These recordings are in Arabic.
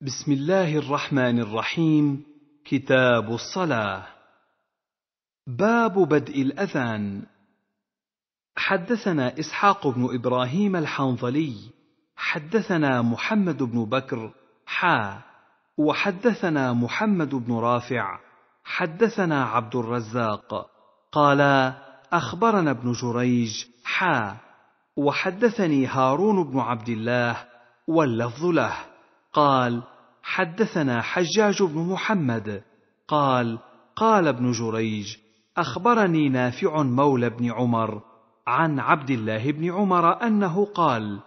بسم الله الرحمن الرحيم كتاب الصلاة باب بدء الأذان حدثنا إسحاق بن إبراهيم الحنظلي حدثنا محمد بن بكر حا وحدثنا محمد بن رافع حدثنا عبد الرزاق قال أخبرنا ابن جريج حا وحدثني هارون بن عبد الله واللفظ له قال حدثنا حجاج بن محمد قال قال ابن جريج اخبرني نافع مولى بن عمر عن عبد الله بن عمر انه قال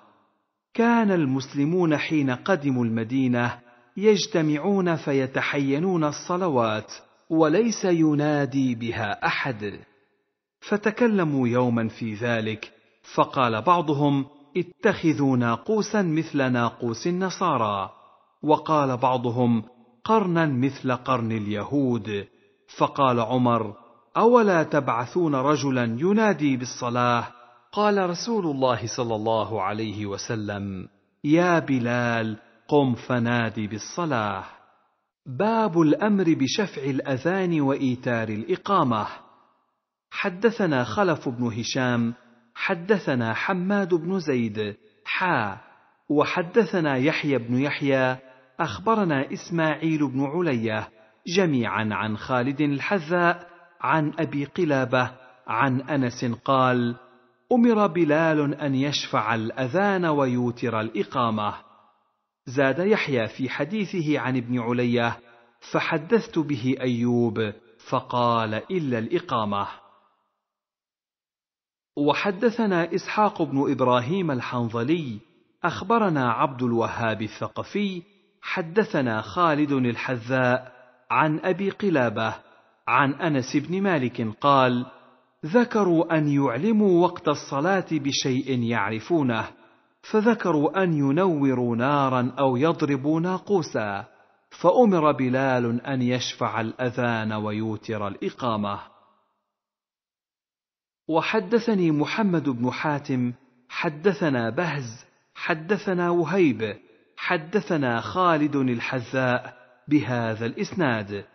كان المسلمون حين قدموا المدينه يجتمعون فيتحينون الصلوات وليس ينادي بها احد فتكلموا يوما في ذلك فقال بعضهم اتخذوا ناقوسا مثل ناقوس النصارى وقال بعضهم قرنا مثل قرن اليهود فقال عمر اولا تبعثون رجلا ينادي بالصلاه قال رسول الله صلى الله عليه وسلم يا بلال قم فنادي بالصلاه باب الامر بشفع الاذان وايتار الاقامه حدثنا خلف بن هشام حدثنا حماد بن زيد حا وحدثنا يحيى بن يحيى اخبرنا اسماعيل بن عليه جميعا عن خالد الحذاء عن ابي قلابه عن انس قال امر بلال ان يشفع الاذان ويوتر الاقامه زاد يحيى في حديثه عن ابن عليه فحدثت به ايوب فقال الا الاقامه وحدثنا اسحاق بن ابراهيم الحنظلي اخبرنا عبد الوهاب الثقفي حدثنا خالد الحذاء عن ابي قلابه عن انس بن مالك قال ذكروا ان يعلموا وقت الصلاه بشيء يعرفونه فذكروا ان ينوروا نارا او يضربوا ناقوسا فامر بلال ان يشفع الاذان ويوتر الاقامه وحدثني محمد بن حاتم حدثنا بهز حدثنا وهيب حدثنا خالد الحذاء بهذا الاسناد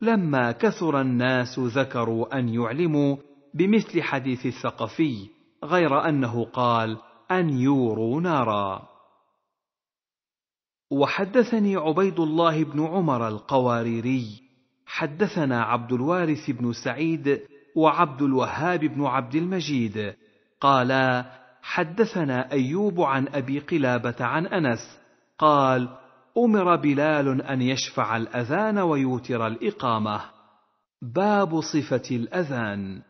لما كثر الناس ذكروا ان يعلموا بمثل حديث الثقفي غير انه قال ان يوروا نارا وحدثني عبيد الله بن عمر القواريري حدثنا عبد الوارث بن سعيد وعبد الوهاب بن عبد المجيد قالا حدثنا ايوب عن ابي قلابه عن انس قال امر بلال ان يشفع الاذان ويوتر الاقامه باب صفه الاذان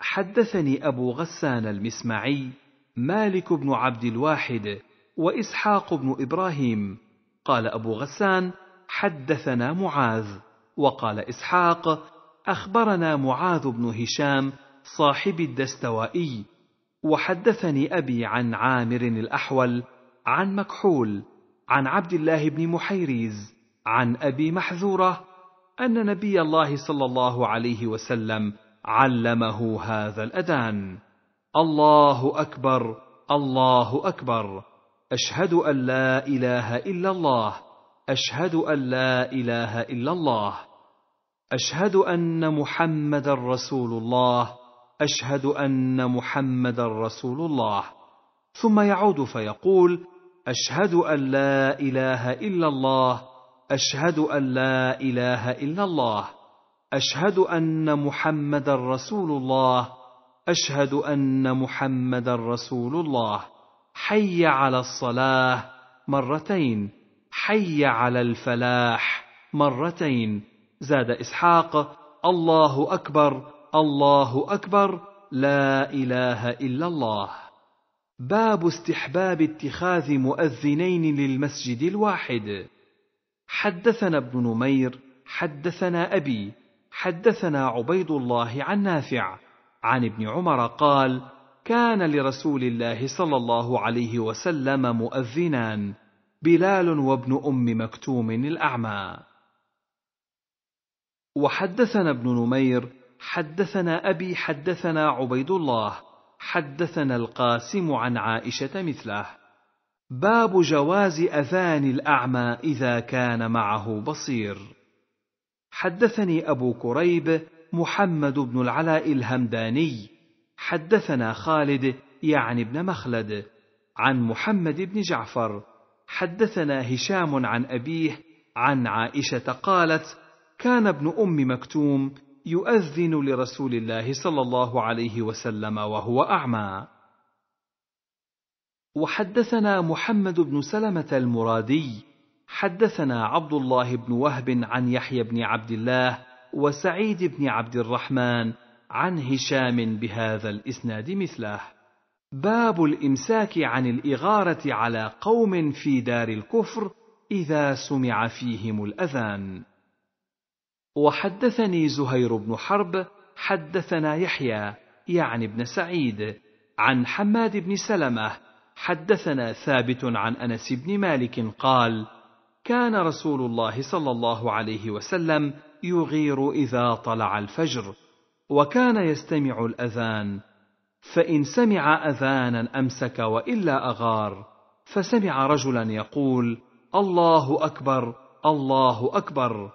حدثني ابو غسان المسمعي مالك بن عبد الواحد واسحاق بن ابراهيم قال ابو غسان حدثنا معاذ وقال اسحاق اخبرنا معاذ بن هشام صاحب الدستوائي وحدثني ابي عن عامر الاحول عن مكحول عن عبد الله بن محيريز عن ابي محذوره ان نبي الله صلى الله عليه وسلم علمه هذا الاذان الله اكبر الله اكبر اشهد ان لا اله الا الله اشهد ان لا اله الا الله أشهد أن محمد رسول الله أشهد أن محمد رسول الله ثم يعود فيقول أشهد أن لا إله إلا الله أشهد أن لا إله إلا الله أشهد أن محمد رسول الله أشهد أن محمد رسول الله حي على الصلاة مرتين حي على الفلاح مرتين زاد إسحاق الله أكبر الله أكبر لا إله إلا الله باب استحباب اتخاذ مؤذنين للمسجد الواحد حدثنا ابن نمير حدثنا أبي حدثنا عبيد الله عن نافع عن ابن عمر قال كان لرسول الله صلى الله عليه وسلم مؤذنان بلال وابن ام مكتوم الاعمى وحدثنا ابن نمير حدثنا ابي حدثنا عبيد الله حدثنا القاسم عن عائشه مثله باب جواز اذان الاعمى اذا كان معه بصير حدثني ابو كريب محمد بن العلاء الهمداني حدثنا خالد يعني ابن مخلد عن محمد بن جعفر حدثنا هشام عن ابيه عن عائشه قالت كان ابن ام مكتوم يؤذن لرسول الله صلى الله عليه وسلم وهو اعمى وحدثنا محمد بن سلمه المرادي حدثنا عبد الله بن وهب عن يحيى بن عبد الله وسعيد بن عبد الرحمن عن هشام بهذا الاسناد مثله باب الامساك عن الاغاره على قوم في دار الكفر اذا سمع فيهم الاذان وحدثني زهير بن حرب حدثنا يحيى يعني ابن سعيد عن حماد بن سلمه حدثنا ثابت عن انس بن مالك قال كان رسول الله صلى الله عليه وسلم يغير اذا طلع الفجر وكان يستمع الاذان فان سمع اذانا امسك والا اغار فسمع رجلا يقول الله اكبر الله اكبر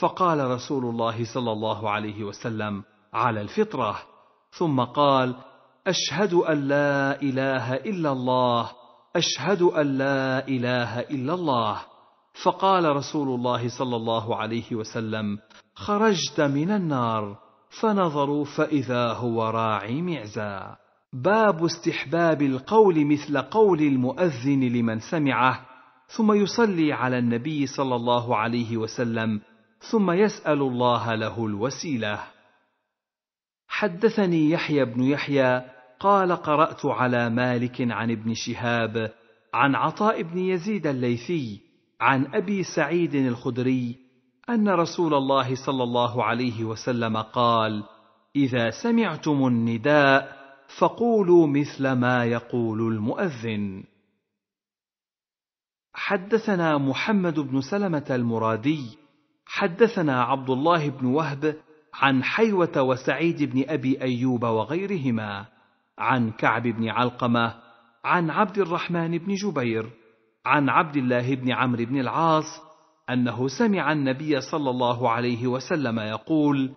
فقال رسول الله صلى الله عليه وسلم على الفطره ثم قال اشهد ان لا اله الا الله اشهد ان لا اله الا الله فقال رسول الله صلى الله عليه وسلم خرجت من النار فنظروا فاذا هو راعي معزى باب استحباب القول مثل قول المؤذن لمن سمعه ثم يصلي على النبي صلى الله عليه وسلم ثم يسأل الله له الوسيلة. حدثني يحيى بن يحيى قال قرأت على مالك عن ابن شهاب عن عطاء بن يزيد الليثي عن أبي سعيد الخدري أن رسول الله صلى الله عليه وسلم قال: إذا سمعتم النداء فقولوا مثل ما يقول المؤذن. حدثنا محمد بن سلمة المرادي حدثنا عبد الله بن وهب عن حيوة وسعيد بن أبي أيوب وغيرهما عن كعب بن علقمة عن عبد الرحمن بن جبير عن عبد الله بن عمرو بن العاص أنه سمع النبي صلى الله عليه وسلم يقول: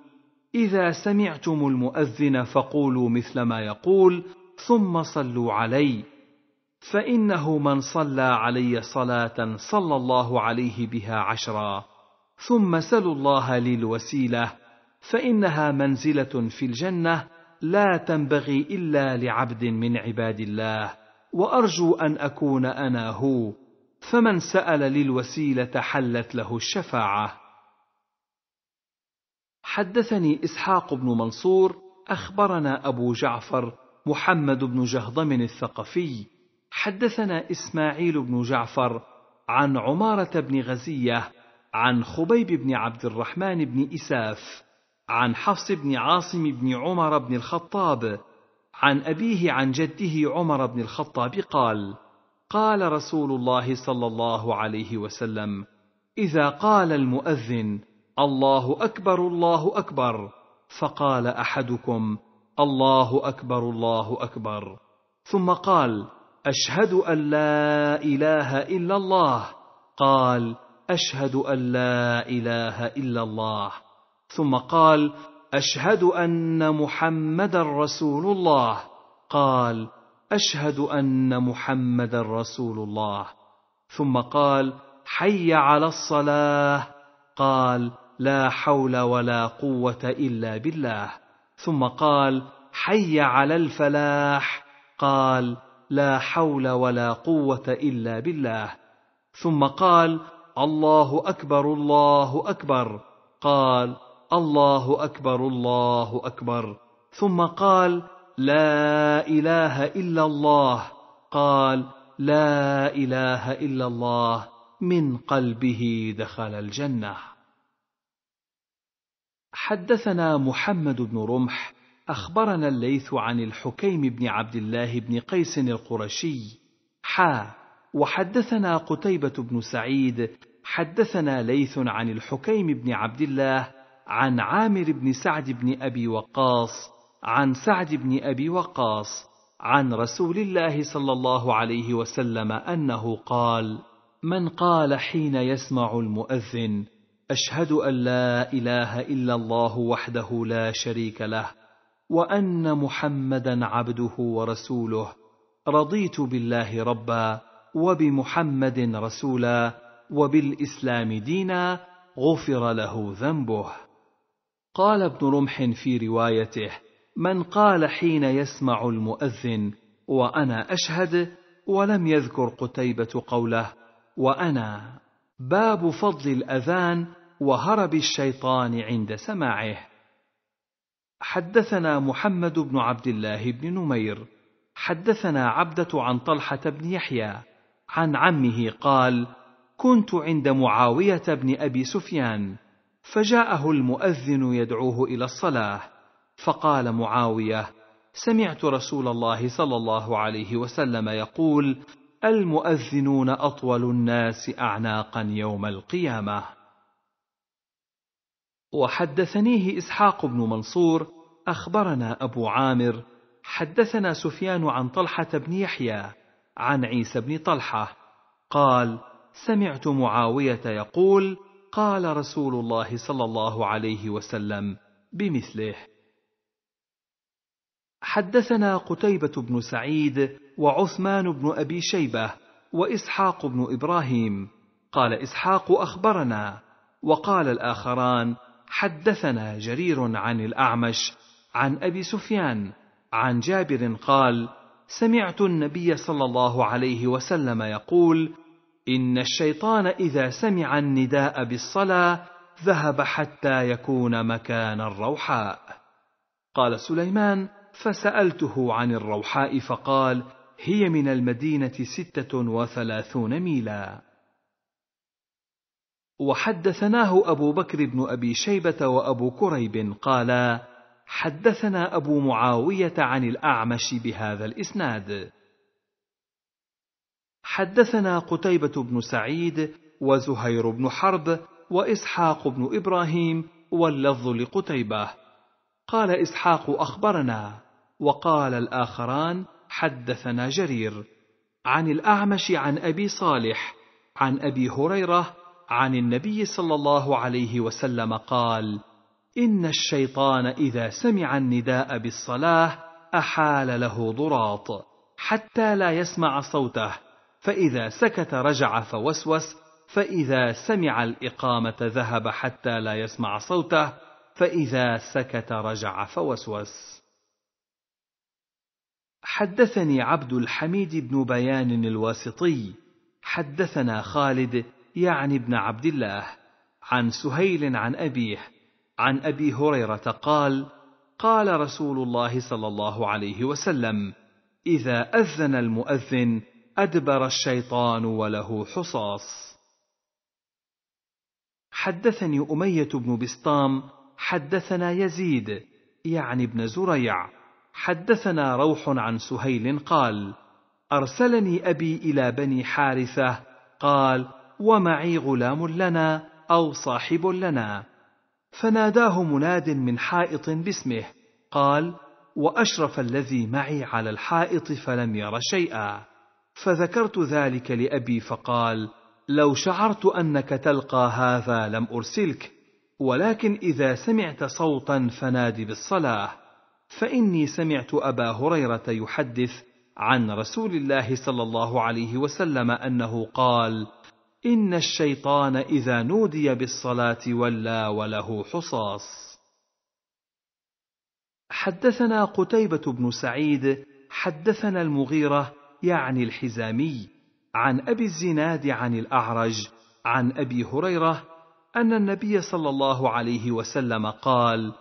إذا سمعتم المؤذن فقولوا مثل ما يقول ثم صلوا علي، فإنه من صلى علي صلاة صلى الله عليه بها عشرًا. ثم سلوا الله للوسيله فانها منزله في الجنه لا تنبغي الا لعبد من عباد الله وارجو ان اكون انا هو فمن سال للوسيله حلت له الشفاعه حدثني اسحاق بن منصور اخبرنا ابو جعفر محمد بن جهضم الثقفي حدثنا اسماعيل بن جعفر عن عماره بن غزيه عن خبيب بن عبد الرحمن بن إساف عن حفص بن عاصم بن عمر بن الخطاب عن أبيه عن جده عمر بن الخطاب قال قال رسول الله صلى الله عليه وسلم إذا قال المؤذن الله أكبر الله أكبر فقال أحدكم الله أكبر الله أكبر ثم قال أشهد أن لا إله إلا الله قال اشهد ان لا اله الا الله ثم قال اشهد ان محمدا رسول الله قال اشهد ان محمدا رسول الله ثم قال حي على الصلاه قال لا حول ولا قوه الا بالله ثم قال حي على الفلاح قال لا حول ولا قوه الا بالله ثم قال الله اكبر الله اكبر قال الله اكبر الله اكبر ثم قال لا اله الا الله قال لا اله الا الله من قلبه دخل الجنه حدثنا محمد بن رمح اخبرنا الليث عن الحكيم بن عبد الله بن قيس القرشي حا وحدثنا قتيبة بن سعيد حدثنا ليث عن الحكيم بن عبد الله عن عامر بن سعد بن أبي وقاص عن سعد بن أبي وقاص عن رسول الله صلى الله عليه وسلم أنه قال: من قال حين يسمع المؤذن: أشهد أن لا إله إلا الله وحده لا شريك له، وأن محمدا عبده ورسوله، رضيت بالله ربًا وبمحمد رسولا وبالاسلام دينا غفر له ذنبه قال ابن رمح في روايته من قال حين يسمع المؤذن وانا اشهد ولم يذكر قتيبه قوله وانا باب فضل الاذان وهرب الشيطان عند سماعه حدثنا محمد بن عبد الله بن نمير حدثنا عبده عن طلحه بن يحيى عن عمه قال كنت عند معاويه بن ابي سفيان فجاءه المؤذن يدعوه الى الصلاه فقال معاويه سمعت رسول الله صلى الله عليه وسلم يقول المؤذنون اطول الناس اعناقا يوم القيامه وحدثنيه اسحاق بن منصور اخبرنا ابو عامر حدثنا سفيان عن طلحه بن يحيى عن عيسى بن طلحة قال سمعت معاوية يقول قال رسول الله صلى الله عليه وسلم بمثله حدثنا قتيبة بن سعيد وعثمان بن أبي شيبة وإسحاق بن إبراهيم قال إسحاق أخبرنا وقال الآخران حدثنا جرير عن الأعمش عن أبي سفيان عن جابر قال سمعت النبي صلى الله عليه وسلم يقول ان الشيطان اذا سمع النداء بالصلاه ذهب حتى يكون مكان الروحاء قال سليمان فسالته عن الروحاء فقال هي من المدينه سته وثلاثون ميلا وحدثناه ابو بكر بن ابي شيبه وابو كريب قالا حدثنا أبو معاوية عن الأعمش بهذا الإسناد حدثنا قتيبة بن سعيد وزهير بن حرب وإسحاق بن إبراهيم واللفظ لقتيبة قال إسحاق أخبرنا وقال الآخران حدثنا جرير عن الأعمش عن أبي صالح عن أبي هريرة عن النبي صلى الله عليه وسلم قال: إن الشيطان إذا سمع النداء بالصلاة أحال له ضراط حتى لا يسمع صوته فإذا سكت رجع فوسوس فإذا سمع الإقامة ذهب حتى لا يسمع صوته فإذا سكت رجع فوسوس حدثني عبد الحميد بن بيان الواسطي حدثنا خالد يعني ابن عبد الله عن سهيل عن أبيه عن ابي هريره قال قال رسول الله صلى الله عليه وسلم اذا اذن المؤذن ادبر الشيطان وله حصاص حدثني اميه بن بسطام حدثنا يزيد يعني ابن زريع حدثنا روح عن سهيل قال ارسلني ابي الى بني حارثه قال ومعي غلام لنا او صاحب لنا فناداه مناد من حائط باسمه قال واشرف الذي معي على الحائط فلم ير شيئا فذكرت ذلك لابي فقال لو شعرت انك تلقى هذا لم ارسلك ولكن اذا سمعت صوتا فناد بالصلاه فاني سمعت ابا هريره يحدث عن رسول الله صلى الله عليه وسلم انه قال إن الشيطان إذا نودي بالصلاة ولى وله حصاص. حدثنا قتيبة بن سعيد، حدثنا المغيرة يعني الحزامي، عن أبي الزناد عن الأعرج، عن أبي هريرة أن النبي صلى الله عليه وسلم قال: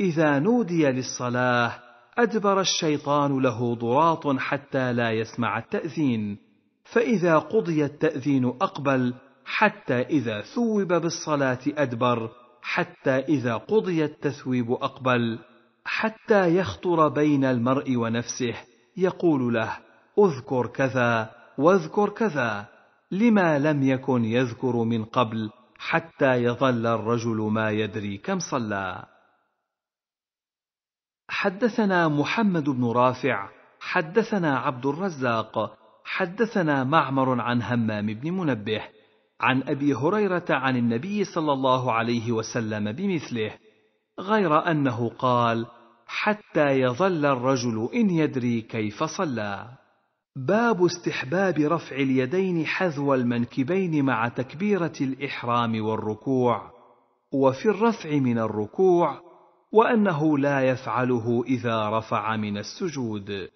إذا نودي للصلاة أدبر الشيطان له ضراط حتى لا يسمع التأذين. فإذا قضي التأذين أقبل حتى إذا ثوب بالصلاة أدبر حتى إذا قضي التثويب أقبل حتى يخطر بين المرء ونفسه يقول له اذكر كذا واذكر كذا لما لم يكن يذكر من قبل حتى يظل الرجل ما يدري كم صلى حدثنا محمد بن رافع حدثنا عبد الرزاق حدثنا معمر عن همام بن منبه عن ابي هريره عن النبي صلى الله عليه وسلم بمثله غير انه قال حتى يظل الرجل ان يدري كيف صلى باب استحباب رفع اليدين حذو المنكبين مع تكبيره الاحرام والركوع وفي الرفع من الركوع وانه لا يفعله اذا رفع من السجود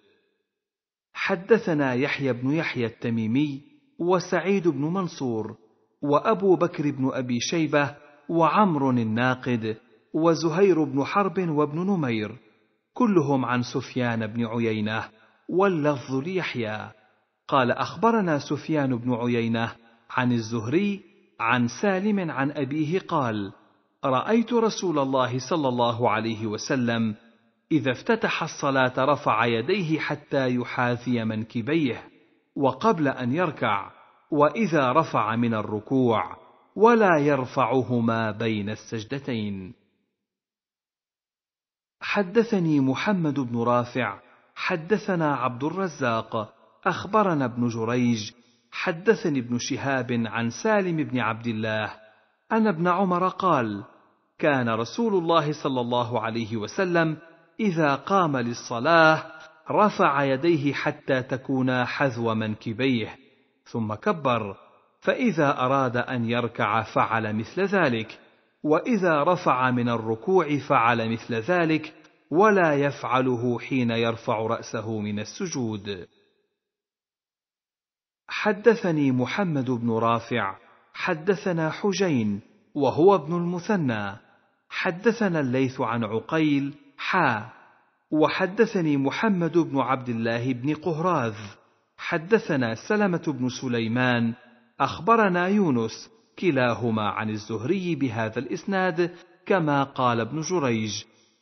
حدثنا يحيى بن يحيى التميمي وسعيد بن منصور وابو بكر بن ابي شيبه وعمر الناقد وزهير بن حرب وابن نمير كلهم عن سفيان بن عيينه واللفظ ليحيى قال اخبرنا سفيان بن عيينه عن الزهري عن سالم عن ابيه قال رايت رسول الله صلى الله عليه وسلم إذا افتتح الصلاة رفع يديه حتى يحاذي منكبيه، وقبل أن يركع، وإذا رفع من الركوع، ولا يرفعهما بين السجدتين. حدثني محمد بن رافع، حدثنا عبد الرزاق، أخبرنا ابن جريج، حدثني ابن شهاب عن سالم بن عبد الله، أن ابن عمر قال: كان رسول الله صلى الله عليه وسلم إذا قام للصلاة رفع يديه حتى تكونا حذو منكبيه، ثم كبر، فإذا أراد أن يركع فعل مثل ذلك، وإذا رفع من الركوع فعل مثل ذلك، ولا يفعله حين يرفع رأسه من السجود. حدثني محمد بن رافع، حدثنا حجين، وهو ابن المثنى، حدثنا الليث عن عقيل حا وحدثني محمد بن عبد الله بن قهراذ حدثنا سلمة بن سليمان أخبرنا يونس كلاهما عن الزهري بهذا الإسناد كما قال ابن جريج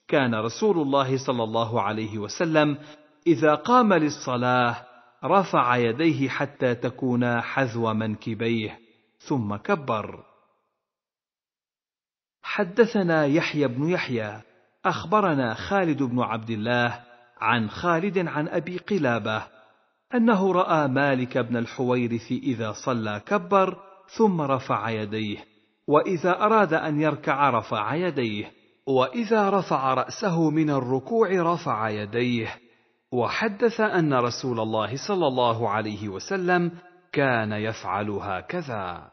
كان رسول الله صلى الله عليه وسلم إذا قام للصلاة رفع يديه حتى تكون حذو منكبيه ثم كبر حدثنا يحيى بن يحيى اخبرنا خالد بن عبد الله عن خالد عن ابي قلابه انه راى مالك بن الحويرث اذا صلى كبر ثم رفع يديه واذا اراد ان يركع رفع يديه واذا رفع راسه من الركوع رفع يديه وحدث ان رسول الله صلى الله عليه وسلم كان يفعل هكذا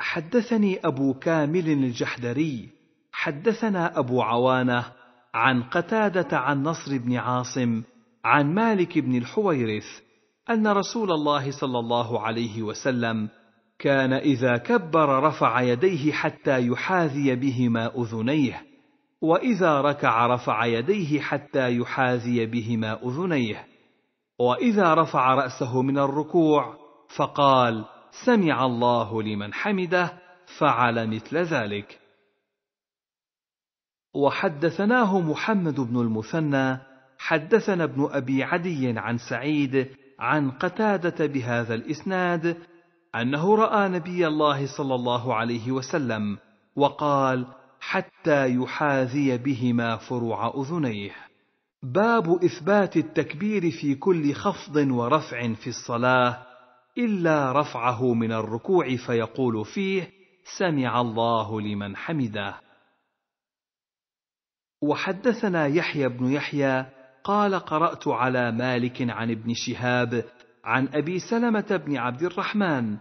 حدثني ابو كامل الجحدري حدثنا أبو عوانة عن قتادة عن نصر بن عاصم عن مالك بن الحويرث أن رسول الله صلى الله عليه وسلم كان إذا كبر رفع يديه حتى يحاذي بهما أذنيه، وإذا ركع رفع يديه حتى يحاذي بهما أذنيه، وإذا رفع رأسه من الركوع فقال: سمع الله لمن حمده، فعل مثل ذلك. وحدثناه محمد بن المثنى حدثنا ابن ابي عدي عن سعيد عن قتاده بهذا الاسناد انه راى نبي الله صلى الله عليه وسلم وقال حتى يحاذي بهما فروع اذنيه باب اثبات التكبير في كل خفض ورفع في الصلاه الا رفعه من الركوع فيقول فيه سمع الله لمن حمده وحدثنا يحيى بن يحيى قال قرات على مالك عن ابن شهاب عن ابي سلمه بن عبد الرحمن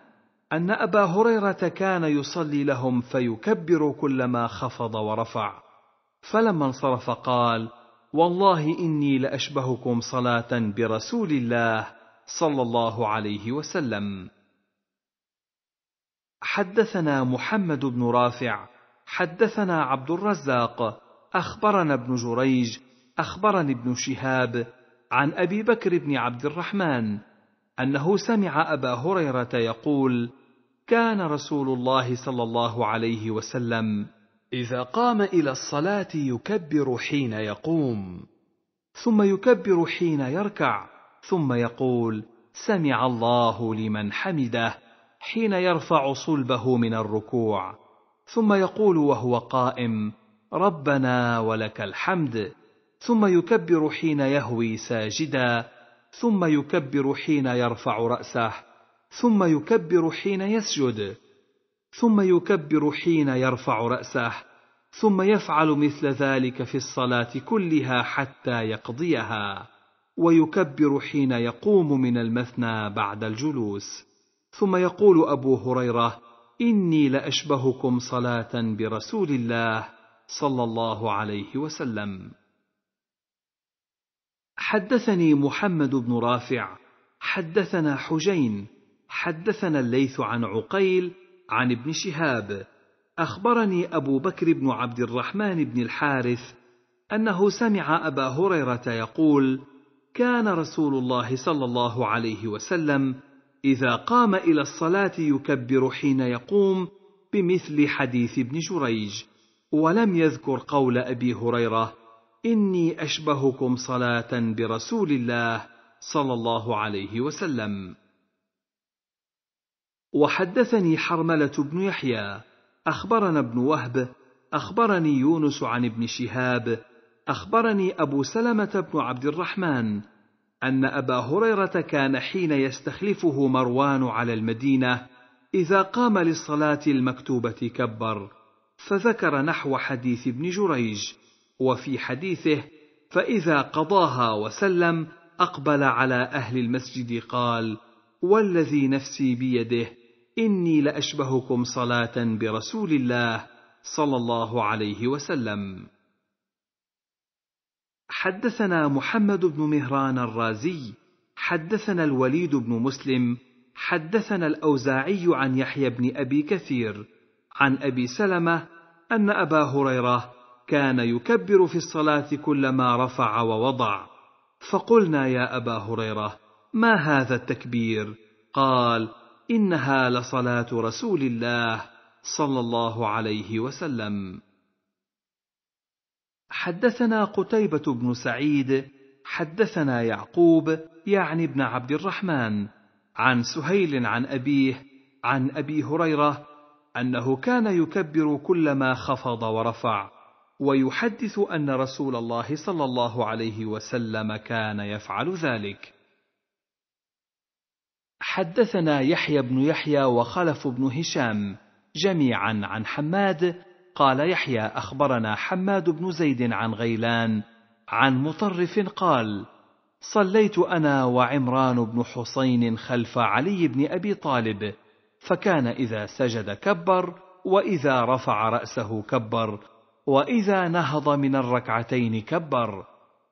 ان ابا هريره كان يصلي لهم فيكبر كلما خفض ورفع فلما انصرف قال والله اني لاشبهكم صلاه برسول الله صلى الله عليه وسلم حدثنا محمد بن رافع حدثنا عبد الرزاق أخبرنا ابن جريج أخبرني ابن شهاب عن أبي بكر بن عبد الرحمن أنه سمع أبا هريرة يقول: كان رسول الله صلى الله عليه وسلم إذا قام إلى الصلاة يكبر حين يقوم، ثم يكبر حين يركع، ثم يقول: سمع الله لمن حمده، حين يرفع صلبه من الركوع، ثم يقول وهو قائم: ربنا ولك الحمد ثم يكبر حين يهوي ساجدا ثم يكبر حين يرفع راسه ثم يكبر حين يسجد ثم يكبر حين يرفع راسه ثم يفعل مثل ذلك في الصلاه كلها حتى يقضيها ويكبر حين يقوم من المثنى بعد الجلوس ثم يقول ابو هريره اني لاشبهكم صلاه برسول الله صلى الله عليه وسلم حدثني محمد بن رافع حدثنا حجين حدثنا الليث عن عقيل عن ابن شهاب اخبرني ابو بكر بن عبد الرحمن بن الحارث انه سمع ابا هريره يقول كان رسول الله صلى الله عليه وسلم اذا قام الى الصلاه يكبر حين يقوم بمثل حديث ابن جريج ولم يذكر قول ابي هريره اني اشبهكم صلاه برسول الله صلى الله عليه وسلم وحدثني حرمله بن يحيى اخبرنا ابن وهب اخبرني يونس عن ابن شهاب اخبرني ابو سلمه بن عبد الرحمن ان ابا هريره كان حين يستخلفه مروان على المدينه اذا قام للصلاه المكتوبه كبر فذكر نحو حديث ابن جريج وفي حديثه فاذا قضاها وسلم اقبل على اهل المسجد قال والذي نفسي بيده اني لاشبهكم صلاه برسول الله صلى الله عليه وسلم حدثنا محمد بن مهران الرازي حدثنا الوليد بن مسلم حدثنا الاوزاعي عن يحيى بن ابي كثير عن أبي سلمة أن أبا هريرة كان يكبر في الصلاة كلما رفع ووضع فقلنا يا أبا هريرة ما هذا التكبير قال إنها لصلاة رسول الله صلى الله عليه وسلم حدثنا قتيبة بن سعيد حدثنا يعقوب يعني ابن عبد الرحمن عن سهيل عن أبيه عن أبي هريرة انه كان يكبر كلما خفض ورفع ويحدث ان رسول الله صلى الله عليه وسلم كان يفعل ذلك حدثنا يحيى بن يحيى وخلف بن هشام جميعا عن حماد قال يحيى اخبرنا حماد بن زيد عن غيلان عن مطرف قال صليت انا وعمران بن حسين خلف علي بن ابي طالب فكان إذا سجد كبر وإذا رفع رأسه كبر وإذا نهض من الركعتين كبر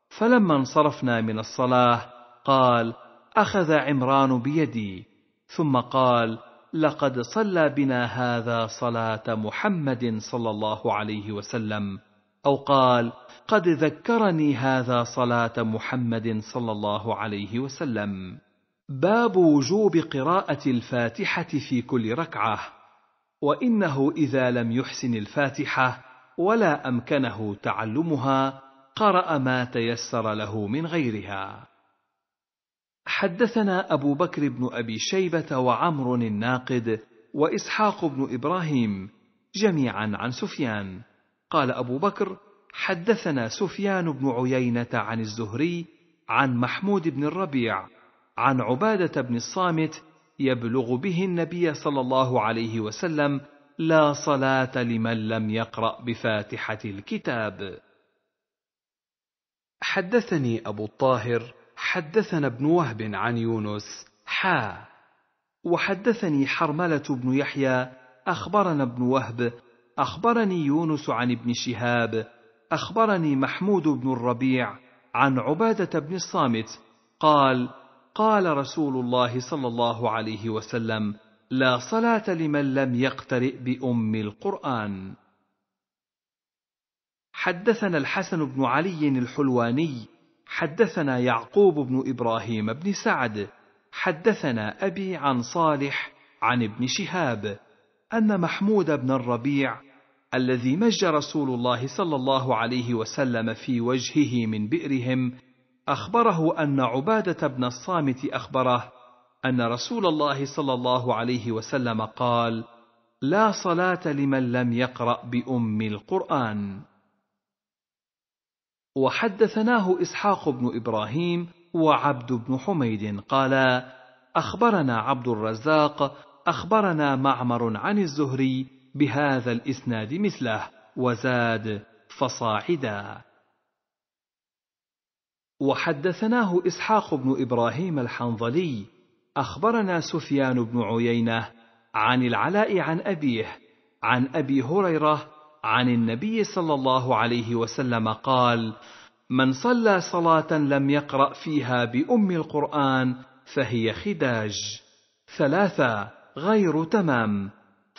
فلما انصرفنا من الصلاة قال أخذ عمران بيدي ثم قال لقد صلى بنا هذا صلاة محمد صلى الله عليه وسلم أو قال قد ذكرني هذا صلاة محمد صلى الله عليه وسلم باب وجوب قراءة الفاتحة في كل ركعة، وإنه إذا لم يحسن الفاتحة ولا أمكنه تعلمها قرأ ما تيسر له من غيرها. حدثنا أبو بكر بن أبي شيبة وعمر الناقد وإسحاق بن إبراهيم جميعا عن سفيان، قال أبو بكر: حدثنا سفيان بن عيينة عن الزهري عن محمود بن الربيع عن عبادة بن الصامت يبلغ به النبي صلى الله عليه وسلم لا صلاة لمن لم يقرأ بفاتحة الكتاب. حدثني أبو الطاهر حدثنا ابن وهب عن يونس حا وحدثني حرملة بن يحيى أخبرنا ابن وهب أخبرني يونس عن ابن شهاب أخبرني محمود بن الربيع عن عبادة بن الصامت قال: قال رسول الله صلى الله عليه وسلم لا صلاه لمن لم يقترئ بام القران حدثنا الحسن بن علي الحلواني حدثنا يعقوب بن ابراهيم بن سعد حدثنا ابي عن صالح عن ابن شهاب ان محمود بن الربيع الذي مج رسول الله صلى الله عليه وسلم في وجهه من بئرهم أخبره أن عبادة بن الصامت أخبره أن رسول الله صلى الله عليه وسلم قال: لا صلاة لمن لم يقرأ بأم القرآن. وحدثناه إسحاق بن إبراهيم وعبد بن حميد قالا: أخبرنا عبد الرزاق أخبرنا معمر عن الزهري بهذا الإسناد مثله وزاد فصاعدا. وحدثناه اسحاق بن ابراهيم الحنظلي اخبرنا سفيان بن عيينه عن العلاء عن ابيه عن ابي هريره عن النبي صلى الله عليه وسلم قال من صلى صلاه لم يقرا فيها بام القران فهي خداج ثلاثه غير تمام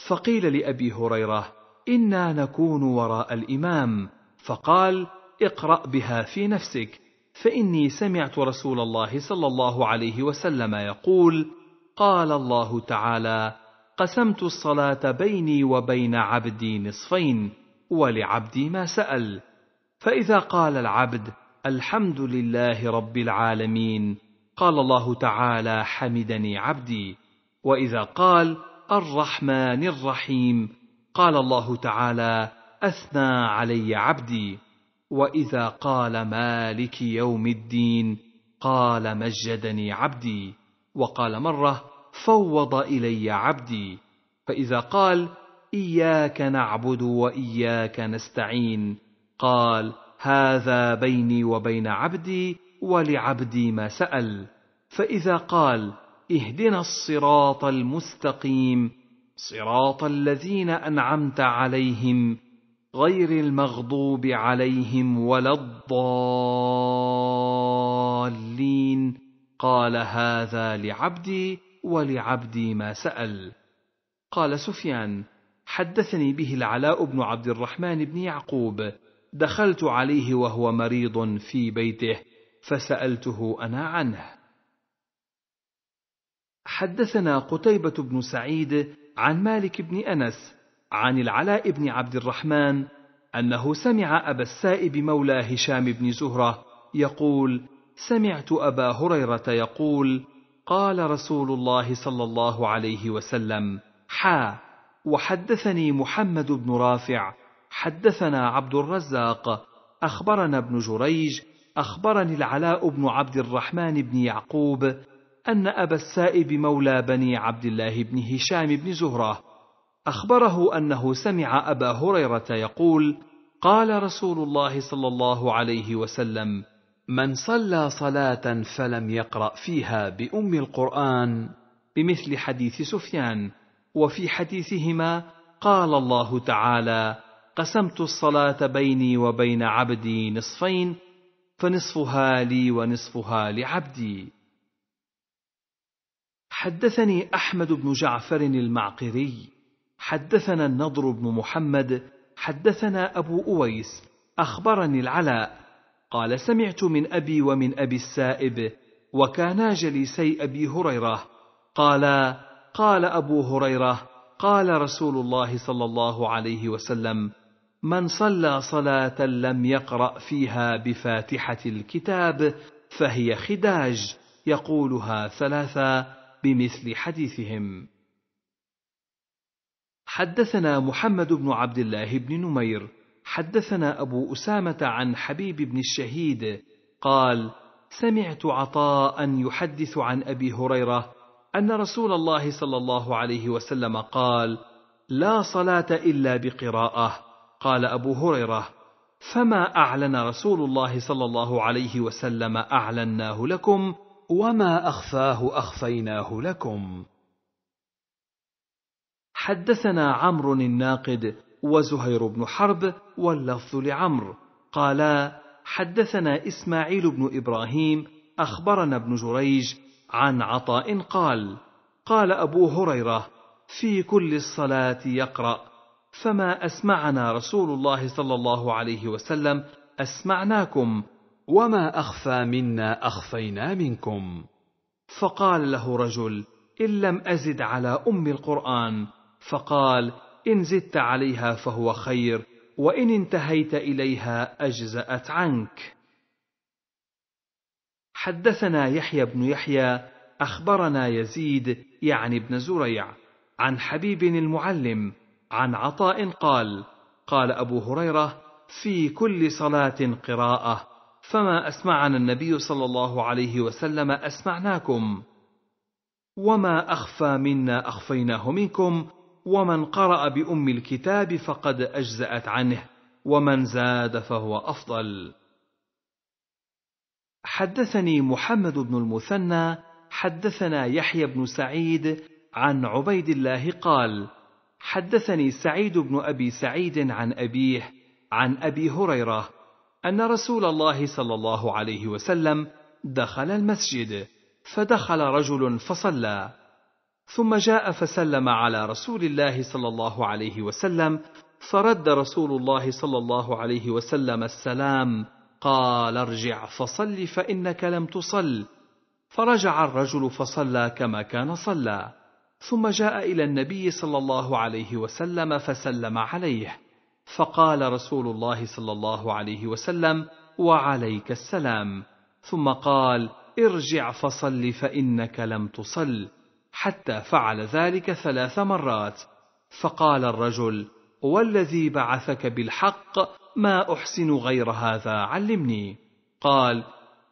فقيل لابي هريره انا نكون وراء الامام فقال اقرا بها في نفسك فاني سمعت رسول الله صلى الله عليه وسلم يقول قال الله تعالى قسمت الصلاه بيني وبين عبدي نصفين ولعبدي ما سال فاذا قال العبد الحمد لله رب العالمين قال الله تعالى حمدني عبدي واذا قال الرحمن الرحيم قال الله تعالى اثنى علي عبدي واذا قال مالك يوم الدين قال مجدني عبدي وقال مره فوض الي عبدي فاذا قال اياك نعبد واياك نستعين قال هذا بيني وبين عبدي ولعبدي ما سال فاذا قال اهدنا الصراط المستقيم صراط الذين انعمت عليهم غير المغضوب عليهم ولا الضالين قال هذا لعبدي ولعبدي ما سال قال سفيان حدثني به العلاء بن عبد الرحمن بن يعقوب دخلت عليه وهو مريض في بيته فسالته انا عنه حدثنا قتيبه بن سعيد عن مالك بن انس عن العلاء بن عبد الرحمن أنه سمع أبا السائب مولى هشام بن زهرة يقول: سمعت أبا هريرة يقول: قال رسول الله صلى الله عليه وسلم: حا وحدثني محمد بن رافع حدثنا عبد الرزاق أخبرنا ابن جريج أخبرني العلاء بن عبد الرحمن بن يعقوب أن أبا السائب مولى بني عبد الله بن هشام بن زهرة اخبره انه سمع ابا هريره يقول قال رسول الله صلى الله عليه وسلم من صلى صلاه فلم يقرا فيها بام القران بمثل حديث سفيان وفي حديثهما قال الله تعالى قسمت الصلاه بيني وبين عبدي نصفين فنصفها لي ونصفها لعبدي حدثني احمد بن جعفر المعقري حدثنا النضر بن محمد حدثنا أبو أويس أخبرني العلاء قال سمعت من أبي ومن أبي السائب وكانا جليسي أبي هريرة قالا قال أبو هريرة قال رسول الله صلى الله عليه وسلم من صلى صلاة لم يقرأ فيها بفاتحة الكتاب فهي خداج يقولها ثلاثا بمثل حديثهم حدثنا محمد بن عبد الله بن نمير حدثنا ابو اسامه عن حبيب بن الشهيد قال سمعت عطاء يحدث عن ابي هريره ان رسول الله صلى الله عليه وسلم قال لا صلاه الا بقراءه قال ابو هريره فما اعلن رسول الله صلى الله عليه وسلم اعلناه لكم وما اخفاه اخفيناه لكم حدثنا عمرو الناقد وزهير بن حرب واللفظ لعمرو قالا حدثنا اسماعيل بن ابراهيم اخبرنا ابن جريج عن عطاء قال قال ابو هريره في كل الصلاه يقرا فما اسمعنا رسول الله صلى الله عليه وسلم اسمعناكم وما اخفى منا اخفينا منكم فقال له رجل ان لم ازد على ام القران فقال ان زدت عليها فهو خير وان انتهيت اليها اجزات عنك حدثنا يحيى بن يحيى اخبرنا يزيد يعني بن زريع عن حبيب المعلم عن عطاء قال قال ابو هريره في كل صلاه قراءه فما اسمعنا النبي صلى الله عليه وسلم اسمعناكم وما اخفى منا اخفيناه منكم ومن قرأ بأم الكتاب فقد أجزأت عنه ومن زاد فهو أفضل حدثني محمد بن المثنى حدثنا يحيى بن سعيد عن عبيد الله قال حدثني سعيد بن ابي سعيد عن ابيه عن ابي هريره ان رسول الله صلى الله عليه وسلم دخل المسجد فدخل رجل فصلى ثم جاء فسلم على رسول الله صلى الله عليه وسلم فرد رسول الله صلى الله عليه وسلم السلام قال ارجع فصل فانك لم تصل فرجع الرجل فصلى كما كان صلى ثم جاء الى النبي صلى الله عليه وسلم فسلم عليه فقال رسول الله صلى الله عليه وسلم وعليك السلام ثم قال ارجع فصل فانك لم تصل حتى فعل ذلك ثلاث مرات فقال الرجل والذي بعثك بالحق ما احسن غير هذا علمني قال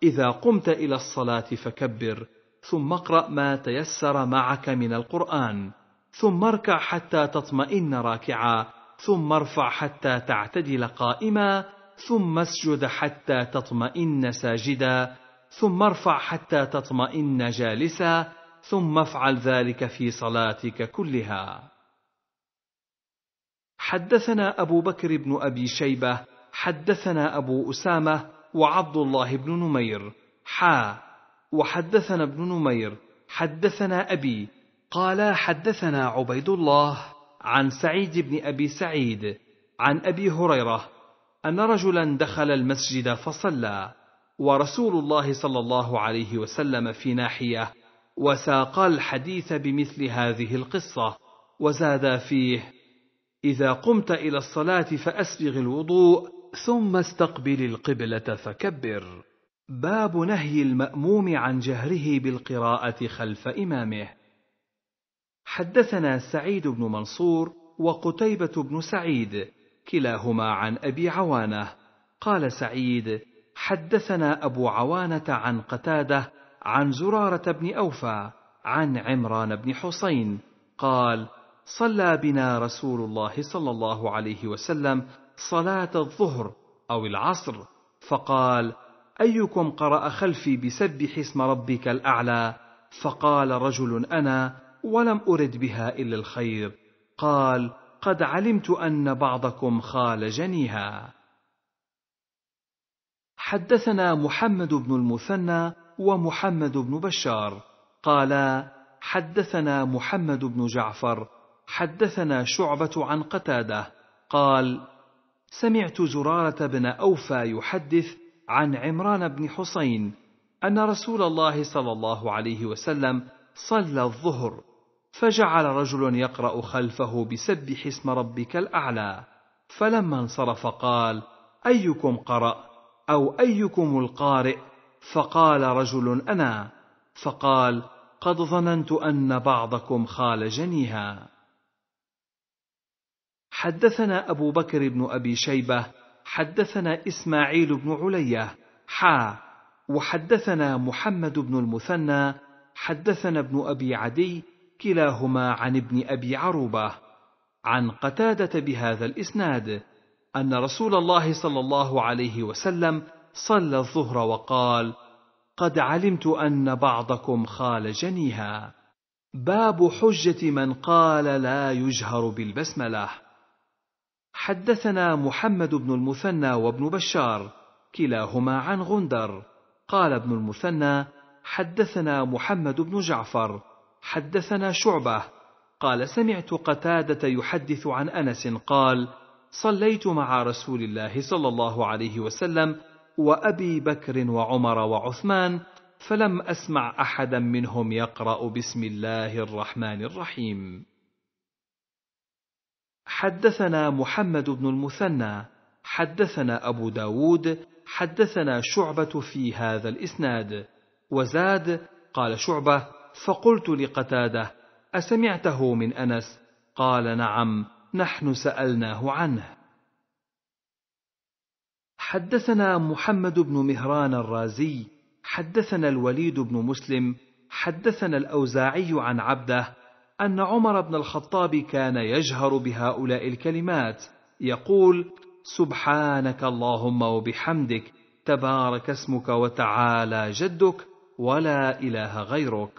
اذا قمت الى الصلاه فكبر ثم اقرا ما تيسر معك من القران ثم اركع حتى تطمئن راكعا ثم ارفع حتى تعتدل قائما ثم اسجد حتى تطمئن ساجدا ثم ارفع حتى تطمئن جالسا ثم افعل ذلك في صلاتك كلها حدثنا ابو بكر بن ابي شيبه حدثنا ابو اسامه وعبد الله بن نمير حا وحدثنا ابن نمير حدثنا ابي قال حدثنا عبيد الله عن سعيد بن ابي سعيد عن ابي هريره ان رجلا دخل المسجد فصلى ورسول الله صلى الله عليه وسلم في ناحيه وساق الحديث بمثل هذه القصة وزاد فيه إذا قمت إلى الصلاة فأسبغ الوضوء ثم استقبل القبلة فكبر باب نهي المأموم عن جهره بالقراءة خلف إمامه حدثنا سعيد بن منصور وقتيبة بن سعيد كلاهما عن أبي عوانة قال سعيد حدثنا أبو عوانة عن قتاده عن زرارة بن أوفى عن عمران بن حسين قال: صلى بنا رسول الله صلى الله عليه وسلم صلاة الظهر أو العصر، فقال: أيكم قرأ خلفي بسبح اسم ربك الأعلى؟ فقال رجل أنا ولم أرد بها إلا الخير، قال: قد علمت أن بعضكم خالجنيها. حدثنا محمد بن المثنى ومحمد بن بشار قالا حدثنا محمد بن جعفر حدثنا شعبة عن قتادة قال سمعت زرارة بن أوفى يحدث عن عمران بن حسين أن رسول الله صلى الله عليه وسلم صلى الظهر فجعل رجل يقرأ خلفه بسبح اسم ربك الأعلى فلما انصرف قال أيكم قرأ أو أيكم القارئ فقال رجل انا فقال قد ظننت ان بعضكم خالجنيها حدثنا ابو بكر بن ابي شيبه حدثنا اسماعيل بن عليه حا وحدثنا محمد بن المثنى حدثنا ابن ابي عدي كلاهما عن ابن ابي عروبه عن قتاده بهذا الاسناد ان رسول الله صلى الله عليه وسلم صلى الظهر وقال قد علمت ان بعضكم خالجنيها باب حجه من قال لا يجهر بالبسمله حدثنا محمد بن المثنى وابن بشار كلاهما عن غندر قال ابن المثنى حدثنا محمد بن جعفر حدثنا شعبه قال سمعت قتاده يحدث عن انس قال صليت مع رسول الله صلى الله عليه وسلم وأبي بكر وعمر وعثمان فلم أسمع أحدا منهم يقرأ بسم الله الرحمن الرحيم حدثنا محمد بن المثنى حدثنا أبو داود حدثنا شعبة في هذا الإسناد وزاد قال شعبة فقلت لقتادة أسمعته من أنس قال نعم نحن سألناه عنه حدثنا محمد بن مهران الرازي حدثنا الوليد بن مسلم حدثنا الاوزاعي عن عبده ان عمر بن الخطاب كان يجهر بهؤلاء الكلمات يقول سبحانك اللهم وبحمدك تبارك اسمك وتعالى جدك ولا اله غيرك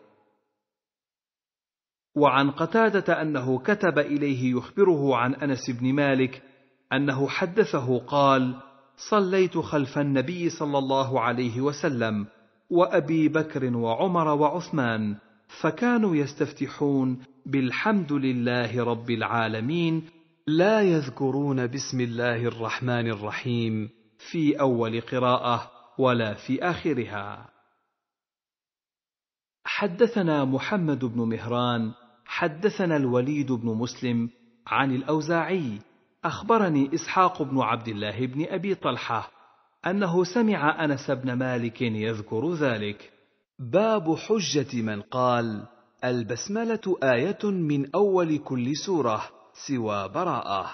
وعن قتاده انه كتب اليه يخبره عن انس بن مالك انه حدثه قال صليت خلف النبي صلى الله عليه وسلم وابي بكر وعمر وعثمان فكانوا يستفتحون بالحمد لله رب العالمين لا يذكرون بسم الله الرحمن الرحيم في اول قراءه ولا في اخرها حدثنا محمد بن مهران حدثنا الوليد بن مسلم عن الاوزاعي أخبرني إسحاق بن عبد الله بن أبي طلحة أنه سمع أنس بن مالك يذكر ذلك باب حجة من قال البسملة آية من أول كل سورة سوى براءة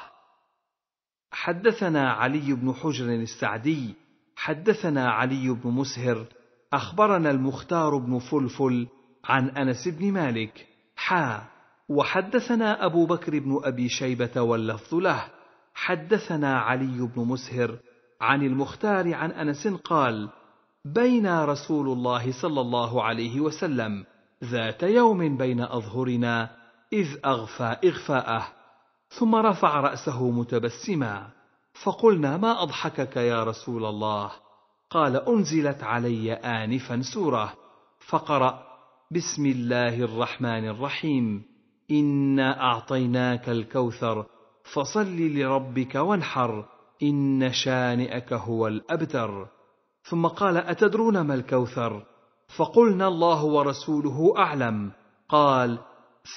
حدثنا علي بن حجر السعدي حدثنا علي بن مسهر أخبرنا المختار بن فلفل عن أنس بن مالك حا وحدثنا أبو بكر بن أبي شيبة واللفظ له حدثنا علي بن مسهر عن المختار عن انس قال بين رسول الله صلى الله عليه وسلم ذات يوم بين اظهرنا اذ اغفى اغفاءه ثم رفع راسه متبسما فقلنا ما اضحكك يا رسول الله قال انزلت علي انفا سوره فقرا بسم الله الرحمن الرحيم انا اعطيناك الكوثر فصل لربك وانحر إن شانئك هو الأبتر ثم قال أتدرون ما الكوثر فقلنا الله ورسوله أعلم قال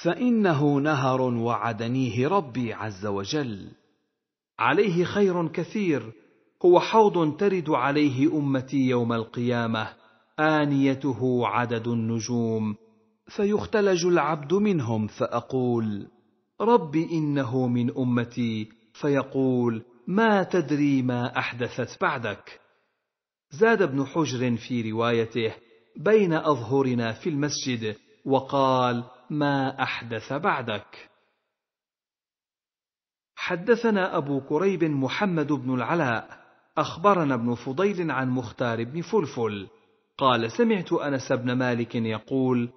فإنه نهر وعدنيه ربي عز وجل عليه خير كثير هو حوض ترد عليه أمتي يوم القيامة آنيته عدد النجوم فيختلج العبد منهم فأقول رب انه من امتي فيقول ما تدري ما احدثت بعدك زاد ابن حجر في روايته بين اظهرنا في المسجد وقال ما احدث بعدك حدثنا ابو كريب محمد بن العلاء اخبرنا ابن فضيل عن مختار بن فلفل قال سمعت انس بن مالك يقول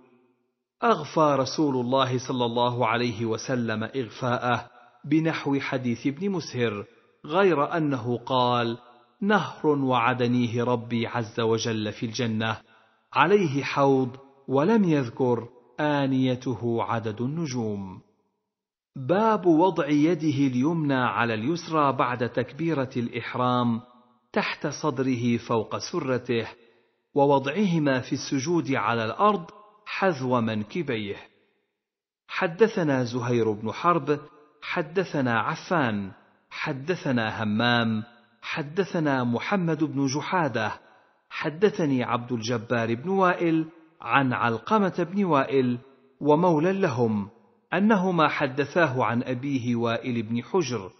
أغفى رسول الله صلى الله عليه وسلم إغفاءه بنحو حديث ابن مسهر غير أنه قال: نهر وعدنيه ربي عز وجل في الجنة عليه حوض ولم يذكر آنيته عدد النجوم. باب وضع يده اليمنى على اليسرى بعد تكبيرة الإحرام تحت صدره فوق سرته ووضعهما في السجود على الأرض حذو منكبيه حدثنا زهير بن حرب حدثنا عفان حدثنا همام حدثنا محمد بن جحاده حدثني عبد الجبار بن وائل عن علقمه بن وائل ومولى لهم انهما حدثاه عن ابيه وائل بن حجر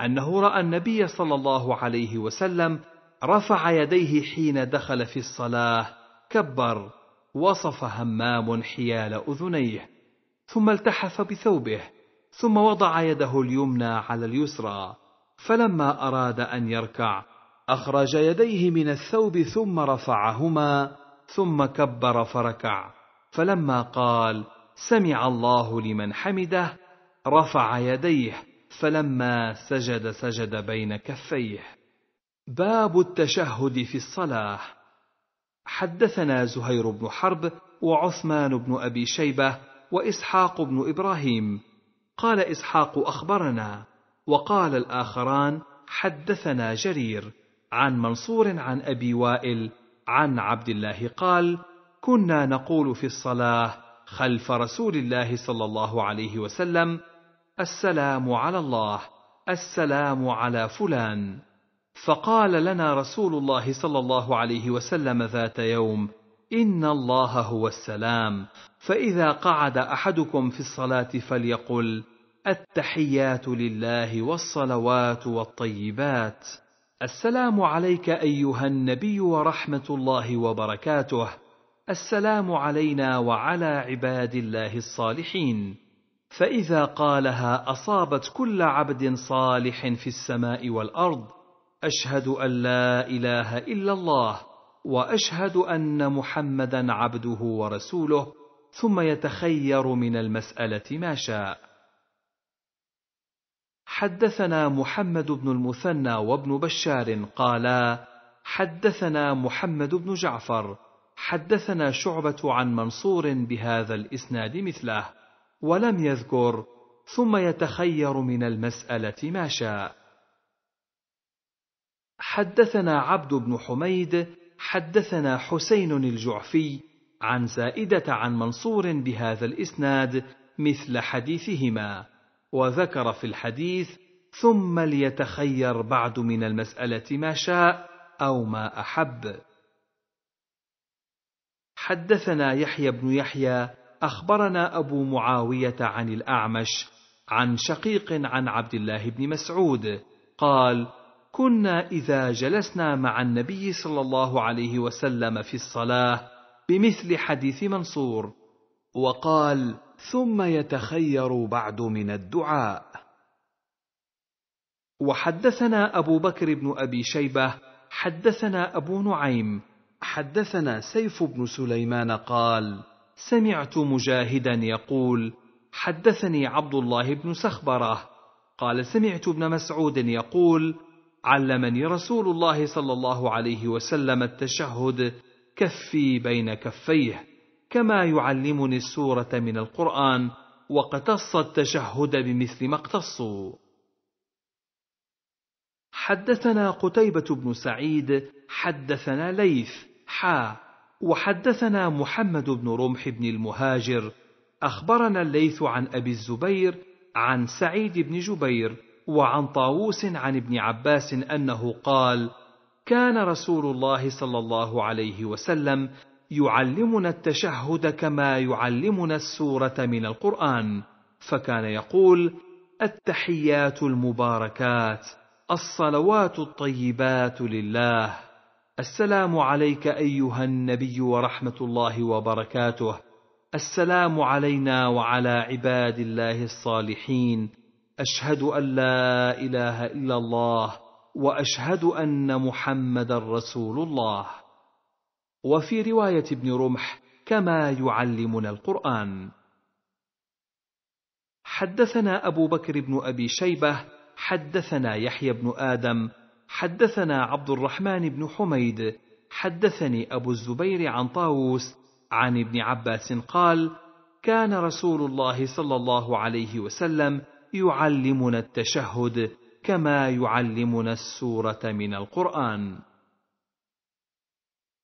انه راى النبي صلى الله عليه وسلم رفع يديه حين دخل في الصلاه كبر وصف همام حيال أذنيه ثم التحف بثوبه ثم وضع يده اليمنى على اليسرى فلما أراد أن يركع أخرج يديه من الثوب ثم رفعهما ثم كبر فركع فلما قال سمع الله لمن حمده رفع يديه فلما سجد سجد بين كفيه باب التشهد في الصلاه حدثنا زهير بن حرب وعثمان بن ابي شيبه واسحاق بن ابراهيم قال اسحاق اخبرنا وقال الاخران حدثنا جرير عن منصور عن ابي وائل عن عبد الله قال كنا نقول في الصلاه خلف رسول الله صلى الله عليه وسلم السلام على الله السلام على فلان فقال لنا رسول الله صلى الله عليه وسلم ذات يوم ان الله هو السلام فاذا قعد احدكم في الصلاه فليقل التحيات لله والصلوات والطيبات السلام عليك ايها النبي ورحمه الله وبركاته السلام علينا وعلى عباد الله الصالحين فاذا قالها اصابت كل عبد صالح في السماء والارض أشهد أن لا إله إلا الله وأشهد أن محمدا عبده ورسوله ثم يتخير من المسألة ما شاء حدثنا محمد بن المثنى وابن بشار قالا حدثنا محمد بن جعفر حدثنا شعبة عن منصور بهذا الإسناد مثله ولم يذكر ثم يتخير من المسألة ما شاء حدثنا عبد بن حميد حدثنا حسين الجعفي عن زائده عن منصور بهذا الاسناد مثل حديثهما وذكر في الحديث ثم ليتخير بعد من المساله ما شاء او ما احب حدثنا يحيى بن يحيى اخبرنا ابو معاويه عن الاعمش عن شقيق عن عبد الله بن مسعود قال كنا إذا جلسنا مع النبي صلى الله عليه وسلم في الصلاة بمثل حديث منصور، وقال: ثم يتخير بعد من الدعاء. وحدثنا أبو بكر بن أبي شيبة، حدثنا أبو نعيم، حدثنا سيف بن سليمان قال: سمعت مجاهدا يقول: حدثني عبد الله بن سخبره قال سمعت ابن مسعود يقول علمني رسول الله صلى الله عليه وسلم التشهد كفي بين كفيه كما يعلمني السوره من القران واقتص التشهد بمثل ما اقتصوا حدثنا قتيبه بن سعيد حدثنا ليث حا وحدثنا محمد بن رمح بن المهاجر اخبرنا الليث عن ابي الزبير عن سعيد بن جبير وعن طاووس عن ابن عباس انه قال كان رسول الله صلى الله عليه وسلم يعلمنا التشهد كما يعلمنا السوره من القران فكان يقول التحيات المباركات الصلوات الطيبات لله السلام عليك ايها النبي ورحمه الله وبركاته السلام علينا وعلى عباد الله الصالحين أشهد أن لا إله إلا الله وأشهد أن محمدا رسول الله وفي رواية ابن رمح كما يعلمنا القرآن حدثنا أبو بكر بن أبي شيبة حدثنا يحيى بن آدم حدثنا عبد الرحمن بن حميد حدثني أبو الزبير عن طاووس عن ابن عباس قال كان رسول الله صلى الله عليه وسلم يعلمنا التشهد كما يعلمنا السوره من القران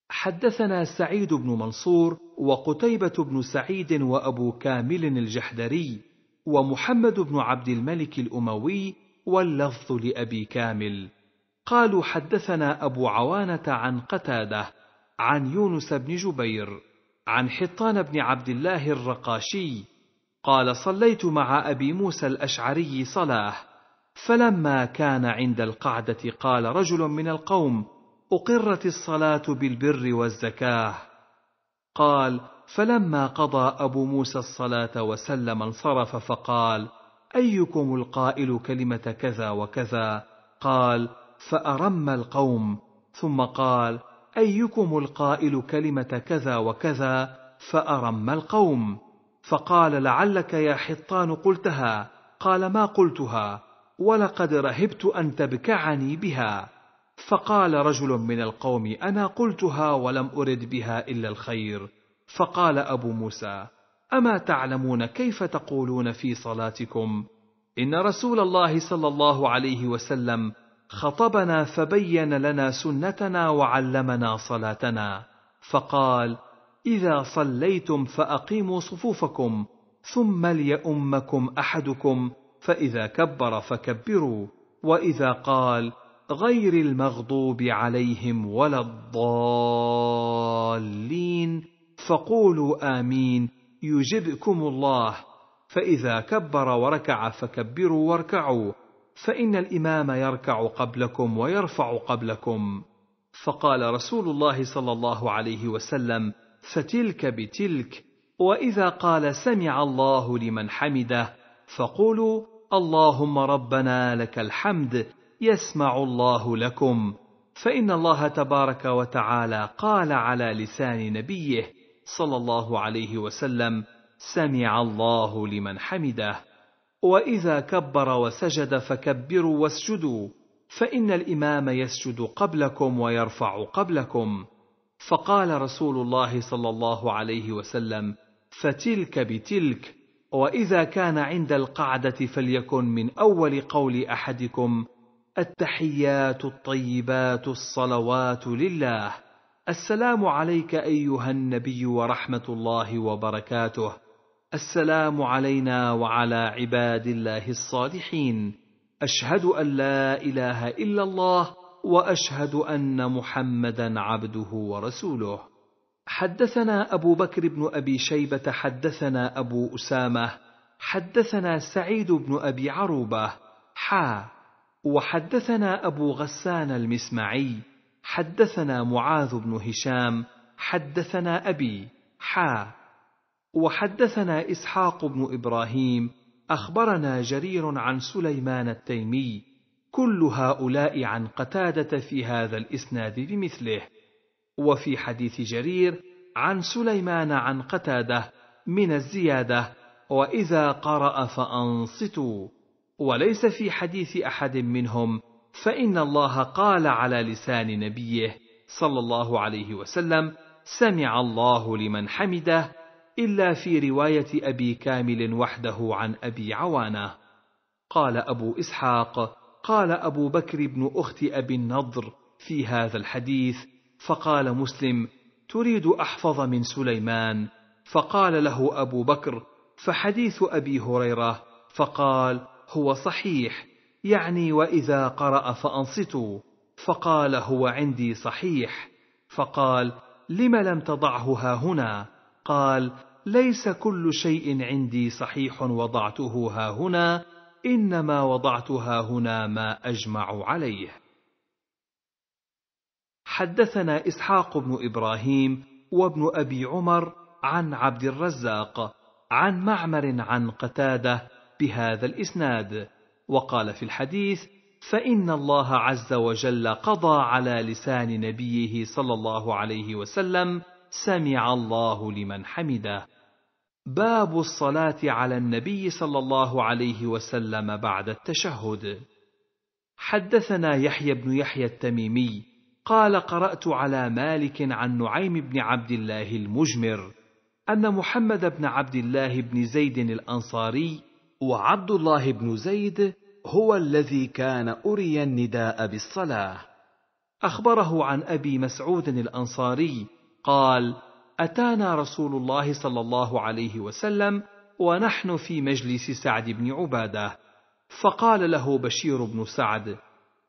حدثنا سعيد بن منصور وقتيبه بن سعيد وابو كامل الجحدري ومحمد بن عبد الملك الاموي واللفظ لابي كامل قالوا حدثنا ابو عوانه عن قتاده عن يونس بن جبير عن حطان بن عبد الله الرقاشي قال صليت مع أبي موسى الأشعري صلاة فلما كان عند القعدة قال رجل من القوم أقرت الصلاة بالبر والزكاة قال فلما قضى أبو موسى الصلاة وسلم انصرف فقال أيكم القائل كلمة كذا وكذا قال فأرم القوم ثم قال أيكم القائل كلمة كذا وكذا فأرم القوم فقال لعلك يا حطان قلتها قال ما قلتها ولقد رهبت ان تبكعني بها فقال رجل من القوم انا قلتها ولم ارد بها الا الخير فقال ابو موسى اما تعلمون كيف تقولون في صلاتكم ان رسول الله صلى الله عليه وسلم خطبنا فبين لنا سنتنا وعلمنا صلاتنا فقال إذا صليتم فأقيموا صفوفكم ثم ليؤمكم أحدكم فإذا كبر فكبروا وإذا قال غير المغضوب عليهم ولا الضالين فقولوا آمين يجبكم الله فإذا كبر وركع فكبروا واركعوا فإن الإمام يركع قبلكم ويرفع قبلكم فقال رسول الله صلى الله عليه وسلم فتلك بتلك واذا قال سمع الله لمن حمده فقولوا اللهم ربنا لك الحمد يسمع الله لكم فان الله تبارك وتعالى قال على لسان نبيه صلى الله عليه وسلم سمع الله لمن حمده واذا كبر وسجد فكبروا واسجدوا فان الامام يسجد قبلكم ويرفع قبلكم فقال رسول الله صلى الله عليه وسلم فتلك بتلك واذا كان عند القعده فليكن من اول قول احدكم التحيات الطيبات الصلوات لله السلام عليك ايها النبي ورحمه الله وبركاته السلام علينا وعلى عباد الله الصالحين اشهد ان لا اله الا الله واشهد ان محمدا عبده ورسوله حدثنا ابو بكر بن ابي شيبه حدثنا ابو اسامه حدثنا سعيد بن ابي عروبه حا وحدثنا ابو غسان المسمعي حدثنا معاذ بن هشام حدثنا ابي حا وحدثنا اسحاق بن ابراهيم اخبرنا جرير عن سليمان التيمي كل هؤلاء عن قتادة في هذا الإسناد بمثله، وفي حديث جرير عن سليمان عن قتادة من الزيادة: "وإذا قرأ فأنصتوا" وليس في حديث أحد منهم فإن الله قال على لسان نبيه صلى الله عليه وسلم: "سمع الله لمن حمده" إلا في رواية أبي كامل وحده عن أبي عوانة. قال أبو إسحاق: قال أبو بكر بن أخت أبي النضر في هذا الحديث فقال مسلم تريد أحفظ من سليمان فقال له أبو بكر فحديث أبي هريرة فقال هو صحيح يعني وإذا قرأ فأنصتوا فقال هو عندي صحيح فقال لم لم تضعه ها هنا قال ليس كل شيء عندي صحيح وضعته ها هنا إنما وضعتها هنا ما أجمع عليه حدثنا إسحاق بن إبراهيم وابن أبي عمر عن عبد الرزاق عن معمر عن قتادة بهذا الإسناد وقال في الحديث فإن الله عز وجل قضى على لسان نبيه صلى الله عليه وسلم سمع الله لمن حمده باب الصلاة على النبي صلى الله عليه وسلم بعد التشهد. حدثنا يحيى بن يحيى التميمي قال قرأت على مالك عن نعيم بن عبد الله المجمر أن محمد بن عبد الله بن زيد الأنصاري وعبد الله بن زيد هو الذي كان أري النداء بالصلاة. أخبره عن أبي مسعود الأنصاري قال: أتانا رسول الله صلى الله عليه وسلم ونحن في مجلس سعد بن عبادة فقال له بشير بن سعد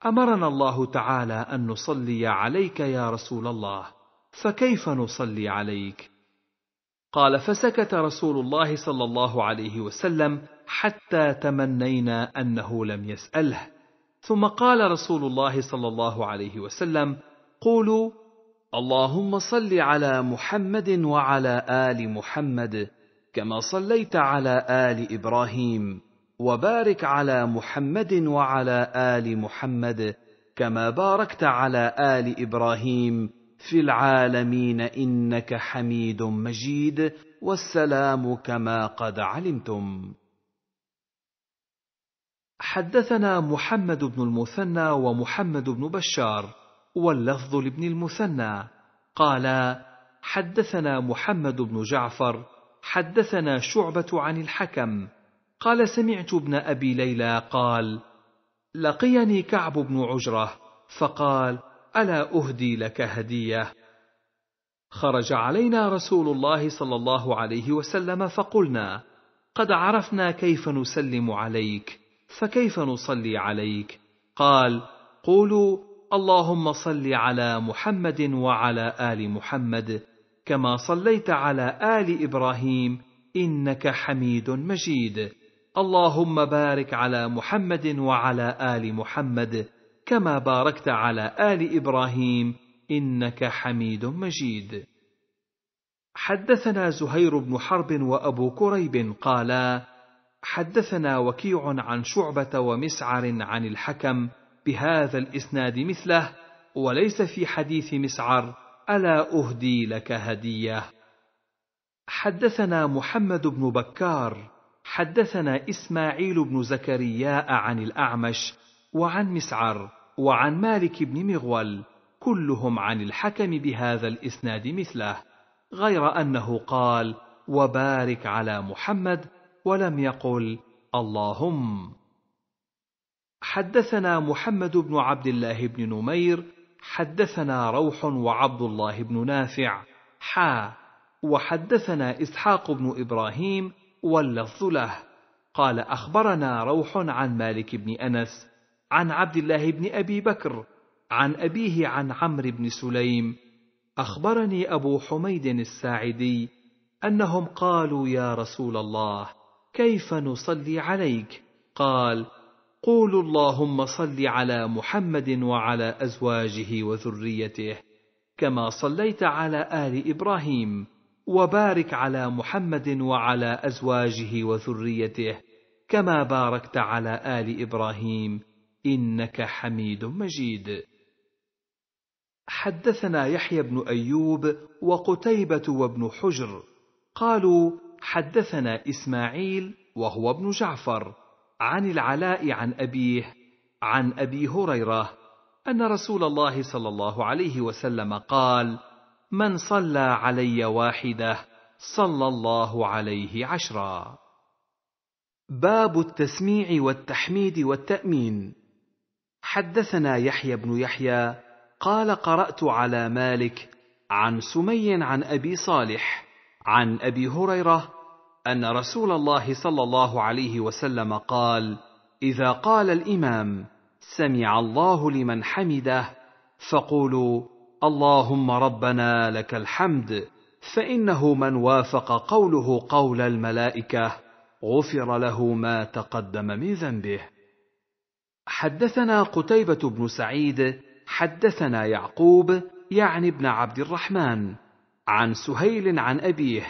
أمرنا الله تعالى أن نصلي عليك يا رسول الله فكيف نصلي عليك؟ قال فسكت رسول الله صلى الله عليه وسلم حتى تمنينا أنه لم يسأله ثم قال رسول الله صلى الله عليه وسلم قولوا اللهم صل على محمد وعلى ال محمد كما صليت على ال ابراهيم وبارك على محمد وعلى ال محمد كما باركت على ال ابراهيم في العالمين انك حميد مجيد والسلام كما قد علمتم حدثنا محمد بن المثنى ومحمد بن بشار واللفظ لابن المثنى قال حدثنا محمد بن جعفر حدثنا شعبة عن الحكم قال سمعت ابن أبي ليلى قال لقيني كعب بن عجرة فقال ألا أهدي لك هدية خرج علينا رسول الله صلى الله عليه وسلم فقلنا قد عرفنا كيف نسلم عليك فكيف نصلي عليك قال قولوا اللهم صل على محمد وعلى ال محمد كما صليت على ال ابراهيم انك حميد مجيد اللهم بارك على محمد وعلى ال محمد كما باركت على ال ابراهيم انك حميد مجيد حدثنا زهير بن حرب وابو كريب قالا حدثنا وكيع عن شعبه ومسعر عن الحكم بهذا الإسناد مثله وليس في حديث مسعر ألا أهدي لك هدية حدثنا محمد بن بكار حدثنا إسماعيل بن زكرياء عن الأعمش وعن مسعر وعن مالك بن مغول كلهم عن الحكم بهذا الإسناد مثله غير أنه قال وبارك على محمد ولم يقل اللهم حدثنا محمد بن عبد الله بن نمير حدثنا روح وعبد الله بن نافع حا وحدثنا اسحاق بن ابراهيم واللفظ له قال اخبرنا روح عن مالك بن انس عن عبد الله بن ابي بكر عن ابيه عن عمرو بن سليم اخبرني ابو حميد الساعدي انهم قالوا يا رسول الله كيف نصلي عليك قال قولوا اللهم صل على محمد وعلى ازواجه وذريته كما صليت على ال ابراهيم وبارك على محمد وعلى ازواجه وذريته كما باركت على ال ابراهيم انك حميد مجيد حدثنا يحيى بن ايوب وقتيبه وابن حجر قالوا حدثنا اسماعيل وهو ابن جعفر عن العلاء عن أبيه عن أبي هريرة أن رسول الله صلى الله عليه وسلم قال: من صلى علي واحدة صلى الله عليه عشرا. باب التسميع والتحميد والتأمين حدثنا يحيى بن يحيى قال قرأت على مالك عن سمي عن أبي صالح عن أبي هريرة ان رسول الله صلى الله عليه وسلم قال اذا قال الامام سمع الله لمن حمده فقولوا اللهم ربنا لك الحمد فانه من وافق قوله قول الملائكه غفر له ما تقدم من ذنبه حدثنا قتيبه بن سعيد حدثنا يعقوب يعني ابن عبد الرحمن عن سهيل عن ابيه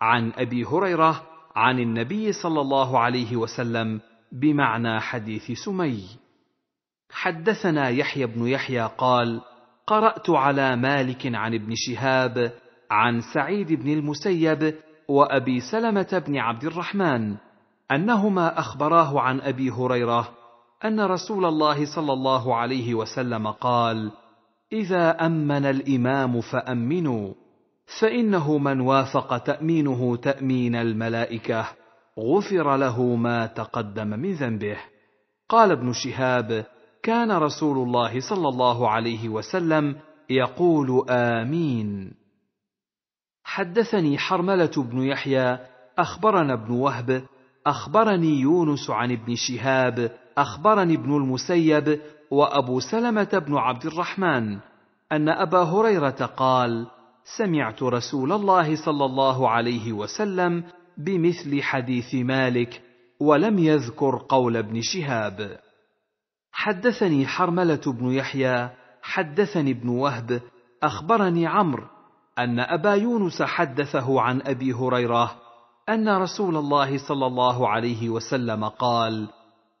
عن ابي هريره عن النبي صلى الله عليه وسلم بمعنى حديث سمي حدثنا يحيى بن يحيى قال قرات على مالك عن ابن شهاب عن سعيد بن المسيب وابي سلمه بن عبد الرحمن انهما اخبراه عن ابي هريره ان رسول الله صلى الله عليه وسلم قال اذا امن الامام فامنوا فانه من وافق تامينه تامين الملائكه غفر له ما تقدم من ذنبه قال ابن شهاب كان رسول الله صلى الله عليه وسلم يقول امين حدثني حرمله بن يحيى اخبرنا ابن وهب اخبرني يونس عن ابن شهاب اخبرني ابن المسيب وابو سلمه بن عبد الرحمن ان ابا هريره قال سمعت رسول الله صلى الله عليه وسلم بمثل حديث مالك ولم يذكر قول ابن شهاب حدثني حرمله بن يحيى حدثني ابن وهب اخبرني عمرو ان ابا يونس حدثه عن ابي هريره ان رسول الله صلى الله عليه وسلم قال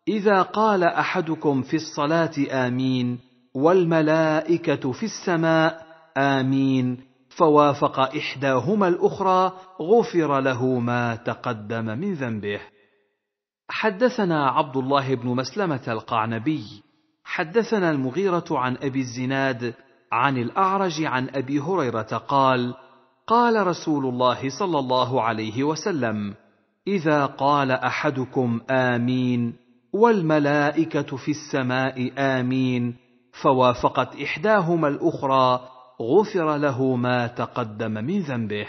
اذا قال احدكم في الصلاه امين والملائكه في السماء امين فوافق احداهما الاخرى غفر له ما تقدم من ذنبه حدثنا عبد الله بن مسلمه القعنبي حدثنا المغيره عن ابي الزناد عن الاعرج عن ابي هريره قال قال رسول الله صلى الله عليه وسلم اذا قال احدكم امين والملائكه في السماء امين فوافقت احداهما الاخرى غفر له ما تقدم من ذنبه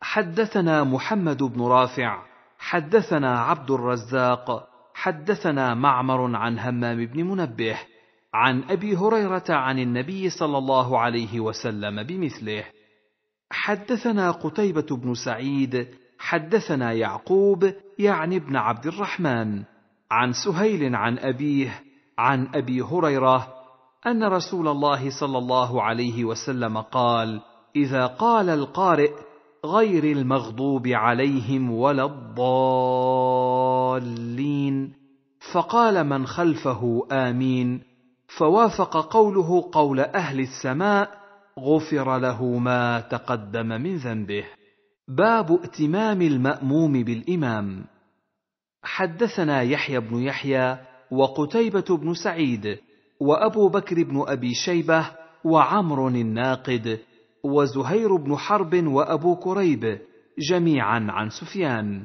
حدثنا محمد بن رافع حدثنا عبد الرزاق حدثنا معمر عن همام بن منبه عن ابي هريره عن النبي صلى الله عليه وسلم بمثله حدثنا قتيبه بن سعيد حدثنا يعقوب يعني ابن عبد الرحمن عن سهيل عن ابيه عن ابي هريره ان رسول الله صلى الله عليه وسلم قال اذا قال القارئ غير المغضوب عليهم ولا الضالين فقال من خلفه امين فوافق قوله قول اهل السماء غفر له ما تقدم من ذنبه باب ائتمام الماموم بالامام حدثنا يحيى بن يحيى وقتيبه بن سعيد وابو بكر بن ابي شيبه وعمر الناقد وزهير بن حرب وابو كريب جميعا عن سفيان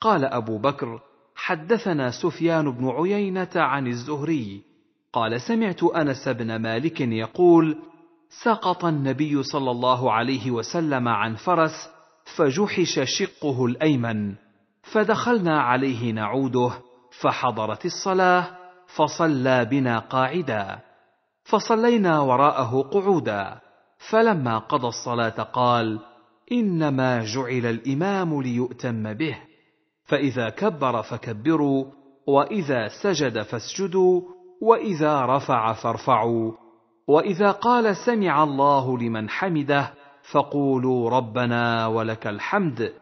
قال ابو بكر حدثنا سفيان بن عيينه عن الزهري قال سمعت انس بن مالك يقول سقط النبي صلى الله عليه وسلم عن فرس فجحش شقه الايمن فدخلنا عليه نعوده فحضرت الصلاه فصلى بنا قاعدا فصلينا وراءه قعودا فلما قضى الصلاه قال انما جعل الامام ليؤتم به فاذا كبر فكبروا واذا سجد فاسجدوا واذا رفع فارفعوا واذا قال سمع الله لمن حمده فقولوا ربنا ولك الحمد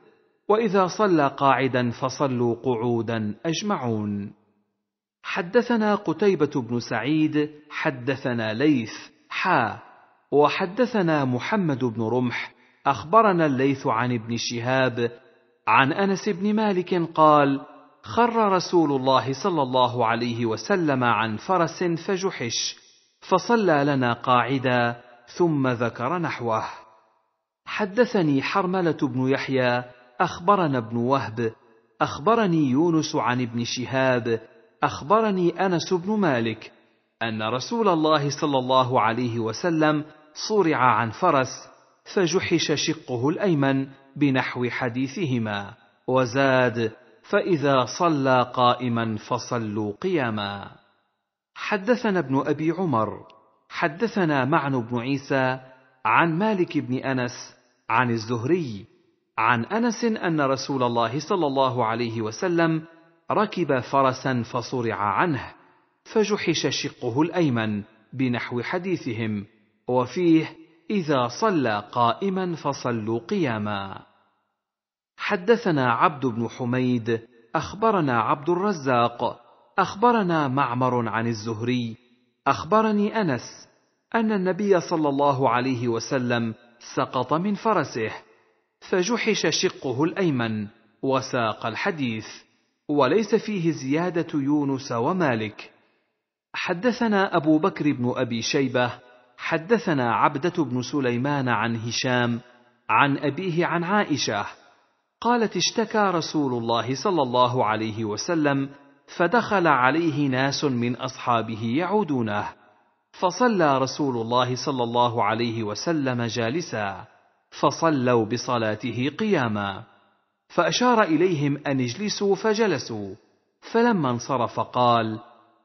واذا صلى قاعدا فصلوا قعودا اجمعون حدثنا قتيبة بن سعيد حدثنا ليث حا وحدثنا محمد بن رمح أخبرنا الليث عن ابن شهاب عن أنس بن مالك قال خر رسول الله صلى الله عليه وسلم عن فرس فجحش فصلى لنا قاعدا ثم ذكر نحوه حدثني حرمله بن يحيى اخبرنا ابن وهب اخبرني يونس عن ابن شهاب اخبرني انس بن مالك ان رسول الله صلى الله عليه وسلم صرع عن فرس فجحش شقه الايمن بنحو حديثهما وزاد فاذا صلى قائما فصلوا قياما حدثنا ابن ابي عمر حدثنا معن بن عيسى عن مالك بن انس عن الزهري عن انس ان رسول الله صلى الله عليه وسلم ركب فرسا فصرع عنه فجحش شقه الايمن بنحو حديثهم وفيه اذا صلى قائما فصلوا قياما حدثنا عبد بن حميد اخبرنا عبد الرزاق اخبرنا معمر عن الزهري اخبرني انس ان النبي صلى الله عليه وسلم سقط من فرسه فجحش شقه الايمن وساق الحديث وليس فيه زيادة يونس ومالك حدثنا أبو بكر بن أبي شيبة حدثنا عبدة بن سليمان عن هشام عن أبيه عن عائشة قالت اشتكى رسول الله صلى الله عليه وسلم فدخل عليه ناس من أصحابه يعودونه فصلى رسول الله صلى الله عليه وسلم جالسا فصلوا بصلاته قياما فأشار إليهم أن اجلسوا فجلسوا فلما انصرف قال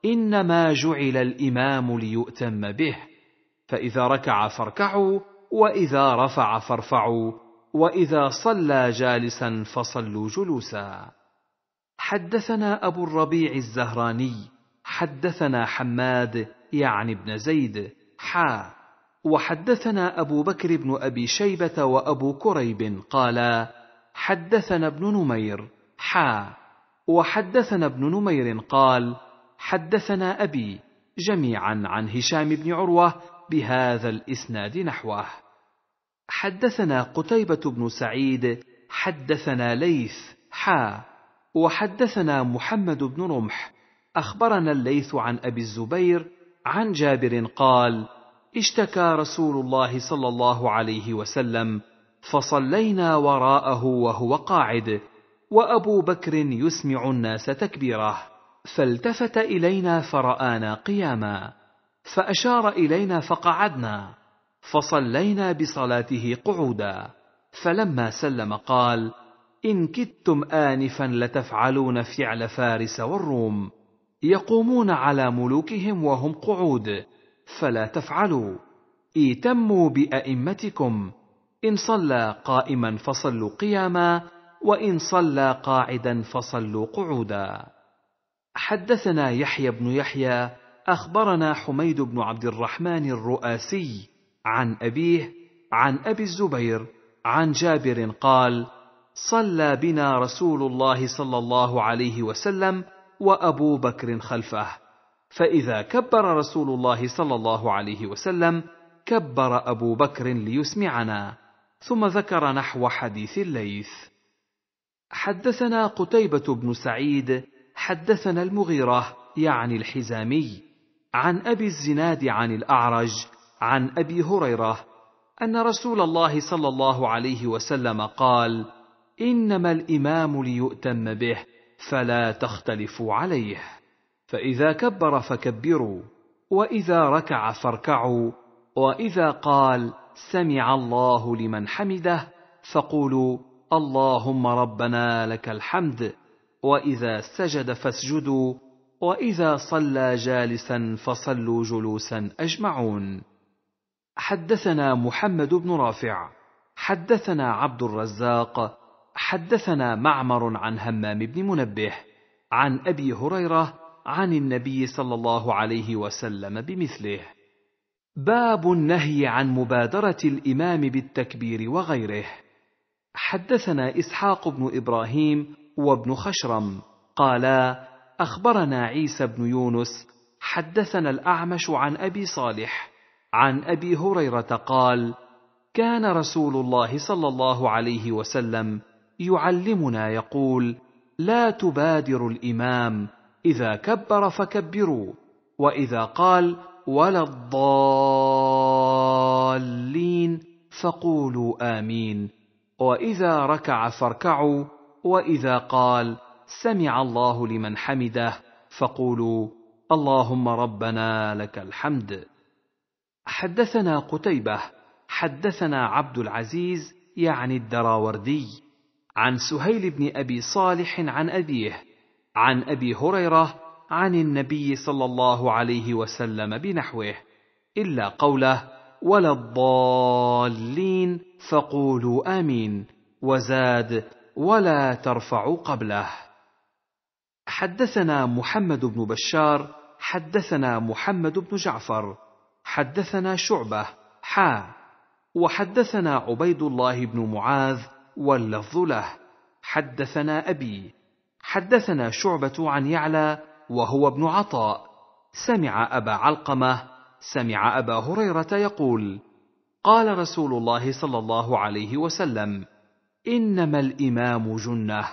إنما جعل الإمام ليؤتم به فإذا ركع فاركعوا وإذا رفع فارفعوا وإذا صلى جالسا فصلوا جلوسا حدثنا أبو الربيع الزهراني حدثنا حماد يعني ابن زيد حا وحدثنا أبو بكر بن أبي شيبة وأبو كريب قالا حدثنا ابن نمير حا وحدثنا ابن نمير قال حدثنا ابي جميعا عن هشام بن عروه بهذا الاسناد نحوه حدثنا قتيبه بن سعيد حدثنا ليث حا وحدثنا محمد بن رمح اخبرنا الليث عن ابي الزبير عن جابر قال اشتكى رسول الله صلى الله عليه وسلم فصلينا وراءه وهو قاعد وابو بكر يسمع الناس تكبيره فالتفت الينا فرانا قياما فاشار الينا فقعدنا فصلينا بصلاته قعودا فلما سلم قال ان كدتم انفا لتفعلون فعل فارس والروم يقومون على ملوكهم وهم قعود فلا تفعلوا ايتموا بائمتكم ان صلى قائما فصلوا قياما وان صلى قاعدا فصلوا قعودا حدثنا يحيى بن يحيى اخبرنا حميد بن عبد الرحمن الرؤاسي عن ابيه عن ابي الزبير عن جابر قال صلى بنا رسول الله صلى الله عليه وسلم وابو بكر خلفه فاذا كبر رسول الله صلى الله عليه وسلم كبر ابو بكر ليسمعنا ثم ذكر نحو حديث الليث حدثنا قتيبه بن سعيد حدثنا المغيره يعني الحزامي عن ابي الزناد عن الاعرج عن ابي هريره ان رسول الله صلى الله عليه وسلم قال انما الامام ليؤتم به فلا تختلفوا عليه فاذا كبر فكبروا واذا ركع فاركعوا واذا قال سمع الله لمن حمده فقولوا اللهم ربنا لك الحمد واذا سجد فاسجدوا واذا صلى جالسا فصلوا جلوسا اجمعون حدثنا محمد بن رافع حدثنا عبد الرزاق حدثنا معمر عن همام بن منبه عن ابي هريره عن النبي صلى الله عليه وسلم بمثله باب النهي عن مبادره الامام بالتكبير وغيره حدثنا اسحاق بن ابراهيم وابن خشرم قالا اخبرنا عيسى بن يونس حدثنا الاعمش عن ابي صالح عن ابي هريره قال كان رسول الله صلى الله عليه وسلم يعلمنا يقول لا تبادروا الامام اذا كبر فكبروا واذا قال ولا الضالين فقولوا امين واذا ركع فاركعوا واذا قال سمع الله لمن حمده فقولوا اللهم ربنا لك الحمد حدثنا قتيبه حدثنا عبد العزيز يعني الدراوردي عن سهيل بن ابي صالح عن ابيه عن ابي هريره عن النبي صلى الله عليه وسلم بنحوه الا قوله ولا الضالين فقولوا امين وزاد ولا ترفعوا قبله حدثنا محمد بن بشار حدثنا محمد بن جعفر حدثنا شعبه حا وحدثنا عبيد الله بن معاذ واللفظ له حدثنا ابي حدثنا شعبه عن يعلى وهو ابن عطاء سمع ابا علقمه سمع ابا هريره يقول قال رسول الله صلى الله عليه وسلم انما الامام جنه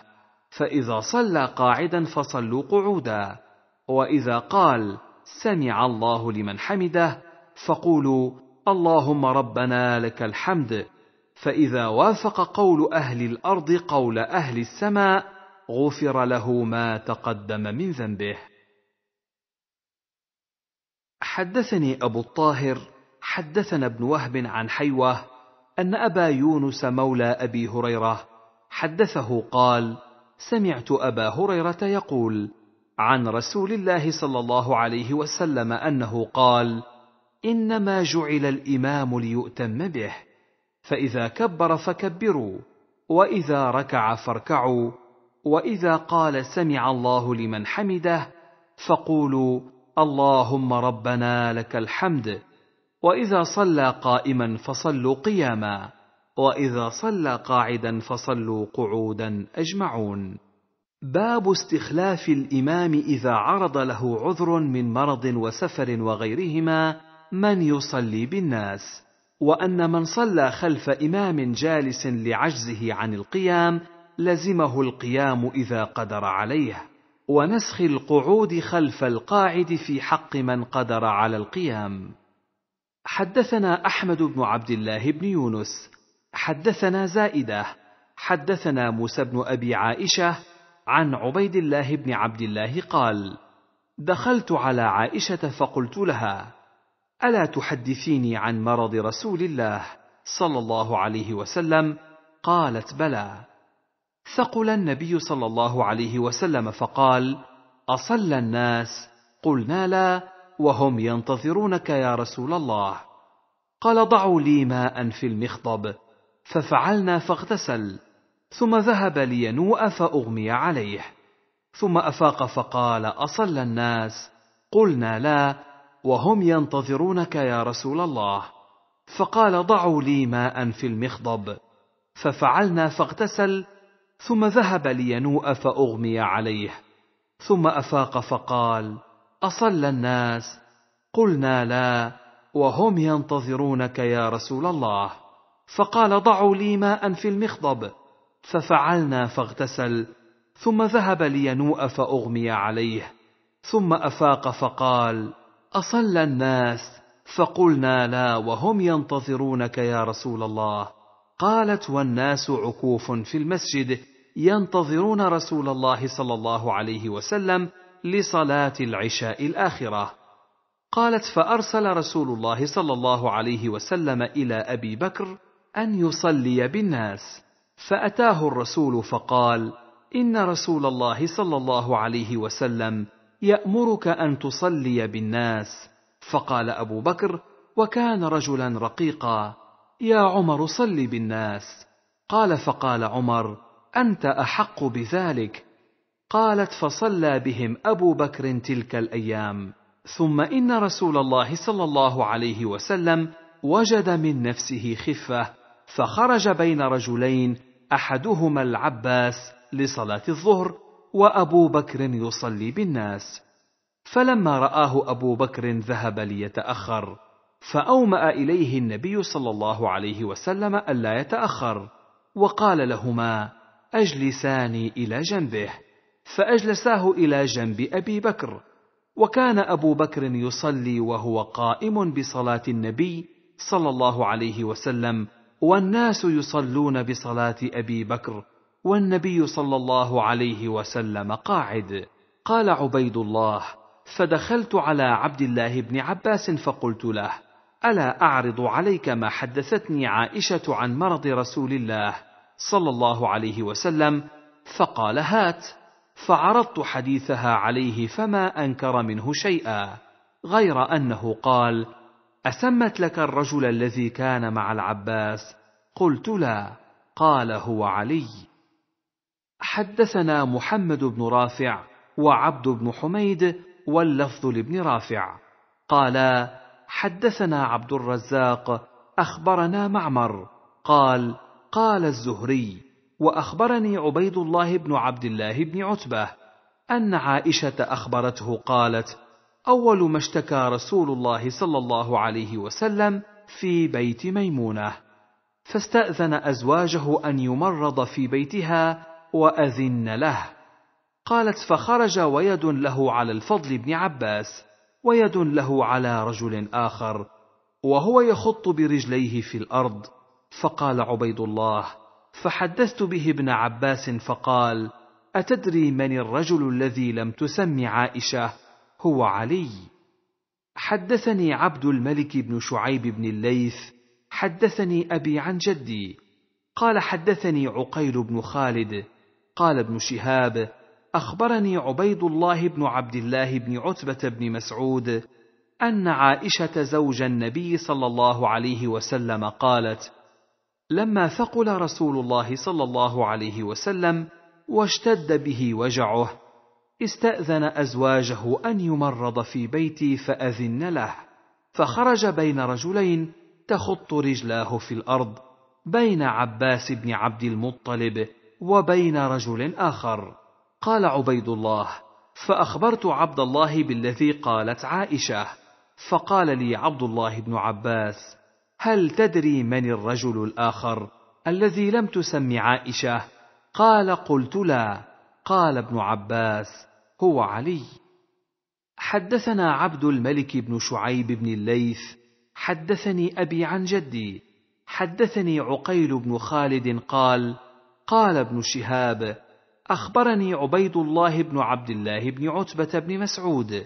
فاذا صلى قاعدا فصلوا قعودا واذا قال سمع الله لمن حمده فقولوا اللهم ربنا لك الحمد فاذا وافق قول اهل الارض قول اهل السماء غفر له ما تقدم من ذنبه حدثني ابو الطاهر حدثنا ابن وهب عن حيوه ان ابا يونس مولى ابي هريره حدثه قال سمعت ابا هريره يقول عن رسول الله صلى الله عليه وسلم انه قال انما جعل الامام ليؤتم به فاذا كبر فكبروا واذا ركع فاركعوا واذا قال سمع الله لمن حمده فقولوا اللهم ربنا لك الحمد واذا صلى قائما فصلوا قياما واذا صلى قاعدا فصلوا قعودا اجمعون باب استخلاف الامام اذا عرض له عذر من مرض وسفر وغيرهما من يصلي بالناس وان من صلى خلف امام جالس لعجزه عن القيام لزمه القيام اذا قدر عليه ونسخ القعود خلف القاعد في حق من قدر على القيام حدثنا احمد بن عبد الله بن يونس حدثنا زائده حدثنا موسى بن ابي عائشه عن عبيد الله بن عبد الله قال دخلت على عائشه فقلت لها الا تحدثيني عن مرض رسول الله صلى الله عليه وسلم قالت بلى ثقل النبي صلى الله عليه وسلم فقال اصلى الناس قلنا لا وهم ينتظرونك يا رسول الله قال ضعوا لي ماء في المخضب ففعلنا فاغتسل ثم ذهب لينوء فاغمي عليه ثم افاق فقال اصلى الناس قلنا لا وهم ينتظرونك يا رسول الله فقال ضعوا لي ماء في المخضب ففعلنا فاغتسل ثم ذهب لينوء فاغمي عليه ثم افاق فقال اصلى الناس قلنا لا وهم ينتظرونك يا رسول الله فقال ضعوا لي ماء في المخضب ففعلنا فاغتسل ثم ذهب لينوء فاغمي عليه ثم افاق فقال اصلى الناس فقلنا لا وهم ينتظرونك يا رسول الله قالت والناس عكوف في المسجد ينتظرون رسول الله صلى الله عليه وسلم لصلاه العشاء الاخره قالت فارسل رسول الله صلى الله عليه وسلم الى ابي بكر ان يصلي بالناس فاتاه الرسول فقال ان رسول الله صلى الله عليه وسلم يامرك ان تصلي بالناس فقال ابو بكر وكان رجلا رقيقا يا عمر صل بالناس قال فقال عمر انت احق بذلك قالت فصلى بهم ابو بكر تلك الايام ثم ان رسول الله صلى الله عليه وسلم وجد من نفسه خفه فخرج بين رجلين احدهما العباس لصلاه الظهر وابو بكر يصلي بالناس فلما راه ابو بكر ذهب ليتاخر فأومأ إليه النبي صلى الله عليه وسلم ألا يتأخر، وقال لهما: أجلساني إلى جنبه، فأجلساه إلى جنب أبي بكر، وكان أبو بكر يصلي وهو قائم بصلاة النبي صلى الله عليه وسلم، والناس يصلون بصلاة أبي بكر، والنبي صلى الله عليه وسلم قاعد. قال عبيد الله: فدخلت على عبد الله بن عباس فقلت له: الا اعرض عليك ما حدثتني عائشه عن مرض رسول الله صلى الله عليه وسلم فقال هات فعرضت حديثها عليه فما انكر منه شيئا غير انه قال اسمت لك الرجل الذي كان مع العباس قلت لا قال هو علي حدثنا محمد بن رافع وعبد بن حميد واللفظ لابن رافع قالا حدثنا عبد الرزاق اخبرنا معمر قال قال الزهري واخبرني عبيد الله بن عبد الله بن عتبه ان عائشه اخبرته قالت اول ما اشتكى رسول الله صلى الله عليه وسلم في بيت ميمونه فاستاذن ازواجه ان يمرض في بيتها واذن له قالت فخرج ويد له على الفضل بن عباس ويد له على رجل اخر وهو يخط برجليه في الارض فقال عبيد الله فحدثت به ابن عباس فقال اتدري من الرجل الذي لم تسم عائشه هو علي حدثني عبد الملك بن شعيب بن الليث حدثني ابي عن جدي قال حدثني عقيل بن خالد قال ابن شهاب اخبرني عبيد الله بن عبد الله بن عتبه بن مسعود ان عائشه زوج النبي صلى الله عليه وسلم قالت لما ثقل رسول الله صلى الله عليه وسلم واشتد به وجعه استاذن ازواجه ان يمرض في بيتي فاذن له فخرج بين رجلين تخط رجلاه في الارض بين عباس بن عبد المطلب وبين رجل اخر قال عبيد الله فاخبرت عبد الله بالذي قالت عائشه فقال لي عبد الله بن عباس هل تدري من الرجل الاخر الذي لم تسم عائشه قال قلت لا قال ابن عباس هو علي حدثنا عبد الملك بن شعيب بن الليث حدثني ابي عن جدي حدثني عقيل بن خالد قال قال ابن شهاب أخبرني عبيد الله بن عبد الله بن عتبة بن مسعود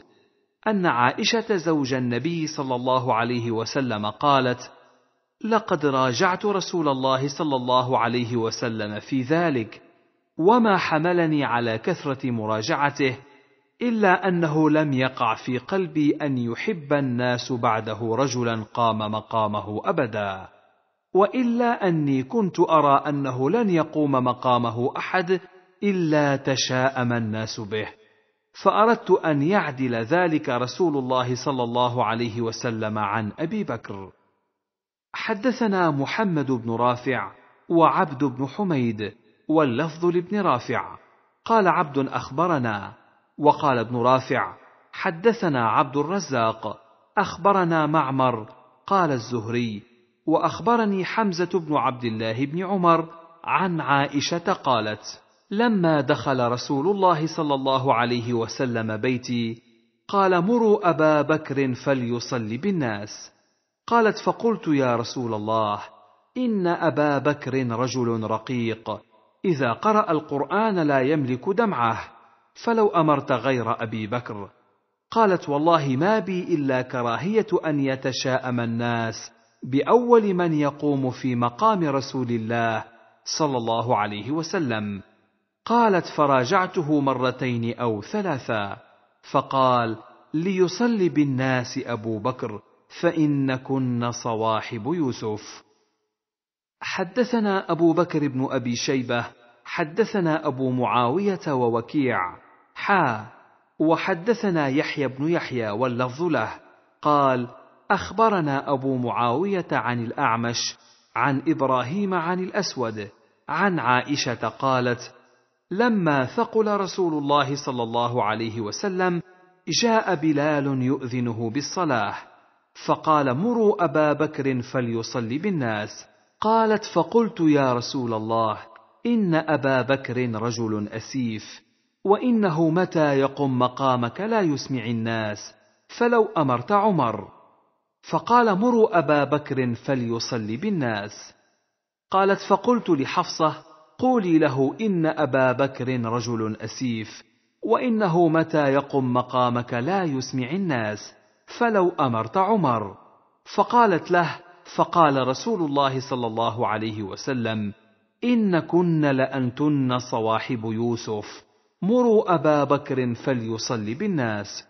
أن عائشة زوج النبي صلى الله عليه وسلم قالت: لقد راجعت رسول الله صلى الله عليه وسلم في ذلك، وما حملني على كثرة مراجعته إلا أنه لم يقع في قلبي أن يحب الناس بعده رجلا قام مقامه أبدا، وإلا أني كنت أرى أنه لن يقوم مقامه أحد الا تشاءم الناس به فاردت ان يعدل ذلك رسول الله صلى الله عليه وسلم عن ابي بكر حدثنا محمد بن رافع وعبد بن حميد واللفظ لابن رافع قال عبد اخبرنا وقال ابن رافع حدثنا عبد الرزاق اخبرنا معمر قال الزهري واخبرني حمزه بن عبد الله بن عمر عن عائشه قالت لما دخل رسول الله صلى الله عليه وسلم بيتي قال مروا ابا بكر فليصلي بالناس قالت فقلت يا رسول الله ان ابا بكر رجل رقيق اذا قرا القران لا يملك دمعه فلو امرت غير ابي بكر قالت والله ما بي الا كراهيه ان يتشاءم الناس باول من يقوم في مقام رسول الله صلى الله عليه وسلم قالت فراجعته مرتين او ثلاثا فقال ليصلي بالناس ابو بكر فانكن صواحب يوسف حدثنا ابو بكر بن ابي شيبه حدثنا ابو معاويه ووكيع حا وحدثنا يحيى بن يحيى واللفظ له قال اخبرنا ابو معاويه عن الاعمش عن ابراهيم عن الاسود عن عائشه قالت لما ثقل رسول الله صلى الله عليه وسلم جاء بلال يؤذنه بالصلاه فقال مروا ابا بكر فليصلي بالناس قالت فقلت يا رسول الله ان ابا بكر رجل اسيف وانه متى يقم مقامك لا يسمع الناس فلو امرت عمر فقال مروا ابا بكر فليصلي بالناس قالت فقلت لحفصه قولي له إن أبا بكر رجل أسيف وإنه متى يقم مقامك لا يسمع الناس فلو أمرت عمر فقالت له فقال رسول الله صلى الله عليه وسلم إن كن لأنتن صواحب يوسف مروا أبا بكر فليصلي بالناس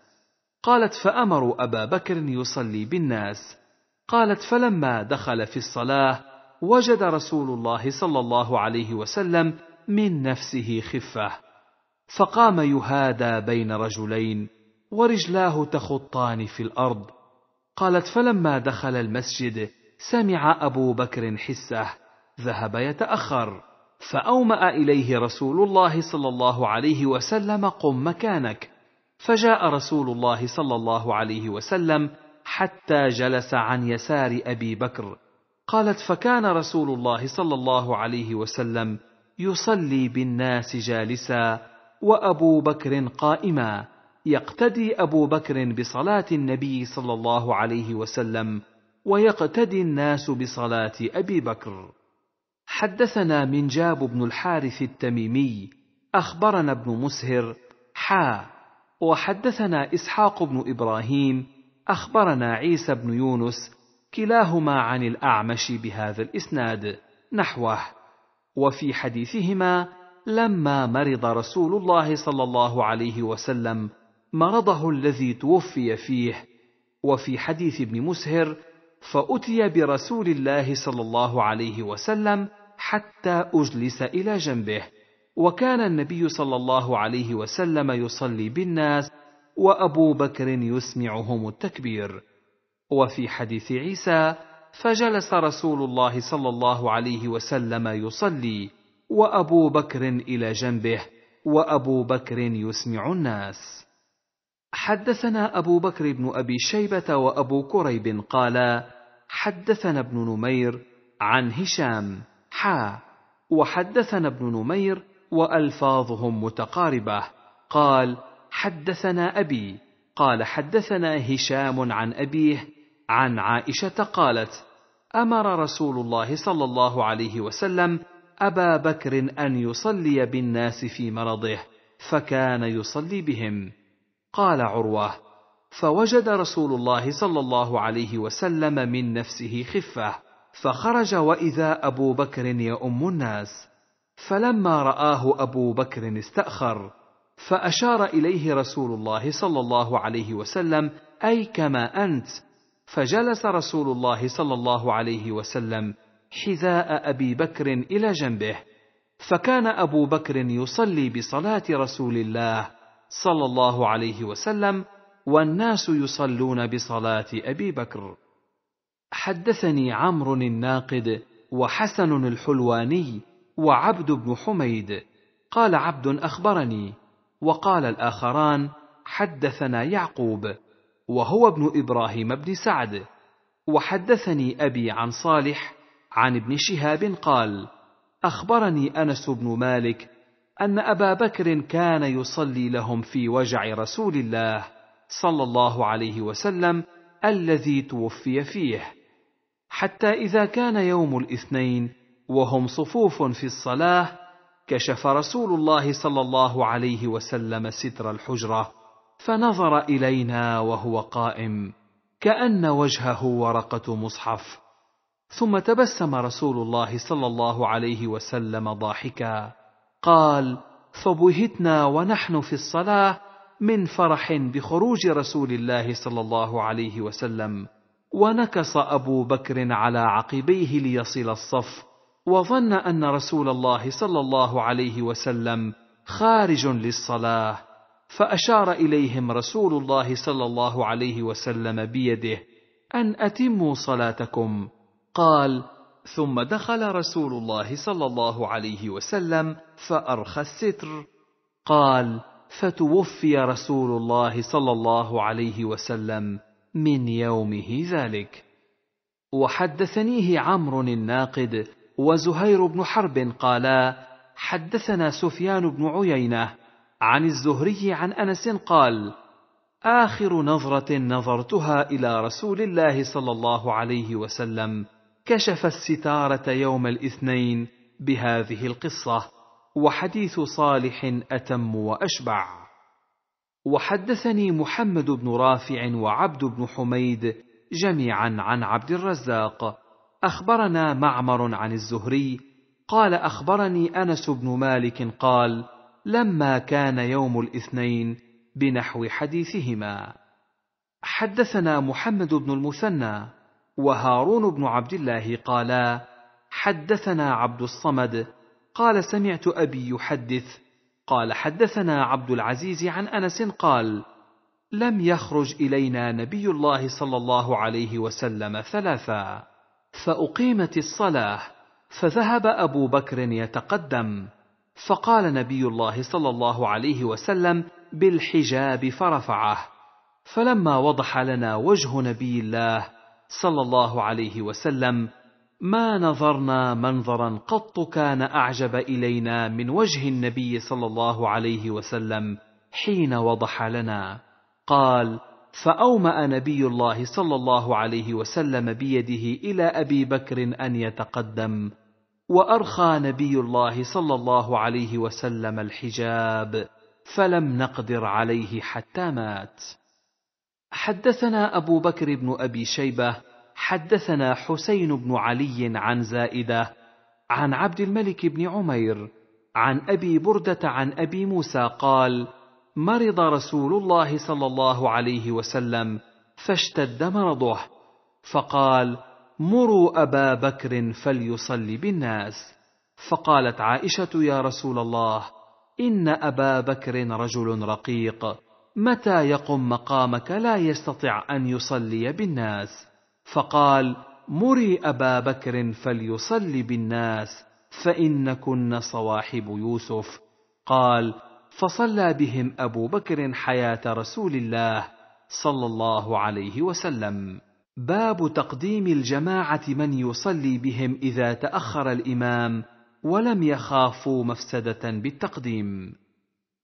قالت فأمروا أبا بكر يصلي بالناس قالت فلما دخل في الصلاة وجد رسول الله صلى الله عليه وسلم من نفسه خفه فقام يهادى بين رجلين ورجلاه تخطان في الارض قالت فلما دخل المسجد سمع ابو بكر حسه ذهب يتاخر فاوما اليه رسول الله صلى الله عليه وسلم قم مكانك فجاء رسول الله صلى الله عليه وسلم حتى جلس عن يسار ابي بكر قالت فكان رسول الله صلى الله عليه وسلم يصلي بالناس جالسا وابو بكر قائما يقتدي ابو بكر بصلاه النبي صلى الله عليه وسلم ويقتدي الناس بصلاه ابي بكر حدثنا منجاب بن الحارث التميمي اخبرنا ابن مسهر حا وحدثنا اسحاق بن ابراهيم اخبرنا عيسى بن يونس كلاهما عن الاعمش بهذا الاسناد نحوه وفي حديثهما لما مرض رسول الله صلى الله عليه وسلم مرضه الذي توفي فيه وفي حديث ابن مسهر فاتي برسول الله صلى الله عليه وسلم حتى اجلس الى جنبه وكان النبي صلى الله عليه وسلم يصلي بالناس وابو بكر يسمعهم التكبير وفي حديث عيسى فجلس رسول الله صلى الله عليه وسلم يصلي وابو بكر الى جنبه وابو بكر يسمع الناس حدثنا ابو بكر بن ابي شيبه وابو كريب قال حدثنا ابن نمير عن هشام حا وحدثنا ابن نمير والفاظهم متقاربه قال حدثنا ابي قال حدثنا هشام عن ابيه عن عائشه قالت امر رسول الله صلى الله عليه وسلم ابا بكر ان يصلي بالناس في مرضه فكان يصلي بهم قال عروه فوجد رسول الله صلى الله عليه وسلم من نفسه خفه فخرج واذا ابو بكر يؤم الناس فلما راه ابو بكر استاخر فاشار اليه رسول الله صلى الله عليه وسلم اي كما انت فجلس رسول الله صلى الله عليه وسلم حذاء ابي بكر الى جنبه فكان ابو بكر يصلي بصلاه رسول الله صلى الله عليه وسلم والناس يصلون بصلاه ابي بكر حدثني عمرو الناقد وحسن الحلواني وعبد بن حميد قال عبد اخبرني وقال الاخران حدثنا يعقوب وهو ابن ابراهيم بن سعد وحدثني ابي عن صالح عن ابن شهاب قال اخبرني انس بن مالك ان ابا بكر كان يصلي لهم في وجع رسول الله صلى الله عليه وسلم الذي توفي فيه حتى اذا كان يوم الاثنين وهم صفوف في الصلاه كشف رسول الله صلى الله عليه وسلم ستر الحجره فنظر الينا وهو قائم كان وجهه ورقه مصحف ثم تبسم رسول الله صلى الله عليه وسلم ضاحكا قال فبهتنا ونحن في الصلاه من فرح بخروج رسول الله صلى الله عليه وسلم ونكص ابو بكر على عقبيه ليصل الصف وظن ان رسول الله صلى الله عليه وسلم خارج للصلاه فاشار اليهم رسول الله صلى الله عليه وسلم بيده ان اتموا صلاتكم قال ثم دخل رسول الله صلى الله عليه وسلم فارخى الستر قال فتوفي رسول الله صلى الله عليه وسلم من يومه ذلك وحدثنيه عمرو الناقد وزهير بن حرب قالا حدثنا سفيان بن عيينه عن الزهري عن انس قال اخر نظره نظرتها الى رسول الله صلى الله عليه وسلم كشف الستاره يوم الاثنين بهذه القصه وحديث صالح اتم واشبع وحدثني محمد بن رافع وعبد بن حميد جميعا عن عبد الرزاق اخبرنا معمر عن الزهري قال اخبرني انس بن مالك قال لما كان يوم الاثنين بنحو حديثهما حدثنا محمد بن المثنى وهارون بن عبد الله قالا حدثنا عبد الصمد قال سمعت ابي يحدث قال حدثنا عبد العزيز عن انس قال لم يخرج الينا نبي الله صلى الله عليه وسلم ثلاثا فاقيمت الصلاه فذهب ابو بكر يتقدم فقال نبي الله صلى الله عليه وسلم بالحجاب فرفعه فلما وضح لنا وجه نبي الله صلى الله عليه وسلم ما نظرنا منظرا قط كان اعجب الينا من وجه النبي صلى الله عليه وسلم حين وضح لنا قال فاوما نبي الله صلى الله عليه وسلم بيده الى ابي بكر ان يتقدم وارخى نبي الله صلى الله عليه وسلم الحجاب فلم نقدر عليه حتى مات حدثنا ابو بكر بن ابي شيبه حدثنا حسين بن علي عن زائده عن عبد الملك بن عمير عن ابي برده عن ابي موسى قال مرض رسول الله صلى الله عليه وسلم فاشتد مرضه فقال مروا ابا بكر فليصلي بالناس فقالت عائشه يا رسول الله ان ابا بكر رجل رقيق متى يقم مقامك لا يستطيع ان يصلي بالناس فقال مري ابا بكر فليصلي بالناس فانكن صواحب يوسف قال فصلى بهم ابو بكر حياه رسول الله صلى الله عليه وسلم باب تقديم الجماعة من يصلي بهم إذا تأخر الإمام ولم يخافوا مفسدة بالتقديم.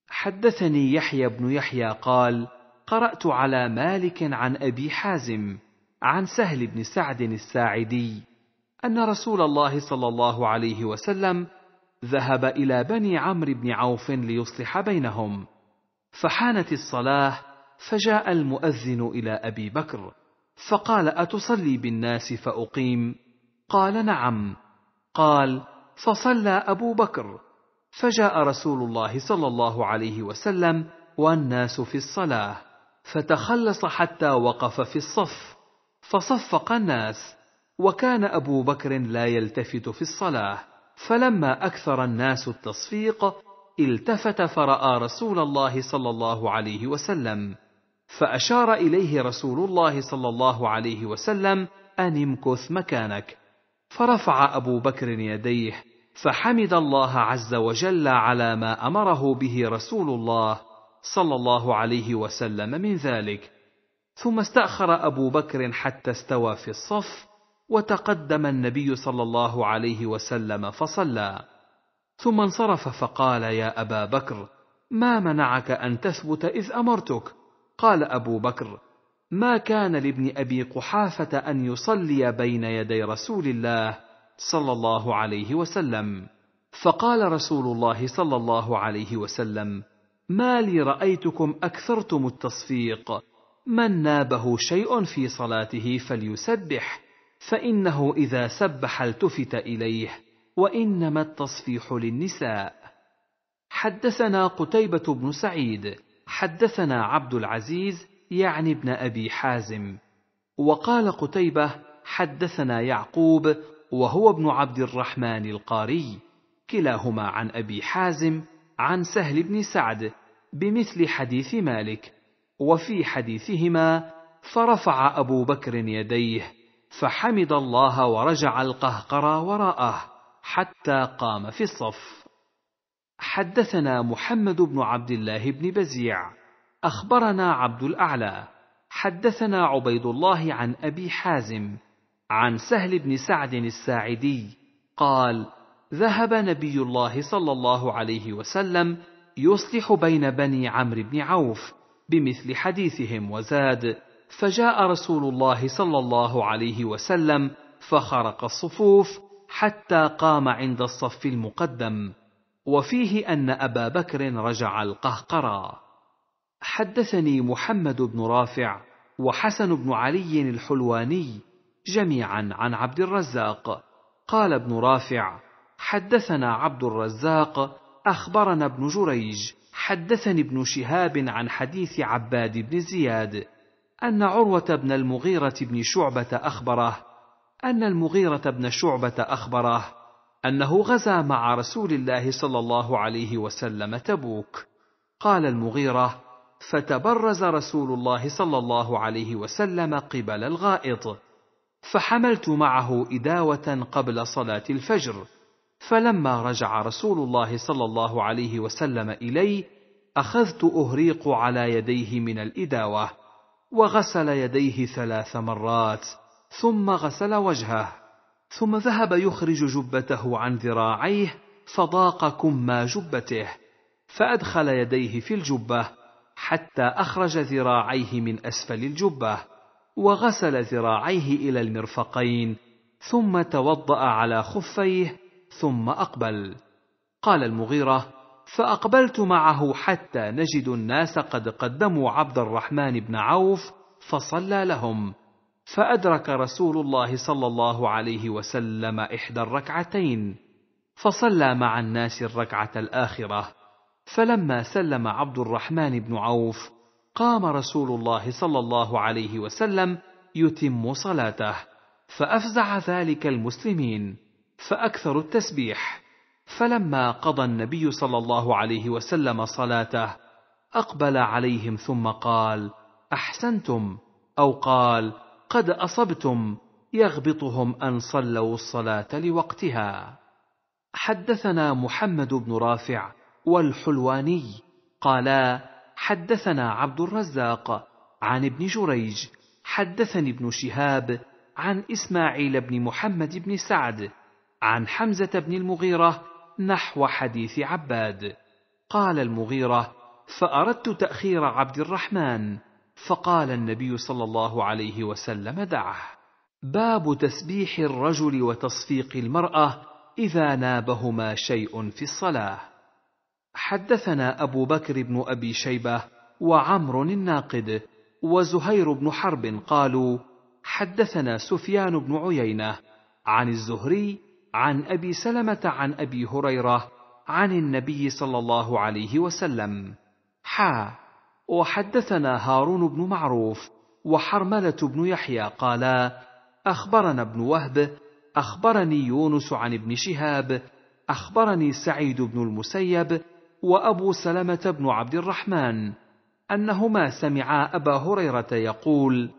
حدثني يحيى بن يحيى قال: قرأت على مالك عن أبي حازم عن سهل بن سعد الساعدي أن رسول الله صلى الله عليه وسلم ذهب إلى بني عمرو بن عوف ليصلح بينهم، فحانت الصلاة فجاء المؤذن إلى أبي بكر. فقال اتصلي بالناس فاقيم قال نعم قال فصلى ابو بكر فجاء رسول الله صلى الله عليه وسلم والناس في الصلاه فتخلص حتى وقف في الصف فصفق الناس وكان ابو بكر لا يلتفت في الصلاه فلما اكثر الناس التصفيق التفت فراى رسول الله صلى الله عليه وسلم فاشار اليه رسول الله صلى الله عليه وسلم ان امكث مكانك فرفع ابو بكر يديه فحمد الله عز وجل على ما امره به رسول الله صلى الله عليه وسلم من ذلك ثم استاخر ابو بكر حتى استوى في الصف وتقدم النبي صلى الله عليه وسلم فصلى ثم انصرف فقال يا ابا بكر ما منعك ان تثبت اذ امرتك قال أبو بكر: ما كان لابن أبي قحافة أن يصلي بين يدي رسول الله صلى الله عليه وسلم، فقال رسول الله صلى الله عليه وسلم: ما لي رأيتكم أكثرتم التصفيق، من نابه شيء في صلاته فليسبح، فإنه إذا سبح التفت إليه، وإنما التصفيح للنساء. حدثنا قتيبة بن سعيد حدثنا عبد العزيز يعني ابن ابي حازم وقال قتيبه حدثنا يعقوب وهو ابن عبد الرحمن القاري كلاهما عن ابي حازم عن سهل بن سعد بمثل حديث مالك وفي حديثهما فرفع ابو بكر يديه فحمد الله ورجع القهقرى وراءه حتى قام في الصف حدثنا محمد بن عبد الله بن بزيع اخبرنا عبد الاعلى حدثنا عبيد الله عن ابي حازم عن سهل بن سعد الساعدي قال ذهب نبي الله صلى الله عليه وسلم يصلح بين بني عمرو بن عوف بمثل حديثهم وزاد فجاء رسول الله صلى الله عليه وسلم فخرق الصفوف حتى قام عند الصف المقدم وفيه أن أبا بكر رجع القهقرى حدثني محمد بن رافع وحسن بن علي الحلواني جميعا عن عبد الرزاق قال ابن رافع حدثنا عبد الرزاق اخبرنا ابن جريج حدثني ابن شهاب عن حديث عباد بن زياد ان عروه بن المغيره بن شعبه اخبره ان المغيره بن شعبه اخبره أنه غزا مع رسول الله صلى الله عليه وسلم تبوك قال المغيرة فتبرز رسول الله صلى الله عليه وسلم قبل الغائط فحملت معه إداوة قبل صلاة الفجر فلما رجع رسول الله صلى الله عليه وسلم إلي أخذت أهريق على يديه من الإداوة وغسل يديه ثلاث مرات ثم غسل وجهه ثم ذهب يخرج جبته عن ذراعيه فضاق كما جبته فادخل يديه في الجبه حتى اخرج ذراعيه من اسفل الجبه وغسل ذراعيه الى المرفقين ثم توضا على خفيه ثم اقبل قال المغيره فاقبلت معه حتى نجد الناس قد قدموا عبد الرحمن بن عوف فصلى لهم فأدرك رسول الله صلى الله عليه وسلم إحدى الركعتين، فصلى مع الناس الركعة الآخرة، فلما سلم عبد الرحمن بن عوف، قام رسول الله صلى الله عليه وسلم يتم صلاته، فأفزع ذلك المسلمين، فأكثروا التسبيح، فلما قضى النبي صلى الله عليه وسلم صلاته، أقبل عليهم ثم قال: أحسنتم، أو قال: قد اصبتم يغبطهم ان صلوا الصلاه لوقتها حدثنا محمد بن رافع والحلواني قالا حدثنا عبد الرزاق عن ابن جريج حدثني ابن شهاب عن اسماعيل بن محمد بن سعد عن حمزه بن المغيره نحو حديث عباد قال المغيره فاردت تاخير عبد الرحمن فقال النبي صلى الله عليه وسلم دعه باب تسبيح الرجل وتصفيق المراه اذا نابهما شيء في الصلاه حدثنا ابو بكر بن ابي شيبه وعمر الناقد وزهير بن حرب قالوا حدثنا سفيان بن عيينه عن الزهري عن ابي سلمه عن ابي هريره عن النبي صلى الله عليه وسلم حا وحدثنا هارون بن معروف وحرمله بن يحيى قالا اخبرنا ابن وهب اخبرني يونس عن ابن شهاب اخبرني سعيد بن المسيب وابو سلمه بن عبد الرحمن انهما سمعا ابا هريره يقول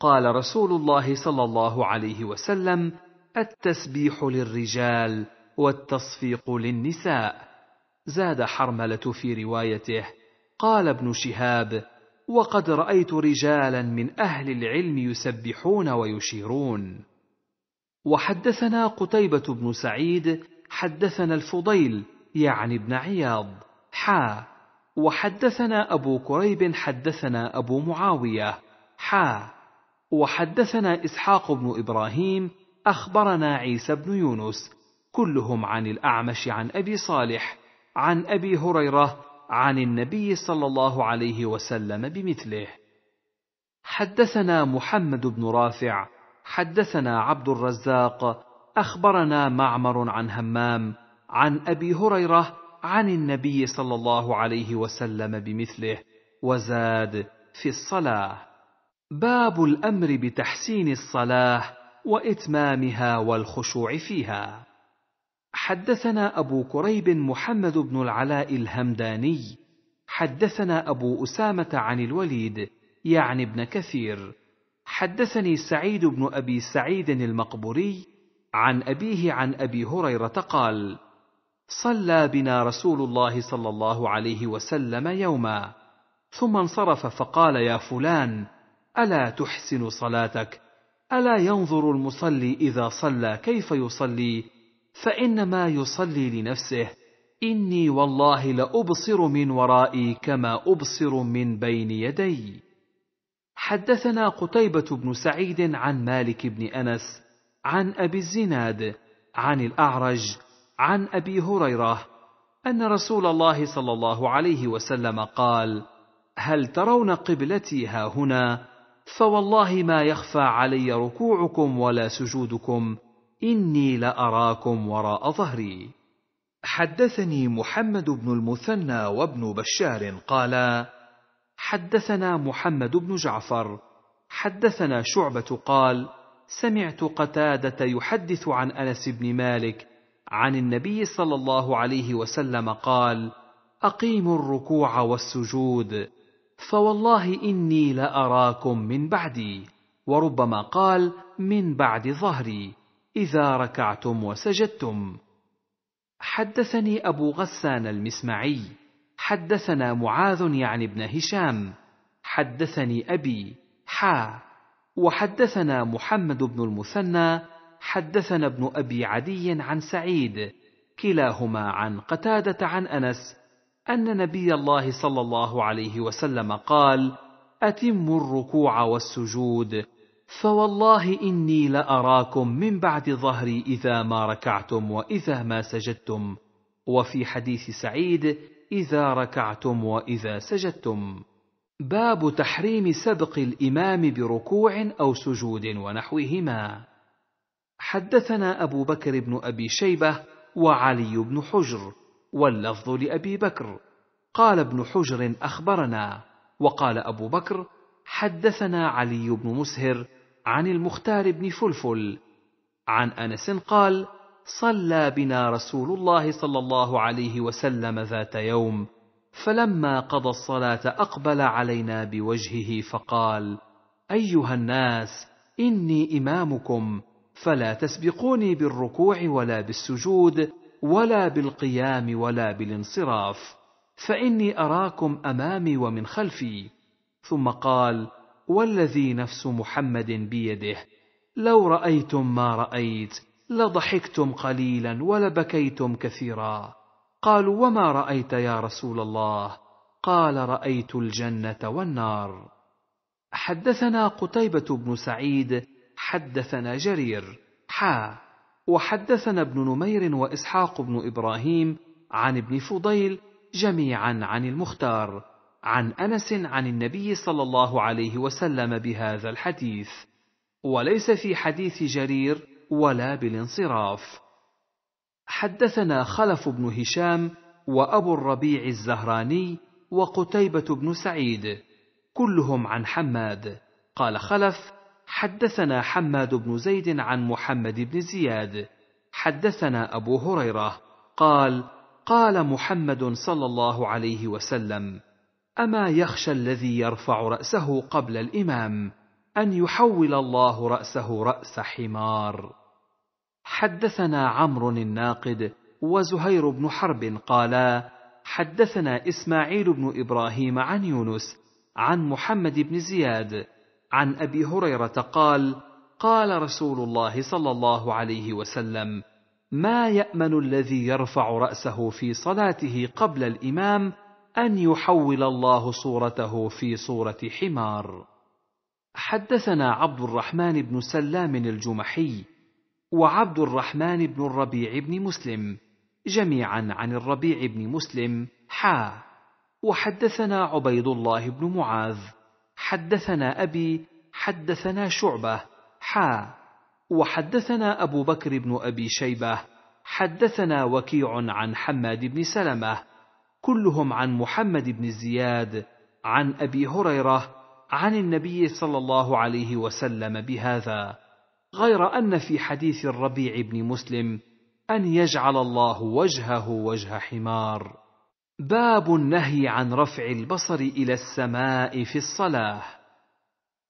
قال رسول الله صلى الله عليه وسلم التسبيح للرجال والتصفيق للنساء زاد حرمله في روايته قال ابن شهاب وقد رايت رجالا من اهل العلم يسبحون ويشيرون وحدثنا قتيبه بن سعيد حدثنا الفضيل يعني ابن عياض حا وحدثنا ابو كريب حدثنا ابو معاويه حا وحدثنا اسحاق بن ابراهيم اخبرنا عيسى بن يونس كلهم عن الاعمش عن ابي صالح عن ابي هريره عن النبي صلى الله عليه وسلم بمثله حدثنا محمد بن رافع حدثنا عبد الرزاق اخبرنا معمر عن همام عن ابي هريره عن النبي صلى الله عليه وسلم بمثله وزاد في الصلاه باب الامر بتحسين الصلاه واتمامها والخشوع فيها حدثنا أبو كريب محمد بن العلاء الهمداني حدثنا أبو أسامة عن الوليد يعني ابن كثير حدثني سعيد بن أبي سعيد المقبوري عن أبيه عن أبي هريرة قال صلى بنا رسول الله صلى الله عليه وسلم يوما ثم انصرف فقال يا فلان ألا تحسن صلاتك ألا ينظر المصلي إذا صلى كيف يصلي فانما يصلي لنفسه اني والله لابصر من ورائي كما ابصر من بين يدي حدثنا قتيبه بن سعيد عن مالك بن انس عن ابي الزناد عن الاعرج عن ابي هريره ان رسول الله صلى الله عليه وسلم قال هل ترون قبلتي ها هنا فوالله ما يخفى علي ركوعكم ولا سجودكم إني لأراكم وراء ظهري حدثني محمد بن المثنى وابن بشار قالا حدثنا محمد بن جعفر حدثنا شعبة قال سمعت قتادة يحدث عن أنس بن مالك عن النبي صلى الله عليه وسلم قال أقيموا الركوع والسجود فوالله إني لأراكم من بعدي وربما قال من بعد ظهري اذا ركعتم وسجدتم حدثني ابو غسان المسمعي حدثنا معاذ يعني ابن هشام حدثني ابي حا وحدثنا محمد بن المثنى حدثنا ابن ابي عدي عن سعيد كلاهما عن قتاده عن انس ان نبي الله صلى الله عليه وسلم قال اتموا الركوع والسجود فوالله إني لأراكم من بعد ظهري إذا ما ركعتم وإذا ما سجدتم وفي حديث سعيد إذا ركعتم وإذا سجدتم باب تحريم سبق الإمام بركوع أو سجود ونحوهما حدثنا أبو بكر بن أبي شيبة وعلي بن حجر واللفظ لأبي بكر قال ابن حجر أخبرنا وقال أبو بكر حدثنا علي بن مسهر عن المختار بن فلفل عن انس قال صلى بنا رسول الله صلى الله عليه وسلم ذات يوم فلما قضى الصلاه اقبل علينا بوجهه فقال ايها الناس اني امامكم فلا تسبقوني بالركوع ولا بالسجود ولا بالقيام ولا بالانصراف فاني اراكم امامي ومن خلفي ثم قال والذي نفس محمد بيده لو رايتم ما رايت لضحكتم قليلا ولبكيتم كثيرا قالوا وما رايت يا رسول الله قال رايت الجنه والنار حدثنا قتيبه بن سعيد حدثنا جرير حا وحدثنا ابن نمير واسحاق بن ابراهيم عن ابن فضيل جميعا عن المختار عن انس عن النبي صلى الله عليه وسلم بهذا الحديث وليس في حديث جرير ولا بالانصراف حدثنا خلف بن هشام وابو الربيع الزهراني وقتيبه بن سعيد كلهم عن حماد قال خلف حدثنا حماد بن زيد عن محمد بن زياد حدثنا ابو هريره قال قال محمد صلى الله عليه وسلم اما يخشى الذي يرفع راسه قبل الامام ان يحول الله راسه راس حمار حدثنا عمرو الناقد وزهير بن حرب قالا حدثنا اسماعيل بن ابراهيم عن يونس عن محمد بن زياد عن ابي هريره قال قال رسول الله صلى الله عليه وسلم ما يامن الذي يرفع راسه في صلاته قبل الامام ان يحول الله صورته في صوره حمار حدثنا عبد الرحمن بن سلام الجمحي وعبد الرحمن بن الربيع بن مسلم جميعا عن الربيع بن مسلم حا وحدثنا عبيد الله بن معاذ حدثنا ابي حدثنا شعبه حا وحدثنا ابو بكر بن ابي شيبه حدثنا وكيع عن حماد بن سلمه كلهم عن محمد بن زياد عن ابي هريره عن النبي صلى الله عليه وسلم بهذا غير ان في حديث الربيع بن مسلم ان يجعل الله وجهه وجه حمار باب النهي عن رفع البصر الى السماء في الصلاه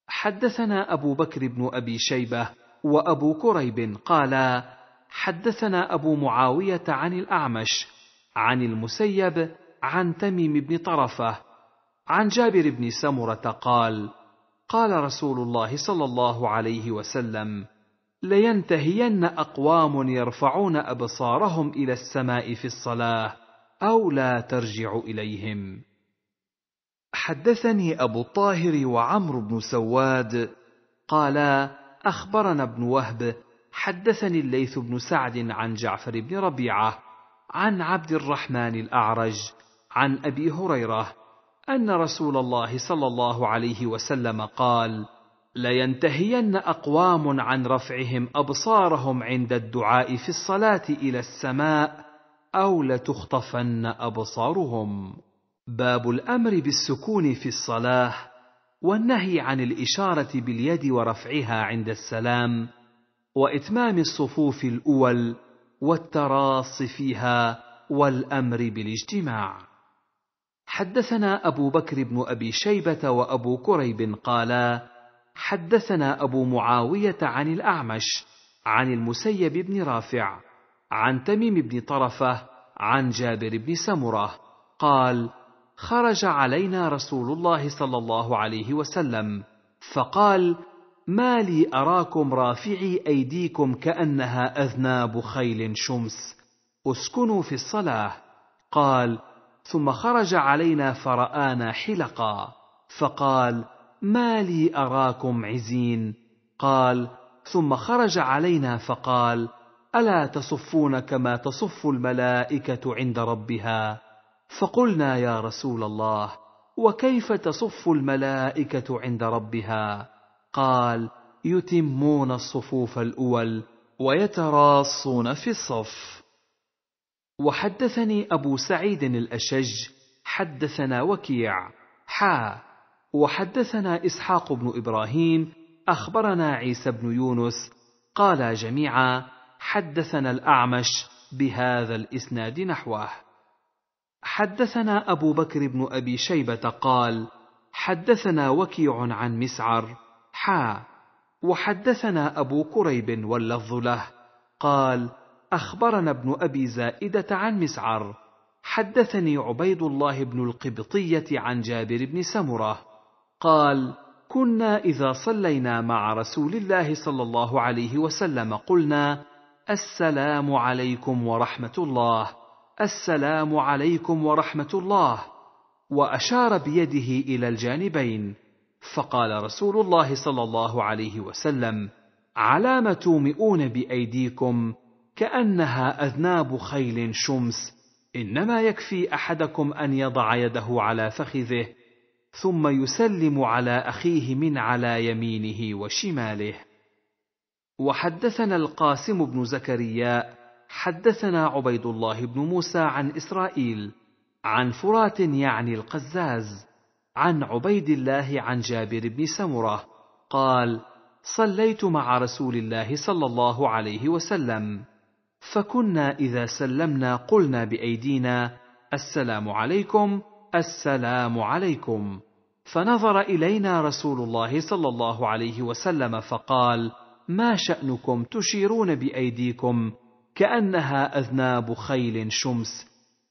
حدثنا ابو بكر بن ابي شيبه وابو كريب قالا حدثنا ابو معاويه عن الاعمش عن المسيب عن تميم بن طرفه عن جابر بن سمره قال قال رسول الله صلى الله عليه وسلم لينتهين اقوام يرفعون ابصارهم الى السماء في الصلاه او لا ترجع اليهم حدثني ابو الطاهر وعمرو بن سواد قالا اخبرنا ابن وهب حدثني الليث بن سعد عن جعفر بن ربيعه عن عبد الرحمن الاعرج عن ابي هريره ان رسول الله صلى الله عليه وسلم قال لينتهين اقوام عن رفعهم ابصارهم عند الدعاء في الصلاه الى السماء او لتخطفن ابصارهم باب الامر بالسكون في الصلاه والنهي عن الاشاره باليد ورفعها عند السلام واتمام الصفوف الاول والتراص فيها والامر بالاجتماع حدثنا أبو بكر بن أبي شيبة وأبو كريب قالا: حدثنا أبو معاوية عن الأعمش، عن المسيب بن رافع، عن تميم بن طرفة، عن جابر بن سمرة، قال: خرج علينا رسول الله صلى الله عليه وسلم، فقال: ما لي أراكم رافعي أيديكم كأنها أذناب خيل شمس، اسكنوا في الصلاة. قال: ثم خرج علينا فرانا حلقا فقال ما لي اراكم عزين قال ثم خرج علينا فقال الا تصفون كما تصف الملائكه عند ربها فقلنا يا رسول الله وكيف تصف الملائكه عند ربها قال يتمون الصفوف الاول ويتراصون في الصف وحدثني أبو سعيد الأشج حدثنا وكيع حا وحدثنا إسحاق بن إبراهيم أخبرنا عيسى بن يونس قالا جميعا حدثنا الأعمش بهذا الإسناد نحوه حدثنا أبو بكر بن أبي شيبة قال حدثنا وكيع عن مسعر حا وحدثنا أبو كريب واللفظ له قال اخبرنا ابن ابي زائده عن مسعر حدثني عبيد الله بن القبطيه عن جابر بن سمره قال كنا اذا صلينا مع رسول الله صلى الله عليه وسلم قلنا السلام عليكم ورحمه الله السلام عليكم ورحمه الله واشار بيده الى الجانبين فقال رسول الله صلى الله عليه وسلم على ما تومئون بايديكم كانها اذناب خيل شمس انما يكفي احدكم ان يضع يده على فخذه ثم يسلم على اخيه من على يمينه وشماله وحدثنا القاسم بن زكريا حدثنا عبيد الله بن موسى عن اسرائيل عن فرات يعني القزاز عن عبيد الله عن جابر بن سمره قال صليت مع رسول الله صلى الله عليه وسلم فكنا اذا سلمنا قلنا بايدينا السلام عليكم السلام عليكم فنظر الينا رسول الله صلى الله عليه وسلم فقال ما شانكم تشيرون بايديكم كانها اذناب خيل شمس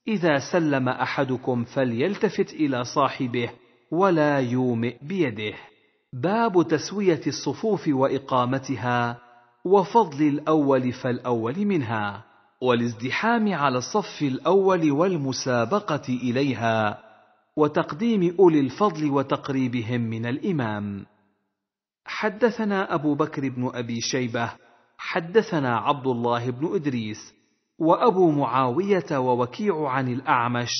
اذا سلم احدكم فليلتفت الى صاحبه ولا يومئ بيده باب تسويه الصفوف واقامتها وفضل الاول فالاول منها والازدحام على الصف الاول والمسابقه اليها وتقديم اولي الفضل وتقريبهم من الامام حدثنا ابو بكر بن ابي شيبه حدثنا عبد الله بن ادريس وابو معاويه ووكيع عن الاعمش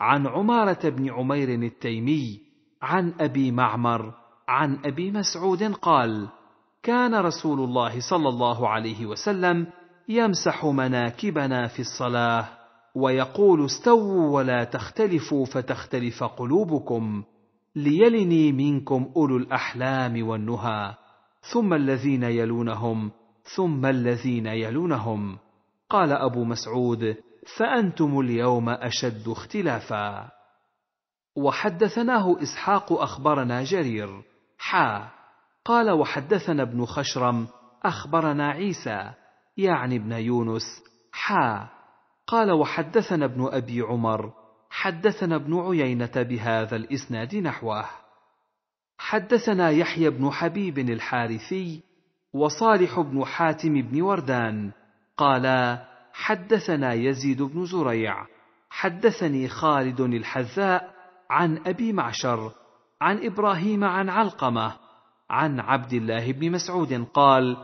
عن عماره بن عمير التيمي عن ابي معمر عن ابي مسعود قال كان رسول الله صلى الله عليه وسلم يمسح مناكبنا في الصلاه ويقول استووا ولا تختلفوا فتختلف قلوبكم ليلني منكم اولو الاحلام والنهى ثم الذين يلونهم ثم الذين يلونهم قال ابو مسعود فانتم اليوم اشد اختلافا وحدثناه اسحاق اخبرنا جرير حا قال وحدثنا ابن خشرم اخبرنا عيسى يعني ابن يونس حا قال وحدثنا ابن ابي عمر حدثنا ابن عيينه بهذا الاسناد نحوه حدثنا يحيى بن حبيب الحارثي وصالح بن حاتم بن وردان قالا حدثنا يزيد بن زريع حدثني خالد الحذاء عن ابي معشر عن ابراهيم عن علقمه عن عبد الله بن مسعود قال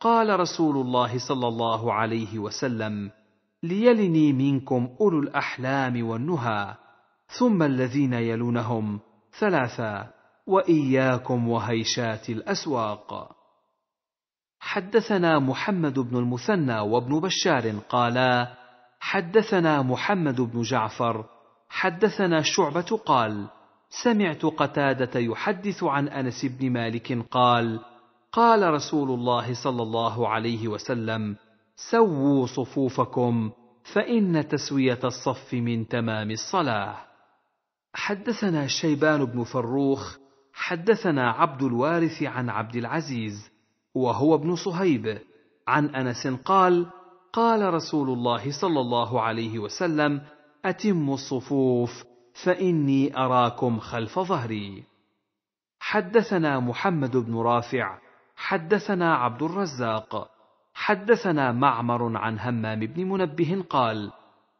قال رسول الله صلى الله عليه وسلم ليلني منكم اولو الاحلام والنهى ثم الذين يلونهم ثلاثا واياكم وهيشات الاسواق حدثنا محمد بن المثنى وابن بشار قالا حدثنا محمد بن جعفر حدثنا شعبه قال سمعت قتاده يحدث عن انس بن مالك قال قال رسول الله صلى الله عليه وسلم سووا صفوفكم فان تسويه الصف من تمام الصلاه حدثنا شيبان بن فروخ حدثنا عبد الوارث عن عبد العزيز وهو ابن صهيب عن انس قال قال رسول الله صلى الله عليه وسلم اتم الصفوف فاني اراكم خلف ظهري حدثنا محمد بن رافع حدثنا عبد الرزاق حدثنا معمر عن همام بن منبه قال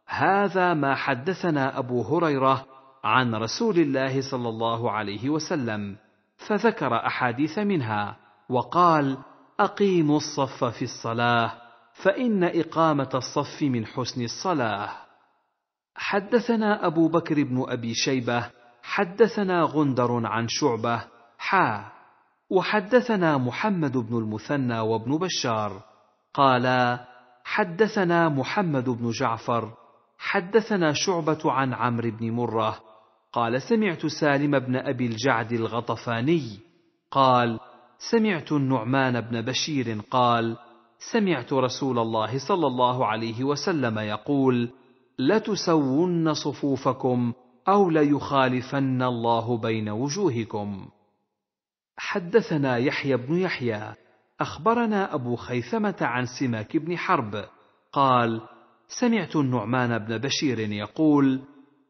هذا ما حدثنا ابو هريره عن رسول الله صلى الله عليه وسلم فذكر احاديث منها وقال اقيموا الصف في الصلاه فان اقامه الصف من حسن الصلاه حدثنا أبو بكر بن أبي شيبة حدثنا غندر عن شعبة حا وحدثنا محمد بن المثنى وابن بشار قالا حدثنا محمد بن جعفر حدثنا شعبة عن عمرو بن مرة قال سمعت سالم بن أبي الجعد الغطفاني قال سمعت النعمان بن بشير قال سمعت رسول الله صلى الله عليه وسلم يقول لتسون صفوفكم او ليخالفن الله بين وجوهكم حدثنا يحيى بن يحيى اخبرنا ابو خيثمه عن سماك بن حرب قال سمعت النعمان بن بشير يقول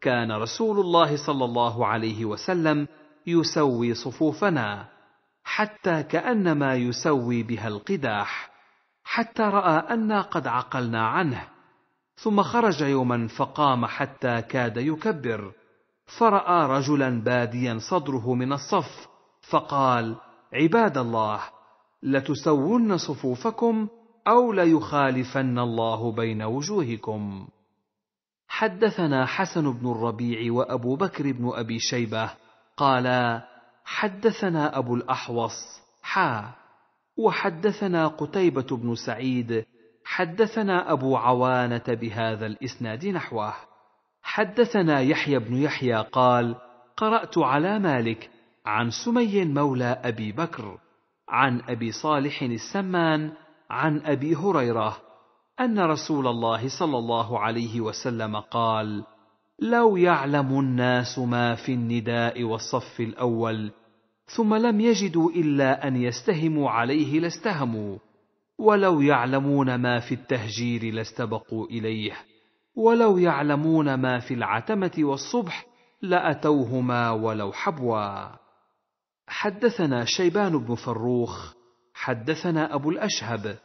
كان رسول الله صلى الله عليه وسلم يسوي صفوفنا حتى كانما يسوي بها القداح حتى راى انا قد عقلنا عنه ثم خرج يوما فقام حتى كاد يكبر فراى رجلا باديا صدره من الصف فقال عباد الله لتسون صفوفكم او ليخالفن الله بين وجوهكم حدثنا حسن بن الربيع وابو بكر بن ابي شيبه قالا حدثنا ابو الاحوص حا وحدثنا قتيبه بن سعيد حدثنا أبو عوانة بهذا الإسناد نحوه حدثنا يحيى بن يحيى قال قرأت على مالك عن سمي مولى أبي بكر عن أبي صالح السمان عن أبي هريرة أن رسول الله صلى الله عليه وسلم قال لو يعلم الناس ما في النداء والصف الأول ثم لم يجدوا إلا أن يستهموا عليه لاستهموا لا ولو يعلمون ما في التهجير لاستبقوا اليه ولو يعلمون ما في العتمه والصبح لاتوهما ولو حبوا حدثنا شيبان بن فروخ حدثنا ابو الاشهب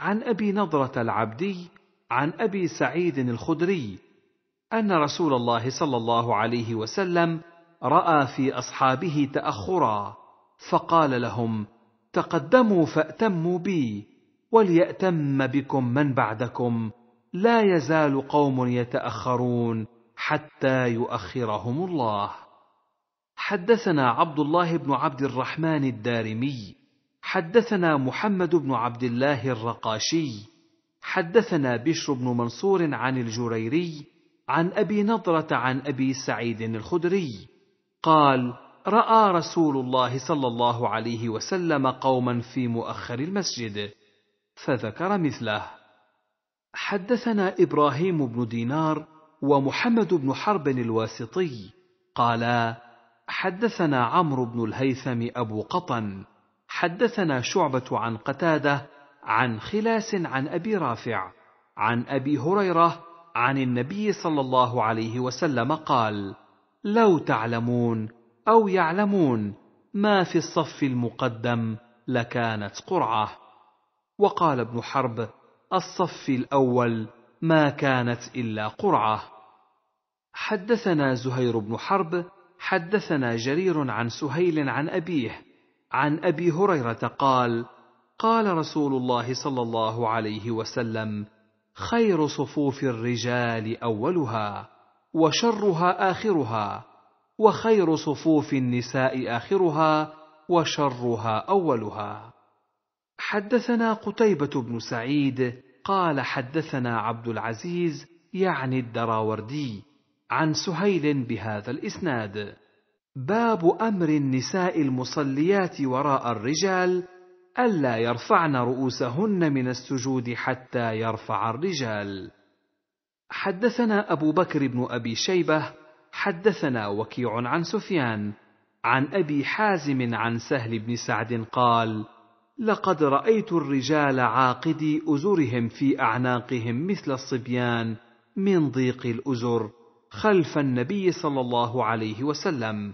عن ابي نضره العبدي عن ابي سعيد الخدري ان رسول الله صلى الله عليه وسلم راى في اصحابه تاخرا فقال لهم تقدموا فاتموا بي وليأتم بكم من بعدكم لا يزال قوم يتأخرون حتى يؤخرهم الله حدثنا عبد الله بن عبد الرحمن الدارمي حدثنا محمد بن عبد الله الرقاشي حدثنا بشر بن منصور عن الجريري عن ابي نضره عن ابي سعيد الخدري قال راى رسول الله صلى الله عليه وسلم قوما في مؤخر المسجد فذكر مثله حدثنا ابراهيم بن دينار ومحمد بن حرب الواسطي قالا حدثنا عمرو بن الهيثم ابو قطن حدثنا شعبه عن قتاده عن خلاس عن ابي رافع عن ابي هريره عن النبي صلى الله عليه وسلم قال لو تعلمون او يعلمون ما في الصف المقدم لكانت قرعه وقال ابن حرب الصف الاول ما كانت الا قرعه حدثنا زهير بن حرب حدثنا جرير عن سهيل عن ابيه عن ابي هريره قال قال رسول الله صلى الله عليه وسلم خير صفوف الرجال اولها وشرها اخرها وخير صفوف النساء اخرها وشرها اولها حدثنا قتيبة بن سعيد قال حدثنا عبد العزيز يعني الدراوردي عن سهيل بهذا الإسناد باب أمر النساء المصليات وراء الرجال ألا يرفعن رؤوسهن من السجود حتى يرفع الرجال حدثنا أبو بكر بن أبي شيبة حدثنا وكيع عن سفيان عن أبي حازم عن سهل بن سعد قال: لقد رايت الرجال عاقدي ازرهم في اعناقهم مثل الصبيان من ضيق الازر خلف النبي صلى الله عليه وسلم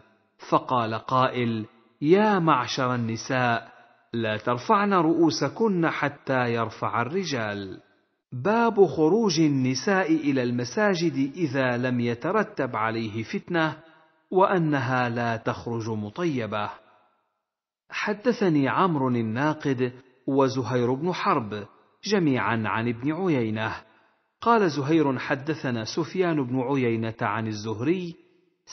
فقال قائل يا معشر النساء لا ترفعن رؤوسكن حتى يرفع الرجال باب خروج النساء الى المساجد اذا لم يترتب عليه فتنه وانها لا تخرج مطيبه حدثني عمرو الناقد وزهير بن حرب جميعا عن ابن عيينه قال زهير حدثنا سفيان بن عيينه عن الزهري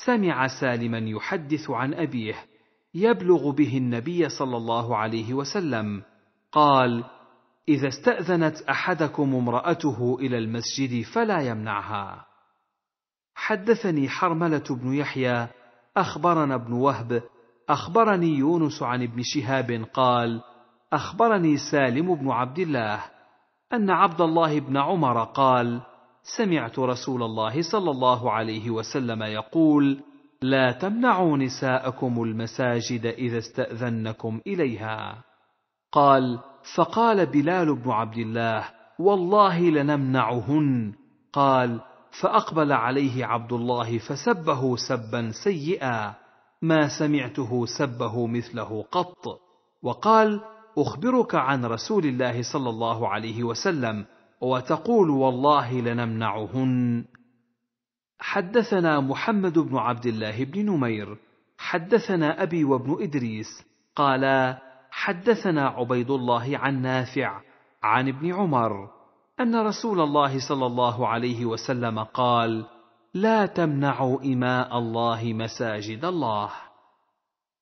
سمع سالما يحدث عن ابيه يبلغ به النبي صلى الله عليه وسلم قال اذا استاذنت احدكم امراته الى المسجد فلا يمنعها حدثني حرمله بن يحيى اخبرنا ابن وهب اخبرني يونس عن ابن شهاب قال اخبرني سالم بن عبد الله ان عبد الله بن عمر قال سمعت رسول الله صلى الله عليه وسلم يقول لا تمنعوا نساءكم المساجد اذا استاذنكم اليها قال فقال بلال بن عبد الله والله لنمنعهن قال فاقبل عليه عبد الله فسبه سبا سيئا ما سمعته سبه مثله قط وقال اخبرك عن رسول الله صلى الله عليه وسلم وتقول والله لنمنعهن حدثنا محمد بن عبد الله بن نمير حدثنا ابي وابن ادريس قالا حدثنا عبيد الله عن نافع عن ابن عمر ان رسول الله صلى الله عليه وسلم قال لا تمنعوا إماء الله مساجد الله.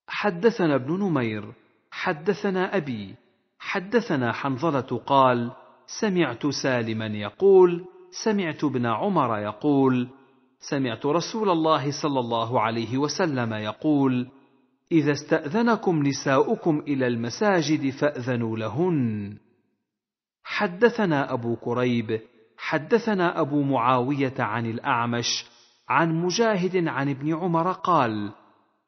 حدثنا ابن نمير، حدثنا أبي، حدثنا حنظلة قال: سمعت سالما يقول: سمعت ابن عمر يقول: سمعت رسول الله صلى الله عليه وسلم يقول: إذا استأذنكم نساؤكم إلى المساجد فأذنوا لهن. حدثنا أبو كريب حدثنا ابو معاويه عن الاعمش عن مجاهد عن ابن عمر قال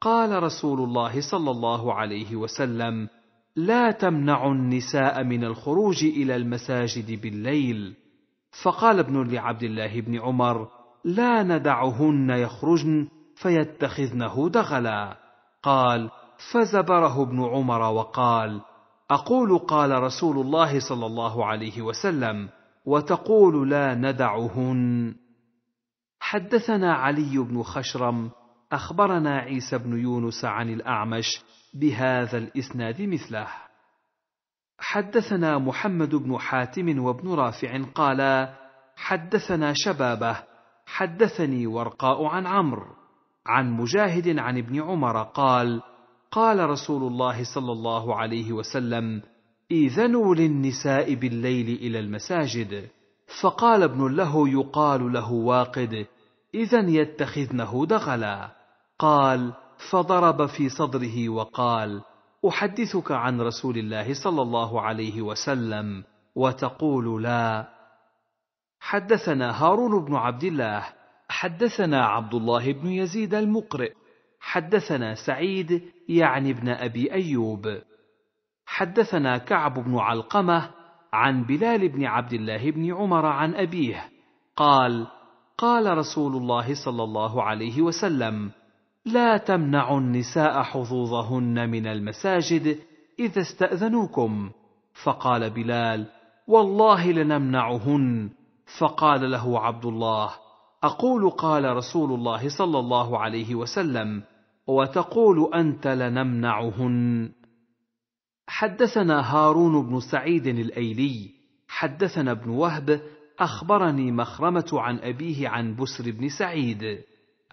قال رسول الله صلى الله عليه وسلم لا تمنع النساء من الخروج الى المساجد بالليل فقال ابن لعبد الله بن عمر لا ندعهن يخرجن فيتخذنه دخلا قال فزبره ابن عمر وقال اقول قال رسول الله صلى الله عليه وسلم وتقول لا ندعهن حدثنا علي بن خشرم اخبرنا عيسى بن يونس عن الاعمش بهذا الاسناد مثله حدثنا محمد بن حاتم وابن رافع قالا حدثنا شبابه حدثني ورقاء عن عمرو عن مجاهد عن ابن عمر قال قال رسول الله صلى الله عليه وسلم إذنوا للنساء بالليل إلى المساجد فقال ابن له يقال له واقد إذا يتخذنه دغلا قال فضرب في صدره وقال أحدثك عن رسول الله صلى الله عليه وسلم وتقول لا حدثنا هارون بن عبد الله حدثنا عبد الله بن يزيد المقرئ حدثنا سعيد يعني ابن أبي أيوب حدثنا كعب بن علقمه عن بلال بن عبد الله بن عمر عن ابيه قال قال رسول الله صلى الله عليه وسلم لا تمنعوا النساء حظوظهن من المساجد اذا استاذنوكم فقال بلال والله لنمنعهن فقال له عبد الله اقول قال رسول الله صلى الله عليه وسلم وتقول انت لنمنعهن حدثنا هارون بن سعيد الايلي حدثنا ابن وهب اخبرني مخرمه عن ابيه عن بسر بن سعيد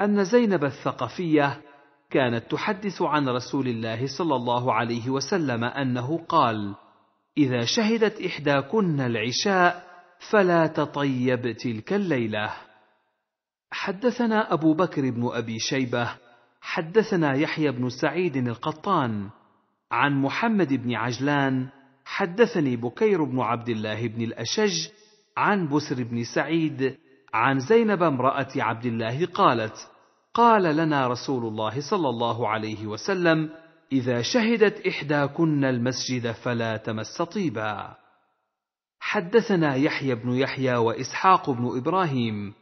ان زينب الثقفيه كانت تحدث عن رسول الله صلى الله عليه وسلم انه قال اذا شهدت احداكن العشاء فلا تطيب تلك الليله حدثنا ابو بكر بن ابي شيبه حدثنا يحيى بن سعيد القطان عن محمد بن عجلان حدثني بكير بن عبد الله بن الاشج عن بسر بن سعيد عن زينب امراه عبد الله قالت قال لنا رسول الله صلى الله عليه وسلم اذا شهدت احداكن المسجد فلا تمس طيبا حدثنا يحيى بن يحيى واسحاق بن ابراهيم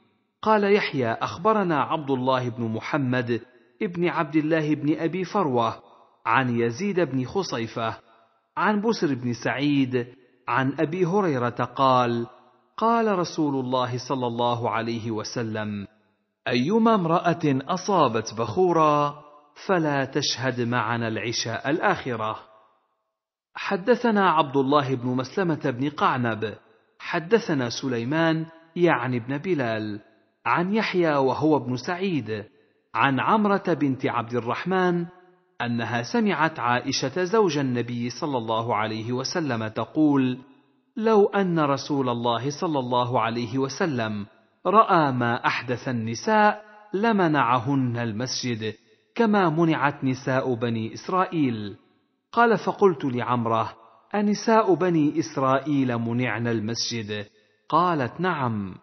قال يحيى اخبرنا عبد الله بن محمد ابن عبد الله بن ابي فروه عن يزيد بن خصيفة عن بسر بن سعيد عن أبي هريرة قال: قال رسول الله صلى الله عليه وسلم: أيما امرأة أصابت بخورا فلا تشهد معنا العشاء الآخرة. حدثنا عبد الله بن مسلمة بن قعنب، حدثنا سليمان يعني بن بلال، عن يحيى وهو ابن سعيد، عن عمرة بنت عبد الرحمن انها سمعت عائشه زوج النبي صلى الله عليه وسلم تقول لو ان رسول الله صلى الله عليه وسلم راى ما احدث النساء لمنعهن المسجد كما منعت نساء بني اسرائيل قال فقلت لعمره انساء بني اسرائيل منعن المسجد قالت نعم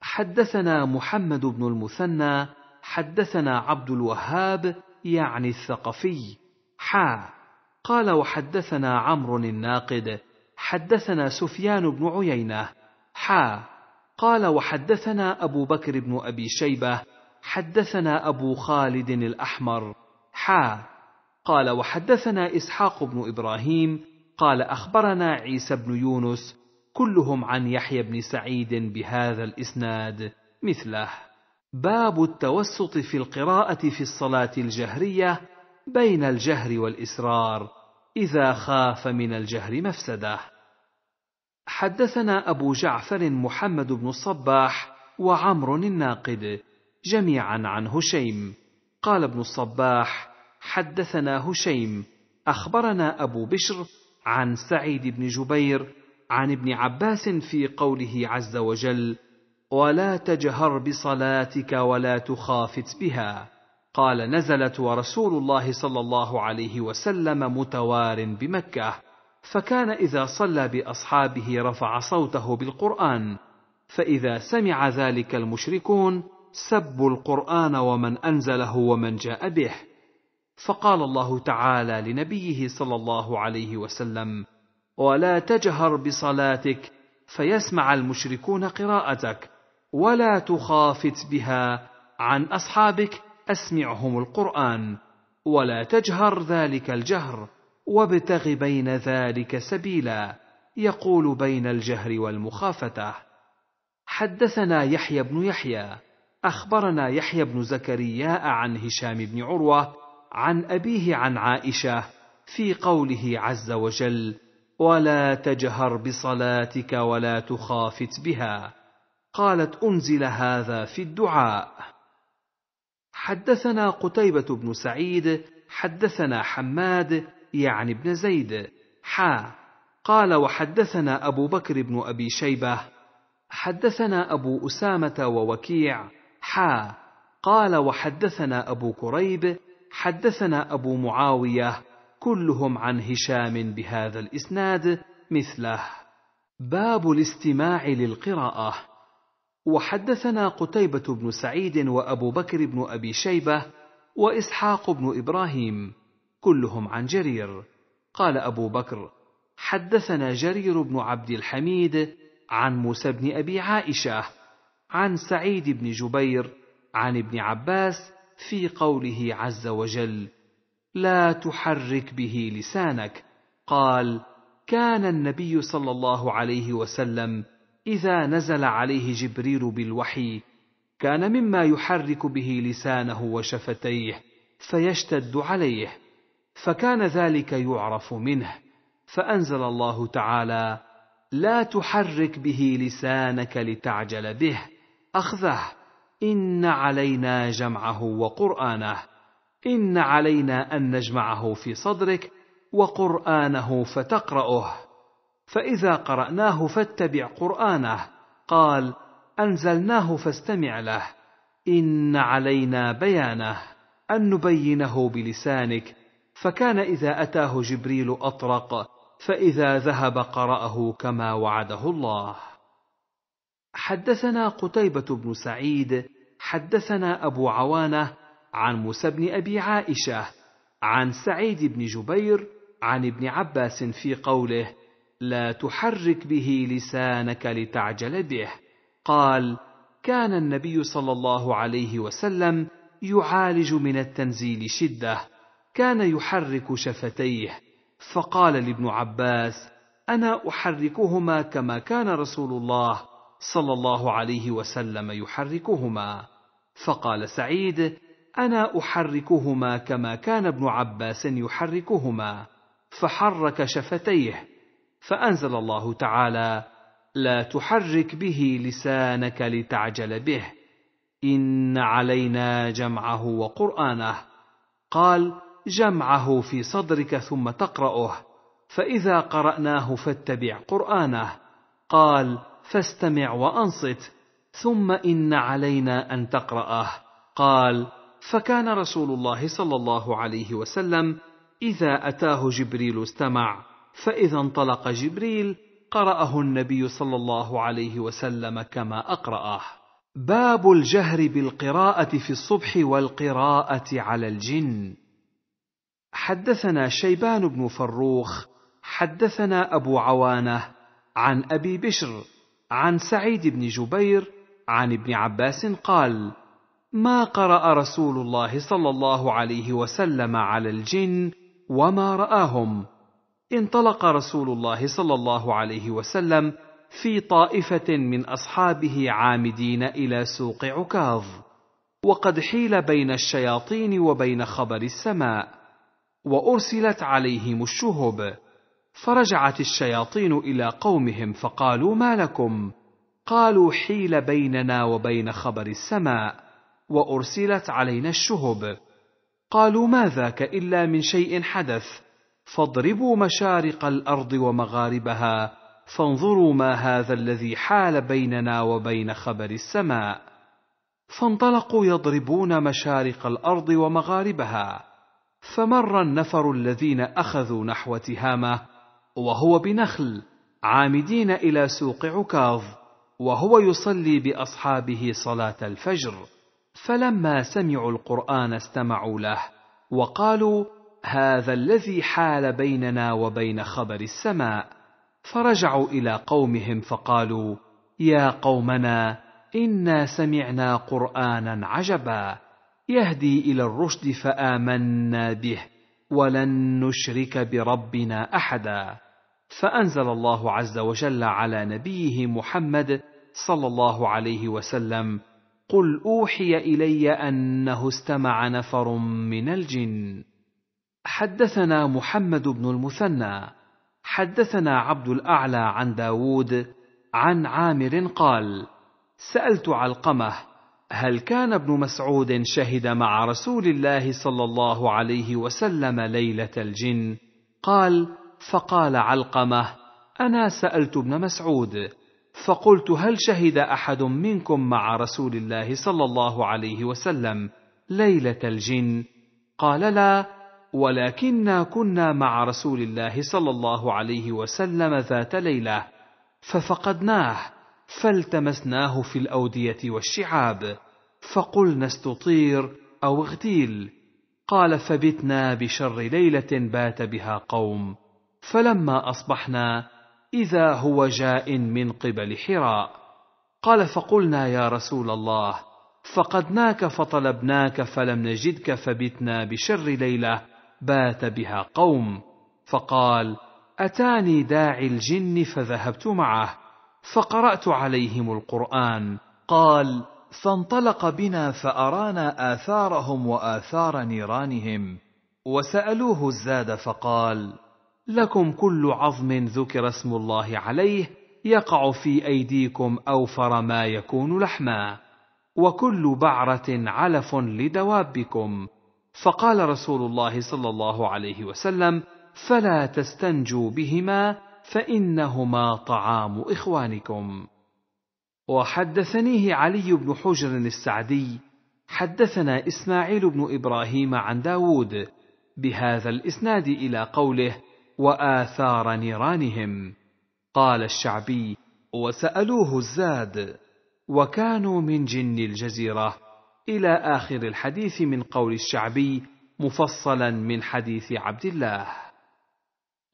حدثنا محمد بن المثنى حدثنا عبد الوهاب يعني الثقفي حا قال وحدثنا عمرو الناقد حدثنا سفيان بن عيينة حا قال وحدثنا أبو بكر بن أبي شيبة حدثنا أبو خالد الأحمر حا قال وحدثنا إسحاق بن إبراهيم قال أخبرنا عيسى بن يونس كلهم عن يحيى بن سعيد بهذا الإسناد مثله باب التوسط في القراءة في الصلاة الجهرية بين الجهر والإسرار إذا خاف من الجهر مفسده. حدثنا أبو جعفر محمد بن الصباح وعمر الناقد جميعا عن هشيم قال ابن الصباح حدثنا هشيم أخبرنا أبو بشر عن سعيد بن جبير عن ابن عباس في قوله عز وجل ولا تجهر بصلاتك ولا تخافت بها قال نزلت ورسول الله صلى الله عليه وسلم متوار بمكه فكان اذا صلى باصحابه رفع صوته بالقران فاذا سمع ذلك المشركون سبوا القران ومن انزله ومن جاء به فقال الله تعالى لنبيه صلى الله عليه وسلم ولا تجهر بصلاتك فيسمع المشركون قراءتك ولا تخافت بها عن اصحابك اسمعهم القران ولا تجهر ذلك الجهر وابتغ بين ذلك سبيلا يقول بين الجهر والمخافته حدثنا يحيى بن يحيى اخبرنا يحيى بن زكريا عن هشام بن عروه عن ابيه عن عائشه في قوله عز وجل ولا تجهر بصلاتك ولا تخافت بها قالت انزل هذا في الدعاء حدثنا قتيبه بن سعيد حدثنا حماد يعني بن زيد حا قال وحدثنا ابو بكر بن ابي شيبه حدثنا ابو اسامه ووكيع حا قال وحدثنا ابو كريب حدثنا ابو معاويه كلهم عن هشام بهذا الاسناد مثله باب الاستماع للقراءه وحدثنا قتيبة بن سعيد وأبو بكر بن أبي شيبة وإسحاق بن إبراهيم كلهم عن جرير قال أبو بكر حدثنا جرير بن عبد الحميد عن موسى بن أبي عائشة عن سعيد بن جبير عن ابن عباس في قوله عز وجل لا تحرك به لسانك قال كان النبي صلى الله عليه وسلم اذا نزل عليه جبريل بالوحي كان مما يحرك به لسانه وشفتيه فيشتد عليه فكان ذلك يعرف منه فانزل الله تعالى لا تحرك به لسانك لتعجل به اخذه ان علينا جمعه وقرانه ان علينا ان نجمعه في صدرك وقرانه فتقراه فإذا قرأناه فاتبع قرآنه قال أنزلناه فاستمع له إن علينا بيانه أن نبينه بلسانك فكان إذا أتاه جبريل أطرق فإذا ذهب قرأه كما وعده الله حدثنا قتيبة بن سعيد حدثنا أبو عوانة عن موسى بن أبي عائشة عن سعيد بن جبير عن ابن عباس في قوله لا تحرك به لسانك لتعجل به قال كان النبي صلى الله عليه وسلم يعالج من التنزيل شده كان يحرك شفتيه فقال لابن عباس انا احركهما كما كان رسول الله صلى الله عليه وسلم يحركهما فقال سعيد انا احركهما كما كان ابن عباس يحركهما فحرك شفتيه فانزل الله تعالى لا تحرك به لسانك لتعجل به ان علينا جمعه وقرانه قال جمعه في صدرك ثم تقراه فاذا قراناه فاتبع قرانه قال فاستمع وانصت ثم ان علينا ان تقراه قال فكان رسول الله صلى الله عليه وسلم اذا اتاه جبريل استمع فإذا انطلق جبريل قرأه النبي صلى الله عليه وسلم كما أقرأه. باب الجهر بالقراءة في الصبح والقراءة على الجن. حدثنا شيبان بن فروخ، حدثنا أبو عوانة عن أبي بشر، عن سعيد بن جبير، عن ابن عباس قال: ما قرأ رسول الله صلى الله عليه وسلم على الجن وما رآهم. انطلق رسول الله صلى الله عليه وسلم في طائفة من أصحابه عامدين إلى سوق عكاظ، وقد حيل بين الشياطين وبين خبر السماء، وأرسلت عليهم الشهب، فرجعت الشياطين إلى قومهم فقالوا: ما لكم؟ قالوا: حيل بيننا وبين خبر السماء، وأرسلت علينا الشهب. قالوا: ما ذاك إلا من شيء حدث، فاضربوا مشارق الارض ومغاربها فانظروا ما هذا الذي حال بيننا وبين خبر السماء فانطلقوا يضربون مشارق الارض ومغاربها فمر النفر الذين اخذوا نحو تهامه وهو بنخل عامدين الى سوق عكاظ وهو يصلي باصحابه صلاه الفجر فلما سمعوا القران استمعوا له وقالوا هذا الذي حال بيننا وبين خبر السماء فرجعوا الى قومهم فقالوا يا قومنا انا سمعنا قرانا عجبا يهدي الى الرشد فامنا به ولن نشرك بربنا احدا فانزل الله عز وجل على نبيه محمد صلى الله عليه وسلم قل اوحي الي انه استمع نفر من الجن حدثنا محمد بن المثنى حدثنا عبد الأعلى عن داود عن عامر قال سألت علقمة هل كان ابن مسعود شهد مع رسول الله صلى الله عليه وسلم ليلة الجن قال فقال علقمة أنا سألت ابن مسعود فقلت هل شهد أحد منكم مع رسول الله صلى الله عليه وسلم ليلة الجن قال لا ولكنا كنا مع رسول الله صلى الله عليه وسلم ذات ليله ففقدناه فالتمسناه في الاوديه والشعاب فقلنا استطير او اغتيل قال فبتنا بشر ليله بات بها قوم فلما اصبحنا اذا هو جاء من قبل حراء قال فقلنا يا رسول الله فقدناك فطلبناك فلم نجدك فبتنا بشر ليله بات بها قوم فقال اتاني داعي الجن فذهبت معه فقرات عليهم القران قال فانطلق بنا فارانا اثارهم واثار نيرانهم وسالوه الزاد فقال لكم كل عظم ذكر اسم الله عليه يقع في ايديكم اوفر ما يكون لحما وكل بعره علف لدوابكم فقال رسول الله صلى الله عليه وسلم فلا تستنجوا بهما فانهما طعام اخوانكم وحدثنيه علي بن حجر السعدي حدثنا اسماعيل بن ابراهيم عن داود بهذا الاسناد الى قوله واثار نيرانهم قال الشعبي وسالوه الزاد وكانوا من جن الجزيره الى اخر الحديث من قول الشعبي مفصلا من حديث عبد الله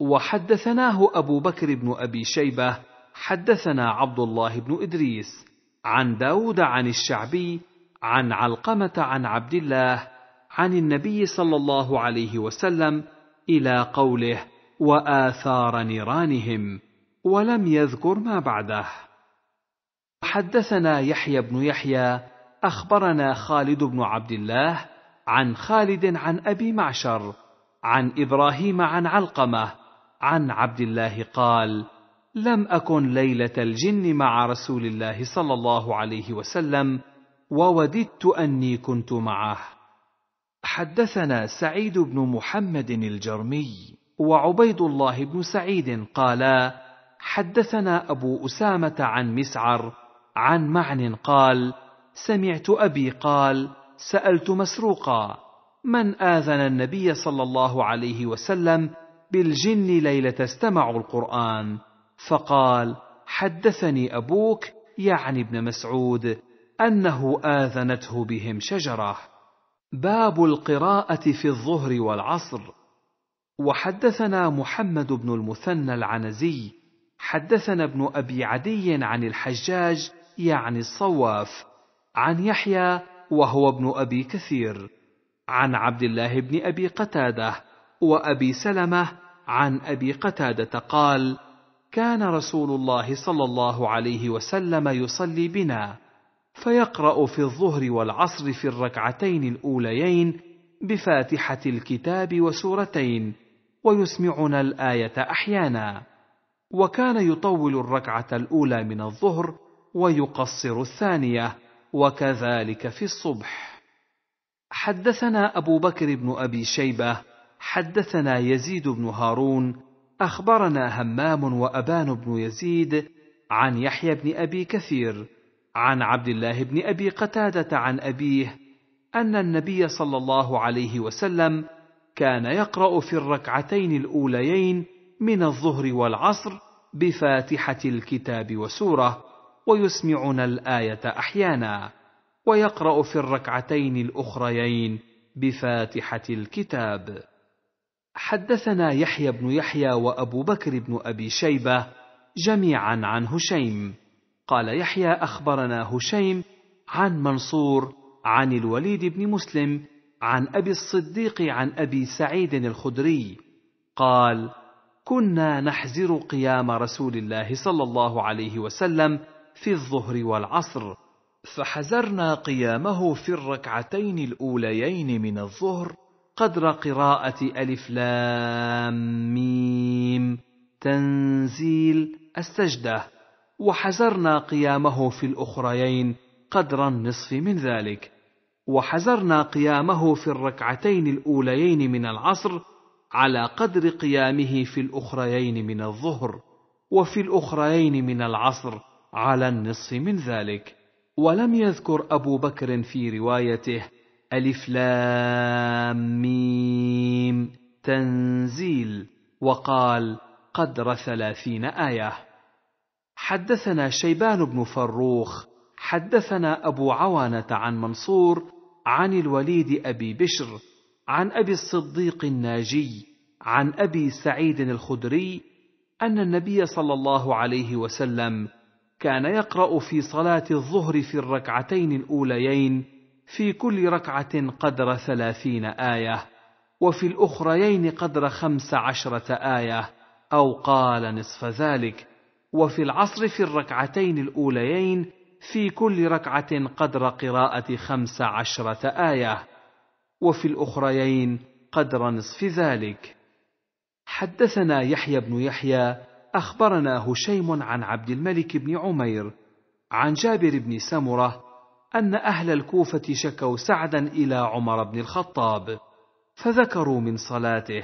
وحدثناه ابو بكر بن ابي شيبه حدثنا عبد الله بن ادريس عن داود عن الشعبي عن علقمه عن عبد الله عن النبي صلى الله عليه وسلم الى قوله واثار نيرانهم ولم يذكر ما بعده حدثنا يحيى بن يحيى اخبرنا خالد بن عبد الله عن خالد عن ابي معشر عن ابراهيم عن علقمه عن عبد الله قال لم اكن ليله الجن مع رسول الله صلى الله عليه وسلم ووددت اني كنت معه حدثنا سعيد بن محمد الجرمي وعبيد الله بن سعيد قالا حدثنا ابو اسامه عن مسعر عن معن قال سمعت ابي قال سالت مسروقا من اذن النبي صلى الله عليه وسلم بالجن ليله استمعوا القران فقال حدثني ابوك يعني ابن مسعود انه اذنته بهم شجره باب القراءه في الظهر والعصر وحدثنا محمد بن المثنى العنزي حدثنا ابن ابي عدي عن الحجاج يعني الصواف عن يحيى وهو ابن ابي كثير عن عبد الله بن ابي قتاده وابي سلمه عن ابي قتاده قال كان رسول الله صلى الله عليه وسلم يصلي بنا فيقرا في الظهر والعصر في الركعتين الاوليين بفاتحه الكتاب وسورتين ويسمعنا الايه احيانا وكان يطول الركعه الاولى من الظهر ويقصر الثانيه وكذلك في الصبح حدثنا ابو بكر بن ابي شيبه حدثنا يزيد بن هارون اخبرنا همام وابان بن يزيد عن يحيى بن ابي كثير عن عبد الله بن ابي قتاده عن ابيه ان النبي صلى الله عليه وسلم كان يقرا في الركعتين الاوليين من الظهر والعصر بفاتحه الكتاب وسوره ويسمعنا الايه احيانا ويقرا في الركعتين الاخريين بفاتحه الكتاب حدثنا يحيى بن يحيى وابو بكر بن ابي شيبه جميعا عن هشيم قال يحيى اخبرنا هشيم عن منصور عن الوليد بن مسلم عن ابي الصديق عن ابي سعيد الخدري قال كنا نحزر قيام رسول الله صلى الله عليه وسلم في الظهر والعصر فحزرنا قيامه في الركعتين الأوليين من الظهر قدر قراءة ألف لام ميم تنزيل السجدة وحزرنا قيامه في الأخريين قدر النصف من ذلك وحزرنا قيامه في الركعتين الأوليين من العصر على قدر قيامه في الأخريين من الظهر وفي الأخريين من العصر على النصف من ذلك ولم يذكر أبو بكر في روايته ألف لام ميم تنزيل وقال قدر ثلاثين آية حدثنا شيبان بن فروخ حدثنا أبو عوانة عن منصور عن الوليد أبي بشر عن أبي الصديق الناجي عن أبي سعيد الخدري أن النبي صلى الله عليه وسلم كان يقرأ في صلاة الظهر في الركعتين الأوليين في كل ركعة قدر ثلاثين آية، وفي الأخريين قدر خمس عشرة آية، أو قال نصف ذلك، وفي العصر في الركعتين الأوليين في كل ركعة قدر قراءة خمس عشرة آية، وفي الأخريين قدر نصف ذلك. حدثنا يحيى بن يحيى اخبرنا هشيم عن عبد الملك بن عمير عن جابر بن سمره ان اهل الكوفه شكوا سعدا الى عمر بن الخطاب فذكروا من صلاته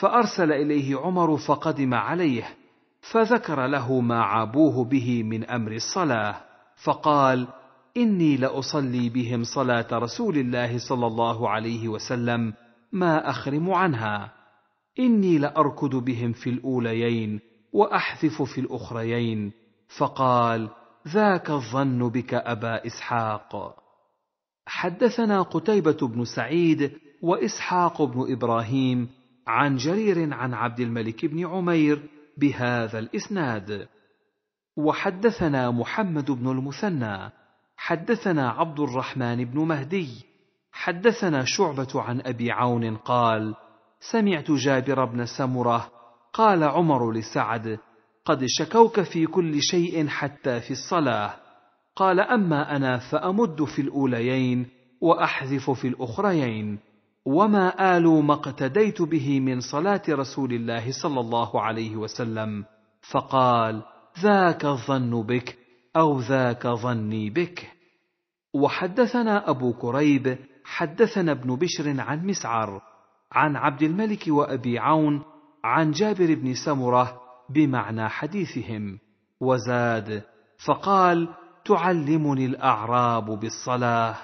فارسل اليه عمر فقدم عليه فذكر له ما عابوه به من امر الصلاه فقال اني لاصلي بهم صلاه رسول الله صلى الله عليه وسلم ما اخرم عنها اني لاركض بهم في الاوليين واحذف في الاخريين فقال ذاك الظن بك ابا اسحاق حدثنا قتيبه بن سعيد واسحاق بن ابراهيم عن جرير عن عبد الملك بن عمير بهذا الاسناد وحدثنا محمد بن المثنى حدثنا عبد الرحمن بن مهدي حدثنا شعبه عن ابي عون قال سمعت جابر بن سمره قال عمر لسعد قد شكوك في كل شيء حتى في الصلاه قال اما انا فامد في الاوليين واحذف في الاخريين وما ال ما اقتديت به من صلاه رسول الله صلى الله عليه وسلم فقال ذاك الظن بك او ذاك ظني بك وحدثنا ابو كريب حدثنا ابن بشر عن مسعر عن عبد الملك وابي عون عن جابر بن سمره بمعنى حديثهم وزاد فقال تعلمني الاعراب بالصلاه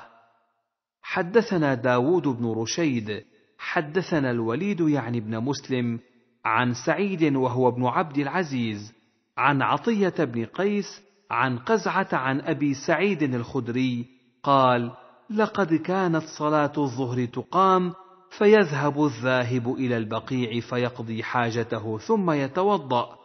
حدثنا داود بن رشيد حدثنا الوليد يعني بن مسلم عن سعيد وهو ابن عبد العزيز عن عطيه بن قيس عن قزعه عن ابي سعيد الخدري قال لقد كانت صلاه الظهر تقام فيذهب الذاهب الى البقيع فيقضي حاجته ثم يتوضا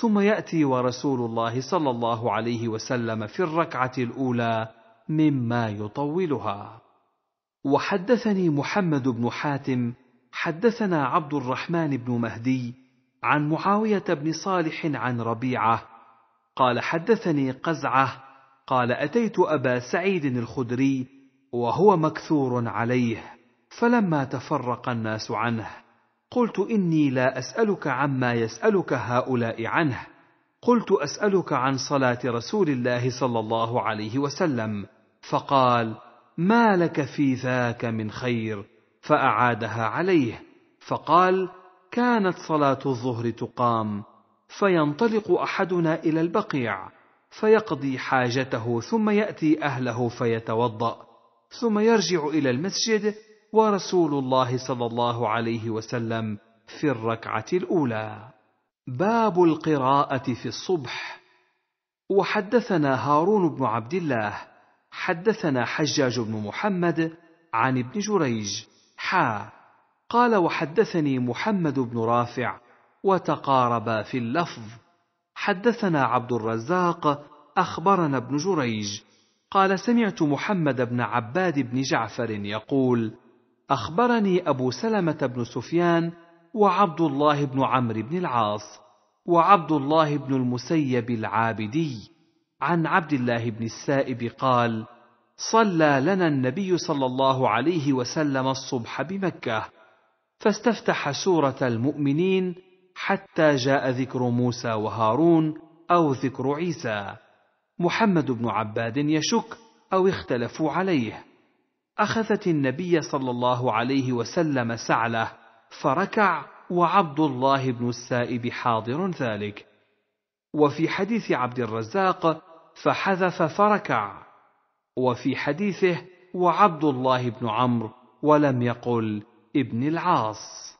ثم ياتي ورسول الله صلى الله عليه وسلم في الركعه الاولى مما يطولها وحدثني محمد بن حاتم حدثنا عبد الرحمن بن مهدي عن معاويه بن صالح عن ربيعه قال حدثني قزعه قال اتيت ابا سعيد الخدري وهو مكثور عليه فلما تفرق الناس عنه قلت اني لا اسالك عما يسالك هؤلاء عنه قلت اسالك عن صلاه رسول الله صلى الله عليه وسلم فقال ما لك في ذاك من خير فاعادها عليه فقال كانت صلاه الظهر تقام فينطلق احدنا الى البقيع فيقضي حاجته ثم ياتي اهله فيتوضا ثم يرجع الى المسجد ورسول الله صلى الله عليه وسلم في الركعه الاولى باب القراءه في الصبح وحدثنا هارون بن عبد الله حدثنا حجاج بن محمد عن ابن جريج حا قال وحدثني محمد بن رافع وتقاربا في اللفظ حدثنا عبد الرزاق اخبرنا ابن جريج قال سمعت محمد بن عباد بن جعفر يقول اخبرني ابو سلمه بن سفيان وعبد الله بن عمرو بن العاص وعبد الله بن المسيب العابدي عن عبد الله بن السائب قال صلى لنا النبي صلى الله عليه وسلم الصبح بمكه فاستفتح سوره المؤمنين حتى جاء ذكر موسى وهارون او ذكر عيسى محمد بن عباد يشك او اختلفوا عليه اخذت النبي صلى الله عليه وسلم سعله فركع وعبد الله بن السائب حاضر ذلك وفي حديث عبد الرزاق فحذف فركع وفي حديثه وعبد الله بن عمرو ولم يقل ابن العاص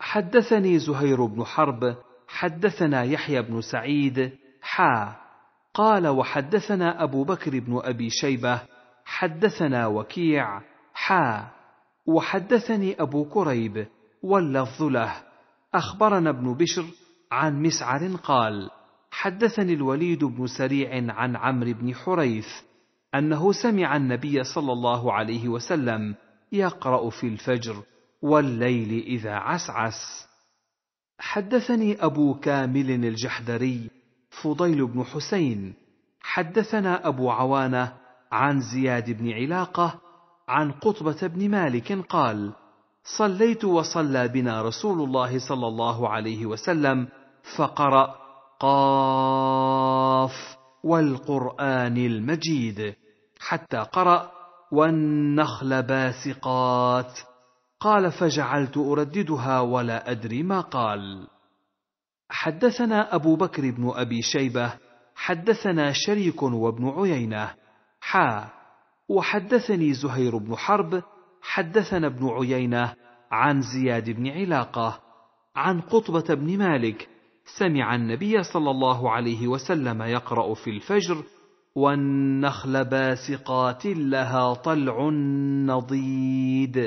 حدثني زهير بن حرب حدثنا يحيى بن سعيد حا قال وحدثنا ابو بكر بن ابي شيبه حدثنا وكيع حا وحدثني أبو كريب واللفظ له أخبرنا ابن بشر عن مسعر قال حدثني الوليد بن سريع عن عمرو بن حريث أنه سمع النبي صلى الله عليه وسلم يقرأ في الفجر والليل إذا عسعس حدثني أبو كامل الجحدري فضيل بن حسين حدثنا أبو عوانة عن زياد بن علاقه عن قطبه بن مالك قال صليت وصلى بنا رسول الله صلى الله عليه وسلم فقرا قاف والقران المجيد حتى قرا والنخل باسقات قال فجعلت ارددها ولا ادري ما قال حدثنا ابو بكر بن ابي شيبه حدثنا شريك وابن عيينه حا وحدثني زهير بن حرب حدثنا ابن عيينة عن زياد بن علاقة عن قطبة بن مالك سمع النبي صلى الله عليه وسلم يقرأ في الفجر والنخل باسقات لها طلع نضيد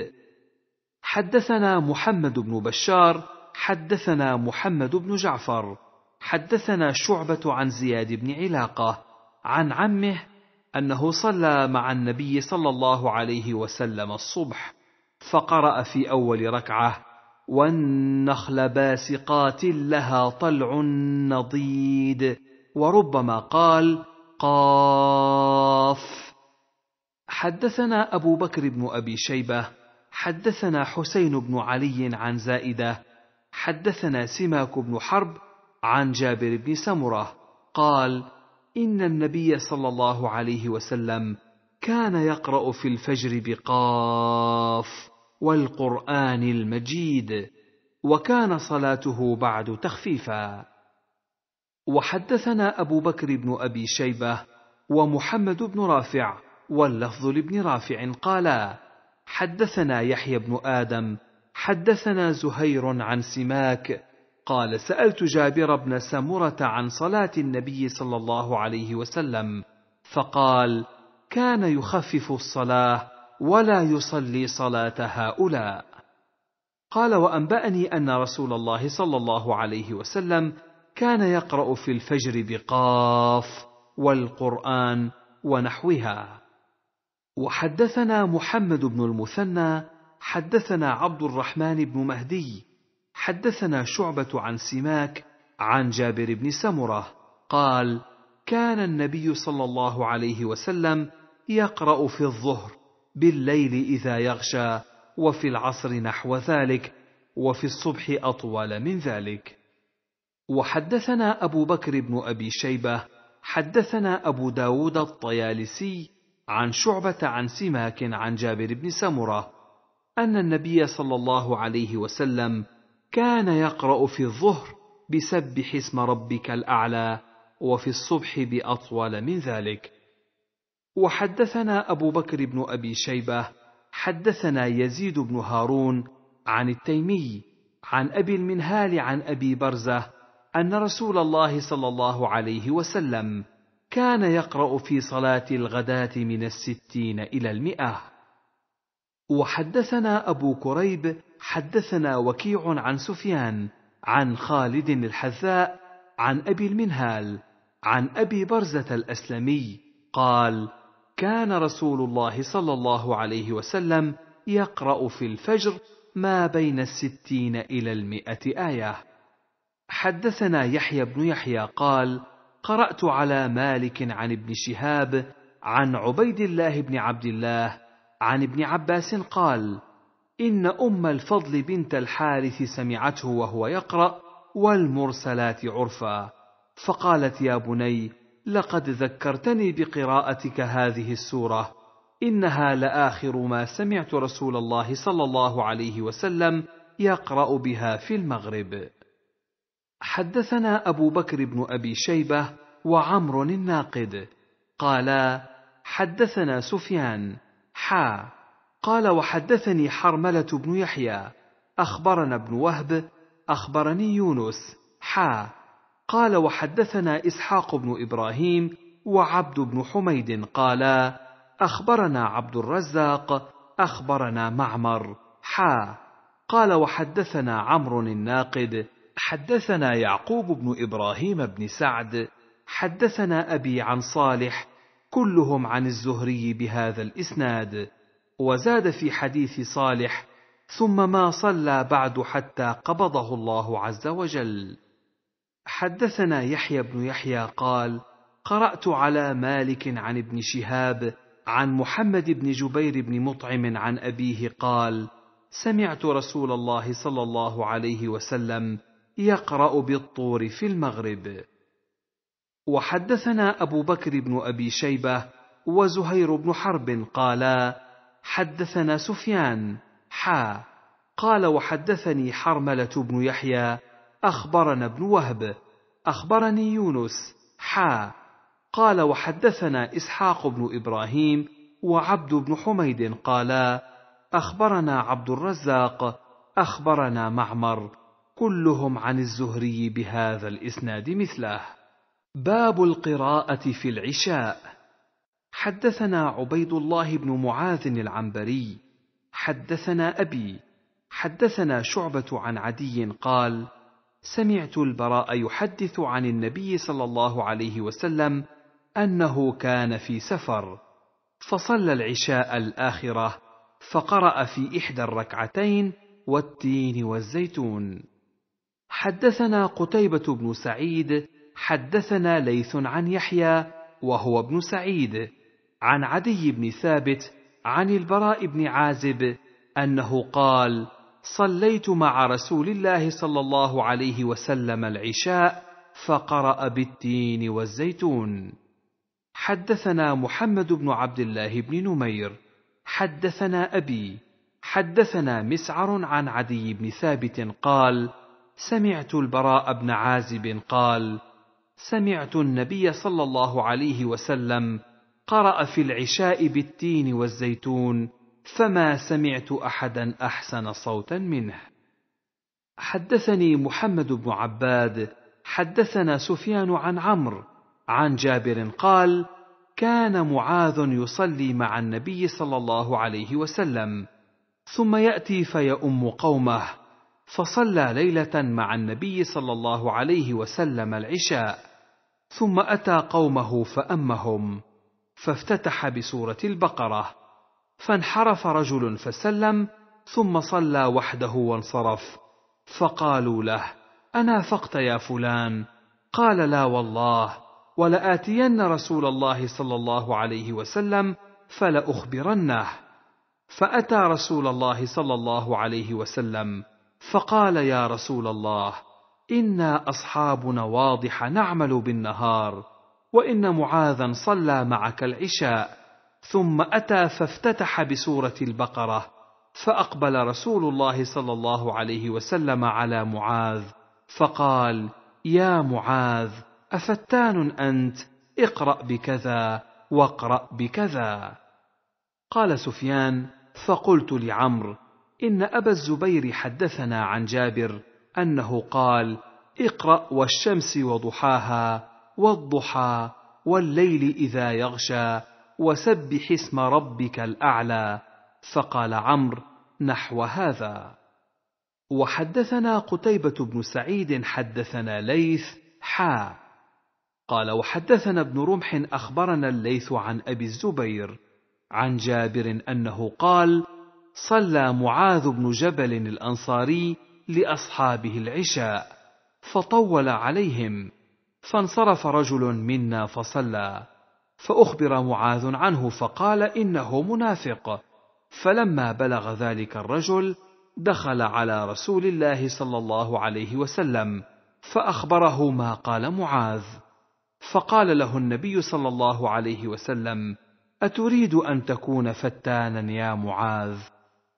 حدثنا محمد بن بشار حدثنا محمد بن جعفر حدثنا شعبة عن زياد بن علاقة عن عمه انه صلى مع النبي صلى الله عليه وسلم الصبح فقرا في اول ركعه والنخل باسقات لها طلع نضيد وربما قال قاف حدثنا ابو بكر بن ابي شيبه حدثنا حسين بن علي عن زائده حدثنا سماك بن حرب عن جابر بن سمره قال ان النبي صلى الله عليه وسلم كان يقرا في الفجر بقاف والقران المجيد وكان صلاته بعد تخفيفا وحدثنا ابو بكر بن ابي شيبه ومحمد بن رافع واللفظ لابن رافع قالا حدثنا يحيى بن ادم حدثنا زهير عن سماك قال سألت جابر بن سمرة عن صلاة النبي صلى الله عليه وسلم فقال كان يخفف الصلاة ولا يصلي صلاة هؤلاء قال وأنبأني أن رسول الله صلى الله عليه وسلم كان يقرأ في الفجر بقاف والقرآن ونحوها وحدثنا محمد بن المثنى حدثنا عبد الرحمن بن مهدي حدثنا شعبة عن سماك عن جابر بن سمرة قال: كان النبي صلى الله عليه وسلم يقرأ في الظهر بالليل إذا يغشى، وفي العصر نحو ذلك، وفي الصبح أطول من ذلك. وحدثنا أبو بكر بن أبي شيبة، حدثنا أبو داود الطيالسي عن شعبة عن سماك عن جابر بن سمرة أن النبي صلى الله عليه وسلم كان يقرا في الظهر بسبح اسم ربك الاعلى وفي الصبح باطول من ذلك وحدثنا ابو بكر بن ابي شيبه حدثنا يزيد بن هارون عن التيمي عن ابي المنهال عن ابي برزه ان رسول الله صلى الله عليه وسلم كان يقرا في صلاه الغداه من الستين الى المئه وحدثنا ابو كريب حدثنا وكيع عن سفيان عن خالد الحذاء عن ابي المنهال عن ابي برزه الاسلمي قال كان رسول الله صلى الله عليه وسلم يقرا في الفجر ما بين الستين الى المئه ايه حدثنا يحيى بن يحيى قال قرات على مالك عن ابن شهاب عن عبيد الله بن عبد الله عن ابن عباس قال إن أم الفضل بنت الحارث سمعته وهو يقرأ والمرسلات عرفا فقالت يا بني لقد ذكرتني بقراءتك هذه السورة إنها لآخر ما سمعت رسول الله صلى الله عليه وسلم يقرأ بها في المغرب حدثنا أبو بكر بن أبي شيبة وعمر الناقد قالا حدثنا سفيان حا قال وحدثني حرملة بن يحيى أخبرنا ابن وهب أخبرني يونس حا قال وحدثنا إسحاق بن إبراهيم وعبد بن حميد قالا أخبرنا عبد الرزاق أخبرنا معمر حا قال وحدثنا عمرو الناقد حدثنا يعقوب بن إبراهيم بن سعد حدثنا أبي عن صالح كلهم عن الزهري بهذا الإسناد وزاد في حديث صالح ثم ما صلى بعد حتى قبضه الله عز وجل حدثنا يحيى بن يحيى قال قرات على مالك عن ابن شهاب عن محمد بن جبير بن مطعم عن ابيه قال سمعت رسول الله صلى الله عليه وسلم يقرا بالطور في المغرب وحدثنا ابو بكر بن ابي شيبه وزهير بن حرب قالا حدثنا سفيان حا قال وحدثني حرملة بن يحيى أخبرنا ابن وهب أخبرني يونس حا قال وحدثنا إسحاق بن إبراهيم وعبد بن حميد قالا أخبرنا عبد الرزاق أخبرنا معمر كلهم عن الزهري بهذا الإسناد مثله باب القراءة في العشاء حدثنا عبيد الله بن معاذ العنبري حدثنا ابي حدثنا شعبه عن عدي قال سمعت البراء يحدث عن النبي صلى الله عليه وسلم انه كان في سفر فصلى العشاء الاخره فقرا في احدى الركعتين والتين والزيتون حدثنا قتيبه بن سعيد حدثنا ليث عن يحيى وهو ابن سعيد عن عدي بن ثابت عن البراء بن عازب انه قال صليت مع رسول الله صلى الله عليه وسلم العشاء فقرا بالتين والزيتون حدثنا محمد بن عبد الله بن نمير حدثنا ابي حدثنا مسعر عن عدي بن ثابت قال سمعت البراء بن عازب قال سمعت النبي صلى الله عليه وسلم قرأ في العشاء بالتين والزيتون فما سمعت أحدا أحسن صوتا منه. حدثني محمد بن عباد حدثنا سفيان عن عمرو عن جابر قال: كان معاذ يصلي مع النبي صلى الله عليه وسلم ثم ياتي فيؤم قومه فصلى ليله مع النبي صلى الله عليه وسلم العشاء ثم اتى قومه فامهم فافتتح بسورة البقرة فانحرف رجل فسلم ثم صلى وحده وانصرف فقالوا له أنافقت يا فلان قال لا والله ولآتين رسول الله صلى الله عليه وسلم فلأخبرنه فأتى رسول الله صلى الله عليه وسلم فقال يا رسول الله إنا أصحابنا واضح نعمل بالنهار وان معاذا صلى معك العشاء ثم اتى فافتتح بسوره البقره فاقبل رسول الله صلى الله عليه وسلم على معاذ فقال يا معاذ افتان انت اقرا بكذا واقرا بكذا قال سفيان فقلت لعمرو ان ابا الزبير حدثنا عن جابر انه قال اقرا والشمس وضحاها والضحى والليل اذا يغشى وسبح اسم ربك الاعلى فقال عمرو نحو هذا وحدثنا قتيبه بن سعيد حدثنا ليث حا قال وحدثنا ابن رمح اخبرنا الليث عن ابي الزبير عن جابر انه قال صلى معاذ بن جبل الانصاري لاصحابه العشاء فطول عليهم فانصرف رجل منا فصلى فاخبر معاذ عنه فقال انه منافق فلما بلغ ذلك الرجل دخل على رسول الله صلى الله عليه وسلم فاخبره ما قال معاذ فقال له النبي صلى الله عليه وسلم اتريد ان تكون فتانا يا معاذ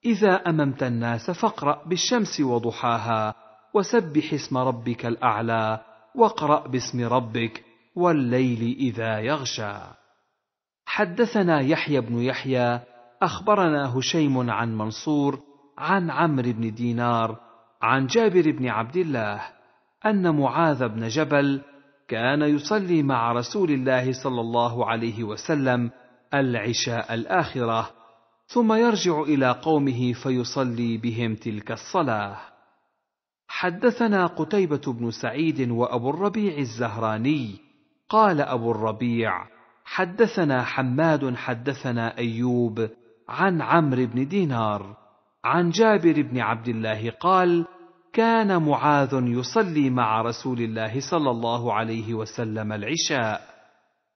اذا اممت الناس فاقرا بالشمس وضحاها وسبح اسم ربك الاعلى واقرأ باسم ربك والليل إذا يغشى. حدثنا يحيى بن يحيى أخبرنا هشيم عن منصور عن عمرو بن دينار عن جابر بن عبد الله أن معاذ بن جبل كان يصلي مع رسول الله صلى الله عليه وسلم العشاء الآخرة ثم يرجع إلى قومه فيصلي بهم تلك الصلاة. حدثنا قتيبة بن سعيد وأبو الربيع الزهراني قال أبو الربيع حدثنا حماد حدثنا أيوب عن عمرو بن دينار عن جابر بن عبد الله قال كان معاذ يصلي مع رسول الله صلى الله عليه وسلم العشاء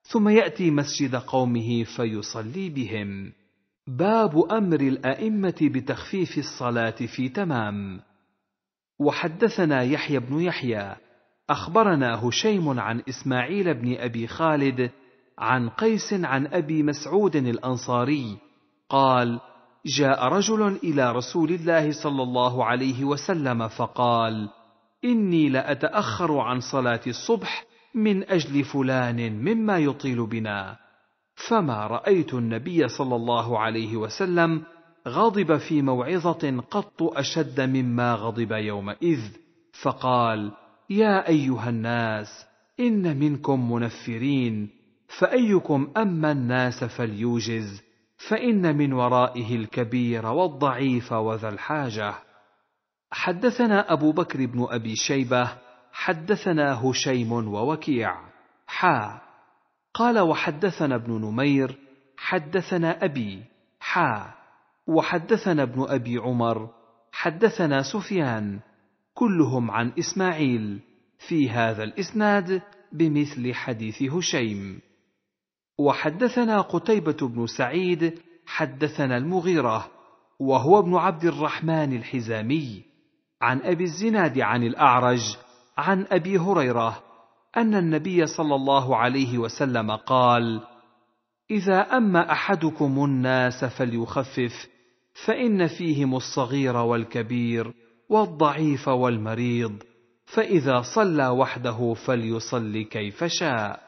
ثم ياتي مسجد قومه فيصلي بهم باب امر الائمه بتخفيف الصلاه في تمام وحدثنا يحيى بن يحيى اخبرنا هشيم عن اسماعيل بن ابي خالد عن قيس عن ابي مسعود الانصاري قال جاء رجل الى رسول الله صلى الله عليه وسلم فقال اني لاتاخر عن صلاه الصبح من اجل فلان مما يطيل بنا فما رايت النبي صلى الله عليه وسلم غضب في موعظه قط اشد مما غضب يومئذ فقال يا ايها الناس ان منكم منفرين فايكم اما الناس فليوجز فان من ورائه الكبير والضعيف وذا الحاجه حدثنا ابو بكر بن ابي شيبه حدثنا هشيم ووكيع حا قال وحدثنا ابن نمير حدثنا ابي حا وحدثنا ابن ابي عمر حدثنا سفيان كلهم عن اسماعيل في هذا الاسناد بمثل حديث هشيم وحدثنا قتيبه بن سعيد حدثنا المغيره وهو ابن عبد الرحمن الحزامي عن ابي الزناد عن الاعرج عن ابي هريره ان النبي صلى الله عليه وسلم قال اذا اما احدكم الناس فليخفف فان فيهم الصغير والكبير والضعيف والمريض فاذا صلى وحده فليصلي كيف شاء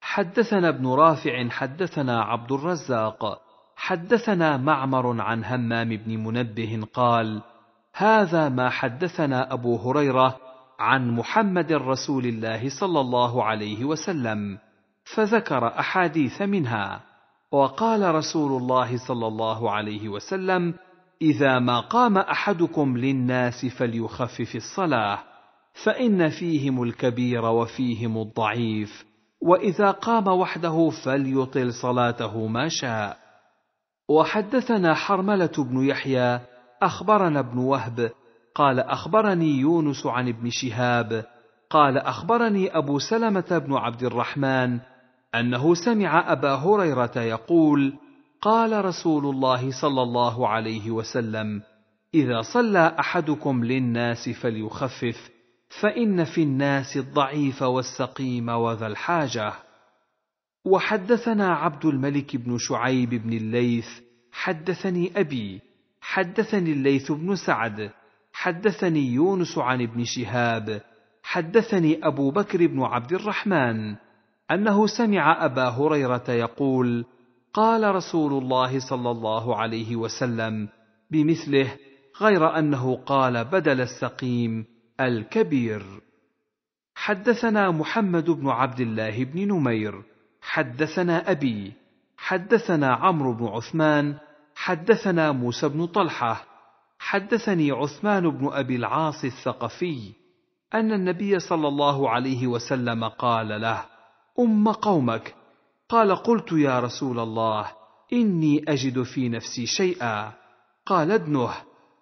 حدثنا ابن رافع حدثنا عبد الرزاق حدثنا معمر عن همام بن منبه قال هذا ما حدثنا ابو هريره عن محمد رسول الله صلى الله عليه وسلم فذكر احاديث منها وقال رسول الله صلى الله عليه وسلم اذا ما قام احدكم للناس فليخفف الصلاه فان فيهم الكبير وفيهم الضعيف واذا قام وحده فليطل صلاته ما شاء وحدثنا حرمله بن يحيى اخبرنا ابن وهب قال اخبرني يونس عن ابن شهاب قال اخبرني ابو سلمه بن عبد الرحمن انه سمع ابا هريره يقول قال رسول الله صلى الله عليه وسلم اذا صلى احدكم للناس فليخفف فان في الناس الضعيف والسقيم وذا الحاجه وحدثنا عبد الملك بن شعيب بن الليث حدثني ابي حدثني الليث بن سعد حدثني يونس عن ابن شهاب حدثني ابو بكر بن عبد الرحمن انه سمع ابا هريره يقول قال رسول الله صلى الله عليه وسلم بمثله غير انه قال بدل السقيم الكبير حدثنا محمد بن عبد الله بن نمير حدثنا ابي حدثنا عمرو بن عثمان حدثنا موسى بن طلحه حدثني عثمان بن ابي العاص الثقفي ان النبي صلى الله عليه وسلم قال له أم قومك قال قلت يا رسول الله إني أجد في نفسي شيئا قال ادنه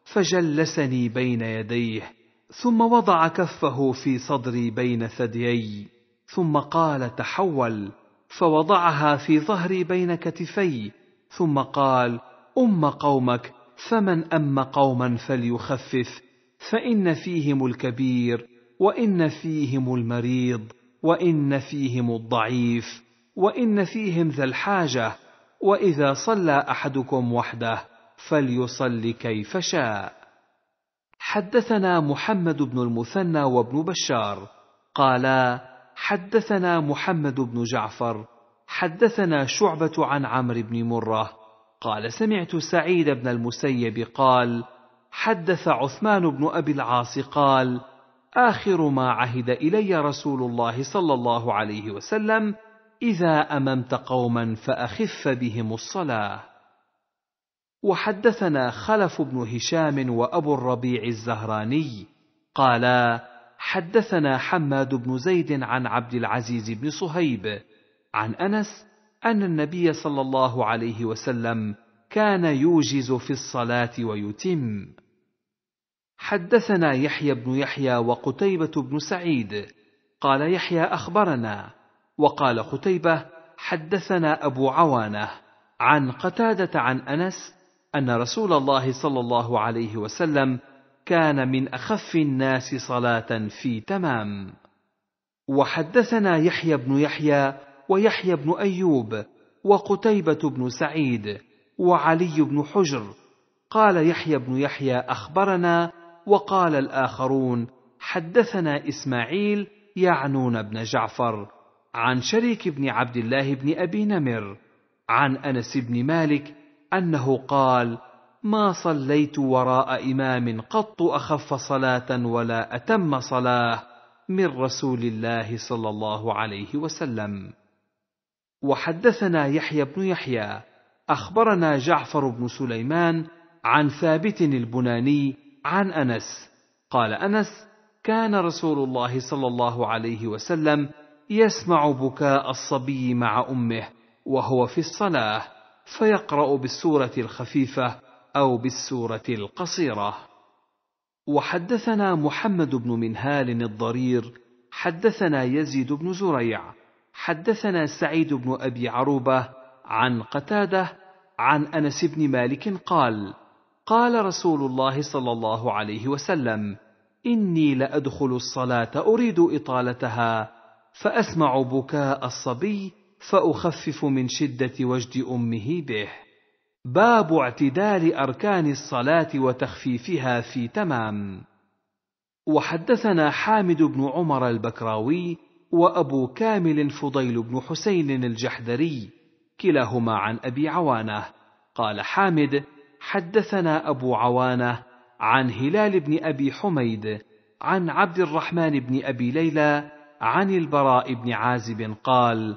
فجلسني بين يديه ثم وضع كفه في صدري بين ثديي ثم قال تحول فوضعها في ظهري بين كتفي ثم قال أم قومك فمن أم قوما فليخفف فإن فيهم الكبير وإن فيهم المريض وان فيهم الضعيف وان فيهم ذا الحاجه واذا صلى احدكم وحده فليصل كيف شاء حدثنا محمد بن المثنى وابن بشار قالا حدثنا محمد بن جعفر حدثنا شعبه عن عمرو بن مره قال سمعت سعيد بن المسيب قال حدث عثمان بن ابي العاص قال آخر ما عهد إلي رسول الله صلى الله عليه وسلم إذا أممت قوما فأخف بهم الصلاة. وحدثنا خلف بن هشام وأبو الربيع الزهراني قالا: حدثنا حماد بن زيد عن عبد العزيز بن صهيب عن أنس أن النبي صلى الله عليه وسلم كان يوجز في الصلاة ويتم. حدثنا يحيى بن يحيى وقتيبة بن سعيد قال يحيى أخبرنا وقال قتيبة حدثنا أبو عوانة عن قتادة عن أنس أن رسول الله صلى الله عليه وسلم كان من أخف الناس صلاة في تمام وحدثنا يحيى بن يحيى ويحيى بن أيوب وقتيبة بن سعيد وعلي بن حجر قال يحيى بن يحيى أخبرنا وقال الآخرون حدثنا إسماعيل يعنون بن جعفر عن شريك بن عبد الله بن أبي نمر عن أنس بن مالك أنه قال ما صليت وراء إمام قط أخف صلاة ولا أتم صلاة من رسول الله صلى الله عليه وسلم وحدثنا يحيى بن يحيى أخبرنا جعفر بن سليمان عن ثابت البناني عن انس قال انس كان رسول الله صلى الله عليه وسلم يسمع بكاء الصبي مع امه وهو في الصلاه فيقرا بالسوره الخفيفه او بالسوره القصيره وحدثنا محمد بن منهال الضرير حدثنا يزيد بن زريع حدثنا سعيد بن ابي عروبه عن قتاده عن انس بن مالك قال قال رسول الله صلى الله عليه وسلم اني لادخل الصلاه اريد اطالتها فاسمع بكاء الصبي فاخفف من شده وجد امه به باب اعتدال اركان الصلاه وتخفيفها في تمام وحدثنا حامد بن عمر البكراوي وابو كامل فضيل بن حسين الجحدري كلاهما عن ابي عوانه قال حامد حدثنا أبو عوانة عن هلال بن أبي حميد عن عبد الرحمن بن أبي ليلى عن البراء بن عازب قال: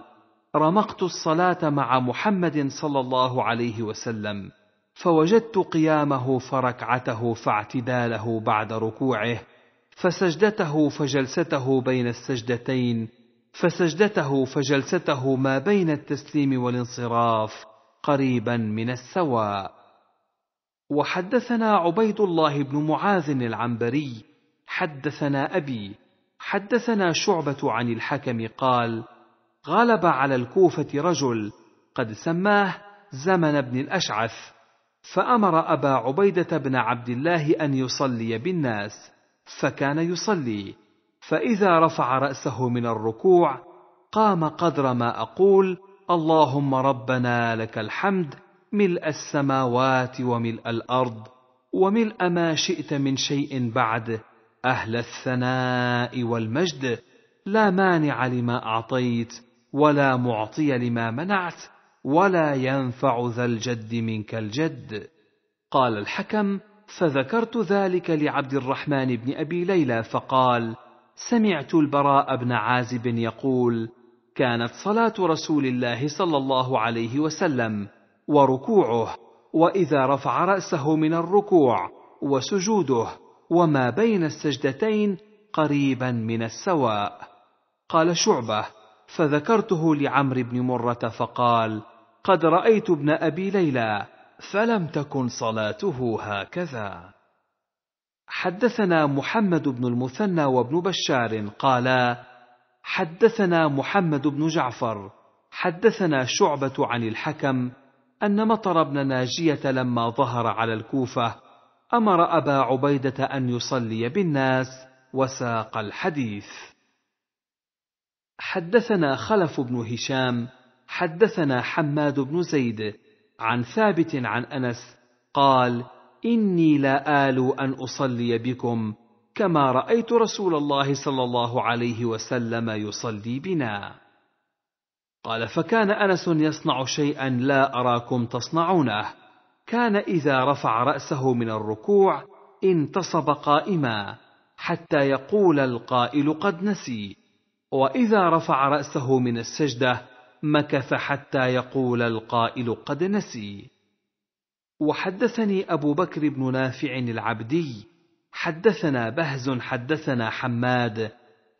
رمقت الصلاة مع محمد صلى الله عليه وسلم، فوجدت قيامه فركعته فاعتداله بعد ركوعه، فسجدته فجلسته بين السجدتين، فسجدته فجلسته ما بين التسليم والانصراف، قريبا من السواء. وحدثنا عبيد الله بن معاذ العنبري حدثنا ابي حدثنا شعبه عن الحكم قال غلب على الكوفه رجل قد سماه زمن بن الاشعث فامر ابا عبيده بن عبد الله ان يصلي بالناس فكان يصلي فاذا رفع راسه من الركوع قام قدر ما اقول اللهم ربنا لك الحمد ملء السماوات وملء الارض وملء ما شئت من شيء بعد اهل الثناء والمجد لا مانع لما اعطيت ولا معطي لما منعت ولا ينفع ذا الجد منك الجد قال الحكم فذكرت ذلك لعبد الرحمن بن ابي ليلى فقال سمعت البراء بن عازب يقول كانت صلاه رسول الله صلى الله عليه وسلم وركوعه واذا رفع راسه من الركوع وسجوده وما بين السجدتين قريبا من السواء قال شعبه فذكرته لعمرو بن مره فقال قد رايت ابن ابي ليلى فلم تكن صلاته هكذا حدثنا محمد بن المثنى وابن بشار قالا حدثنا محمد بن جعفر حدثنا شعبه عن الحكم أن مطر بن ناجية لما ظهر على الكوفة أمر أبا عبيدة أن يصلي بالناس وساق الحديث. حدثنا خلف بن هشام، حدثنا حماد بن زيد عن ثابت عن أنس قال: إني لا آل أن أصلي بكم كما رأيت رسول الله صلى الله عليه وسلم يصلي بنا. قال فكان انس يصنع شيئا لا اراكم تصنعونه كان اذا رفع راسه من الركوع انتصب قائما حتى يقول القائل قد نسي واذا رفع راسه من السجده مكث حتى يقول القائل قد نسي وحدثني ابو بكر بن نافع العبدي حدثنا بهز حدثنا حماد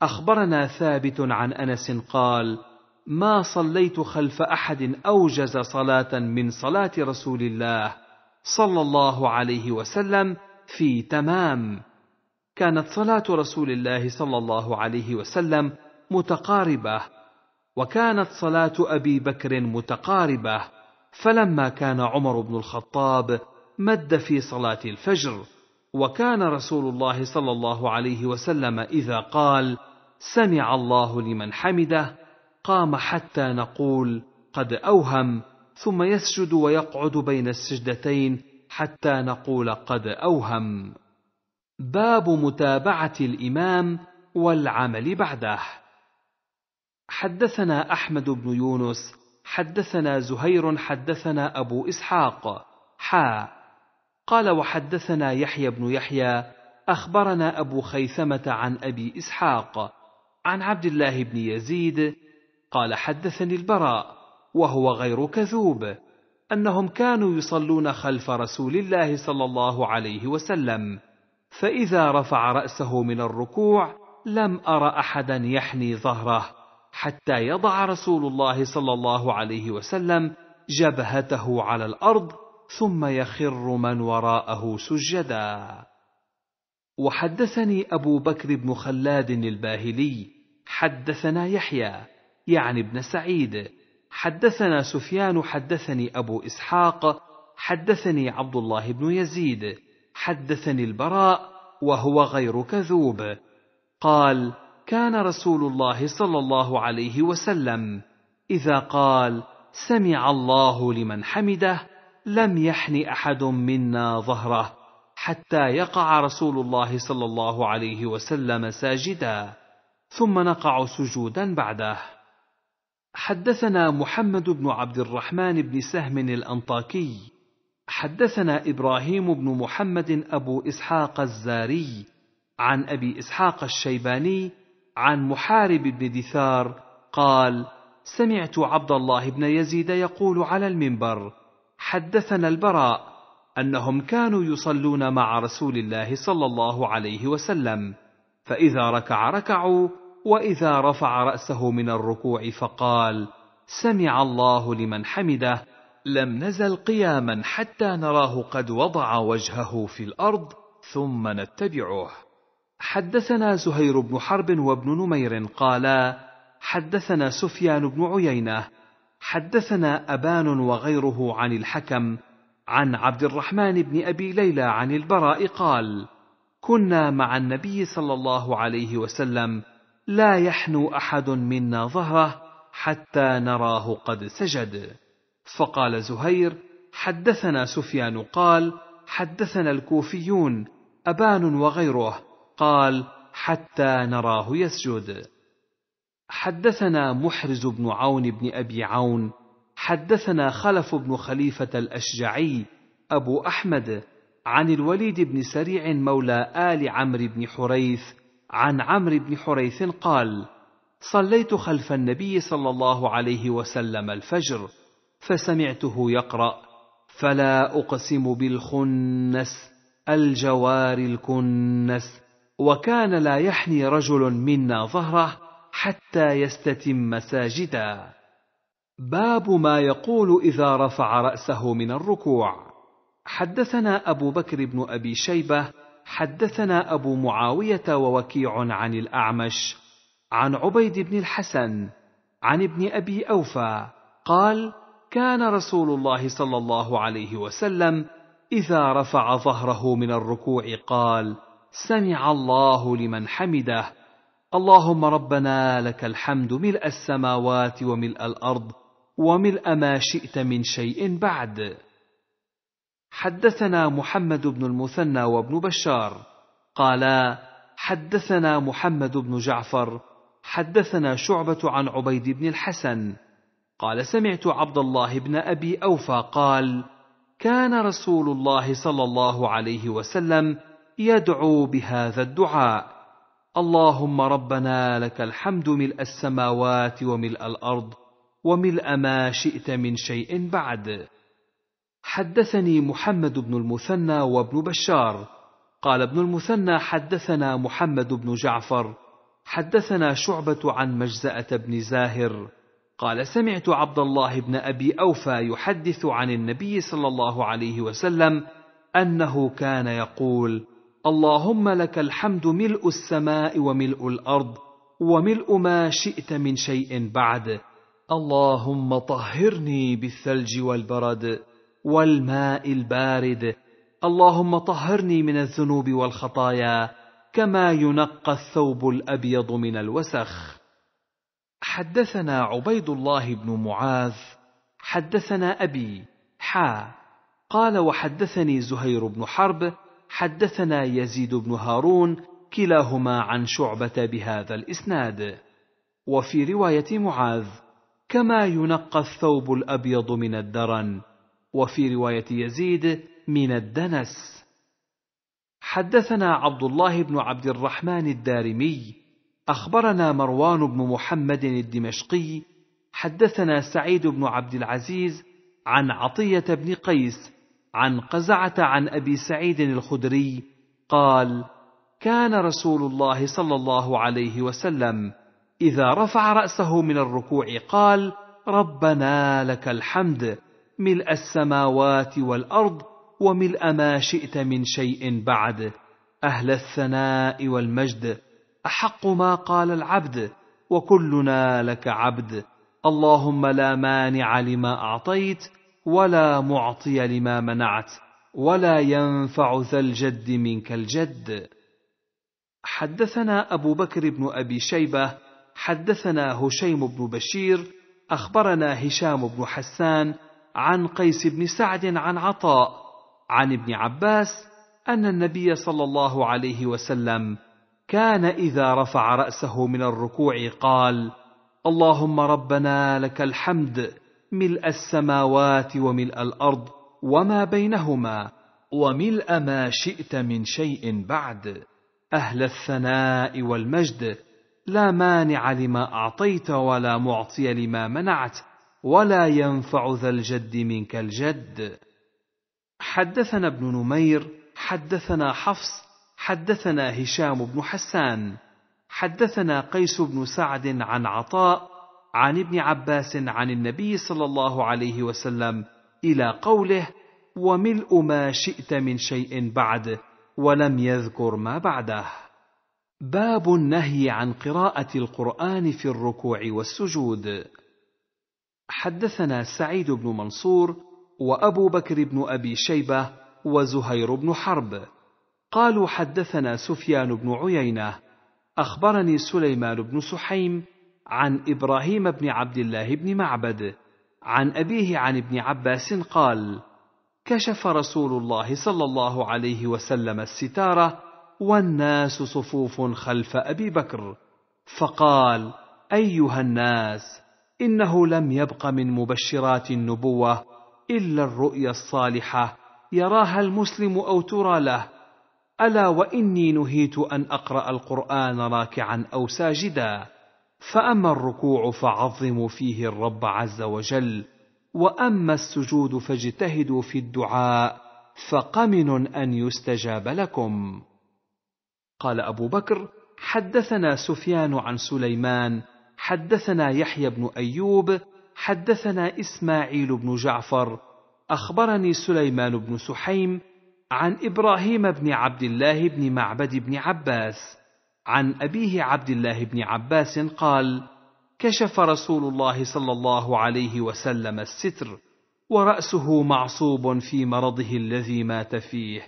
اخبرنا ثابت عن انس قال ما صليت خلف احد اوجز صلاه من صلاه رسول الله صلى الله عليه وسلم في تمام كانت صلاه رسول الله صلى الله عليه وسلم متقاربه وكانت صلاه ابي بكر متقاربه فلما كان عمر بن الخطاب مد في صلاه الفجر وكان رسول الله صلى الله عليه وسلم اذا قال سمع الله لمن حمده قام حتى نقول قد اوهم ثم يسجد ويقعد بين السجدتين حتى نقول قد اوهم باب متابعه الامام والعمل بعده حدثنا احمد بن يونس حدثنا زهير حدثنا ابو اسحاق حا قال وحدثنا يحيى بن يحيى اخبرنا ابو خيثمه عن ابي اسحاق عن عبد الله بن يزيد قال حدثني البراء وهو غير كذوب انهم كانوا يصلون خلف رسول الله صلى الله عليه وسلم فاذا رفع راسه من الركوع لم ار احدا يحني ظهره حتى يضع رسول الله صلى الله عليه وسلم جبهته على الارض ثم يخر من وراءه سجدا وحدثني ابو بكر بن خلاد الباهلي حدثنا يحيى يعني ابن سعيد حدثنا سفيان حدثني أبو إسحاق حدثني عبد الله بن يزيد حدثني البراء وهو غير كذوب قال كان رسول الله صلى الله عليه وسلم إذا قال سمع الله لمن حمده لم يحن أحد منا ظهره حتى يقع رسول الله صلى الله عليه وسلم ساجدا ثم نقع سجودا بعده حدثنا محمد بن عبد الرحمن بن سهم الانطاكي حدثنا ابراهيم بن محمد ابو اسحاق الزاري عن ابي اسحاق الشيباني عن محارب بن دثار قال سمعت عبد الله بن يزيد يقول على المنبر حدثنا البراء انهم كانوا يصلون مع رسول الله صلى الله عليه وسلم فاذا ركع ركعوا واذا رفع راسه من الركوع فقال سمع الله لمن حمده لم نزل قياما حتى نراه قد وضع وجهه في الارض ثم نتبعه حدثنا زهير بن حرب وابن نمير قالا حدثنا سفيان بن عيينه حدثنا ابان وغيره عن الحكم عن عبد الرحمن بن ابي ليلى عن البراء قال كنا مع النبي صلى الله عليه وسلم لا يحنو احد منا ظهره حتى نراه قد سجد فقال زهير حدثنا سفيان قال حدثنا الكوفيون ابان وغيره قال حتى نراه يسجد حدثنا محرز بن عون بن ابي عون حدثنا خلف بن خليفه الاشجعي ابو احمد عن الوليد بن سريع مولى ال عمرو بن حريث عن عمرو بن حريث قال صليت خلف النبي صلى الله عليه وسلم الفجر فسمعته يقرا فلا اقسم بالخنس الجوار الكنس وكان لا يحني رجل منا ظهره حتى يستتم ساجدا باب ما يقول اذا رفع راسه من الركوع حدثنا ابو بكر بن ابي شيبه حدثنا ابو معاويه ووكيع عن الاعمش عن عبيد بن الحسن عن ابن ابي اوفى قال كان رسول الله صلى الله عليه وسلم اذا رفع ظهره من الركوع قال سمع الله لمن حمده اللهم ربنا لك الحمد ملء السماوات وملء الارض وملء ما شئت من شيء بعد حدثنا محمد بن المثنى وابن بشار قالا حدثنا محمد بن جعفر حدثنا شعبة عن عبيد بن الحسن قال سمعت عبد الله بن أبي أوفى قال كان رسول الله صلى الله عليه وسلم يدعو بهذا الدعاء اللهم ربنا لك الحمد ملء السماوات وملء الأرض وملء ما شئت من شيء بعد حدثني محمد بن المثنى وابن بشار قال ابن المثنى حدثنا محمد بن جعفر حدثنا شعبة عن مجزأة بن زاهر قال سمعت عبد الله بن أبي أوفى يحدث عن النبي صلى الله عليه وسلم أنه كان يقول: اللهم لك الحمد ملء السماء وملء الأرض وملء ما شئت من شيء بعد، اللهم طهرني بالثلج والبرد، والماء البارد اللهم طهرني من الذنوب والخطايا كما ينقى الثوب الابيض من الوسخ حدثنا عبيد الله بن معاذ حدثنا ابي حا قال وحدثني زهير بن حرب حدثنا يزيد بن هارون كلاهما عن شعبه بهذا الاسناد وفي روايه معاذ كما ينقى الثوب الابيض من الدرن وفي رواية يزيد من الدنس حدثنا عبد الله بن عبد الرحمن الدارمي أخبرنا مروان بن محمد الدمشقي حدثنا سعيد بن عبد العزيز عن عطية بن قيس عن قزعة عن أبي سعيد الخدري قال: كان رسول الله صلى الله عليه وسلم إذا رفع رأسه من الركوع قال: ربنا لك الحمد ملء السماوات والارض وملء ما شئت من شيء بعد اهل الثناء والمجد احق ما قال العبد وكلنا لك عبد اللهم لا مانع لما اعطيت ولا معطي لما منعت ولا ينفع ذا الجد منك الجد حدثنا ابو بكر بن ابي شيبه حدثنا هشيم بن بشير اخبرنا هشام بن حسان عن قيس بن سعد عن عطاء عن ابن عباس ان النبي صلى الله عليه وسلم كان اذا رفع راسه من الركوع قال اللهم ربنا لك الحمد ملء السماوات وملء الارض وما بينهما وملء ما شئت من شيء بعد اهل الثناء والمجد لا مانع لما اعطيت ولا معطي لما منعت ولا ينفع ذا الجد منك الجد حدثنا ابن نمير حدثنا حفص حدثنا هشام بن حسان حدثنا قيس بن سعد عن عطاء عن ابن عباس عن النبي صلى الله عليه وسلم الى قوله وملء ما شئت من شيء بعد ولم يذكر ما بعده باب النهي عن قراءه القران في الركوع والسجود حدثنا سعيد بن منصور وابو بكر بن ابي شيبه وزهير بن حرب قالوا حدثنا سفيان بن عيينه اخبرني سليمان بن سحيم عن ابراهيم بن عبد الله بن معبد عن ابيه عن ابن عباس قال كشف رسول الله صلى الله عليه وسلم الستاره والناس صفوف خلف ابي بكر فقال ايها الناس انه لم يبق من مبشرات النبوه الا الرؤيا الصالحه يراها المسلم او ترى له الا واني نهيت ان اقرا القران راكعا او ساجدا فاما الركوع فعظموا فيه الرب عز وجل واما السجود فاجتهدوا في الدعاء فقمن ان يستجاب لكم قال ابو بكر حدثنا سفيان عن سليمان حدثنا يحيى بن ايوب حدثنا اسماعيل بن جعفر اخبرني سليمان بن سحيم عن ابراهيم بن عبد الله بن معبد بن عباس عن ابيه عبد الله بن عباس قال كشف رسول الله صلى الله عليه وسلم الستر وراسه معصوب في مرضه الذي مات فيه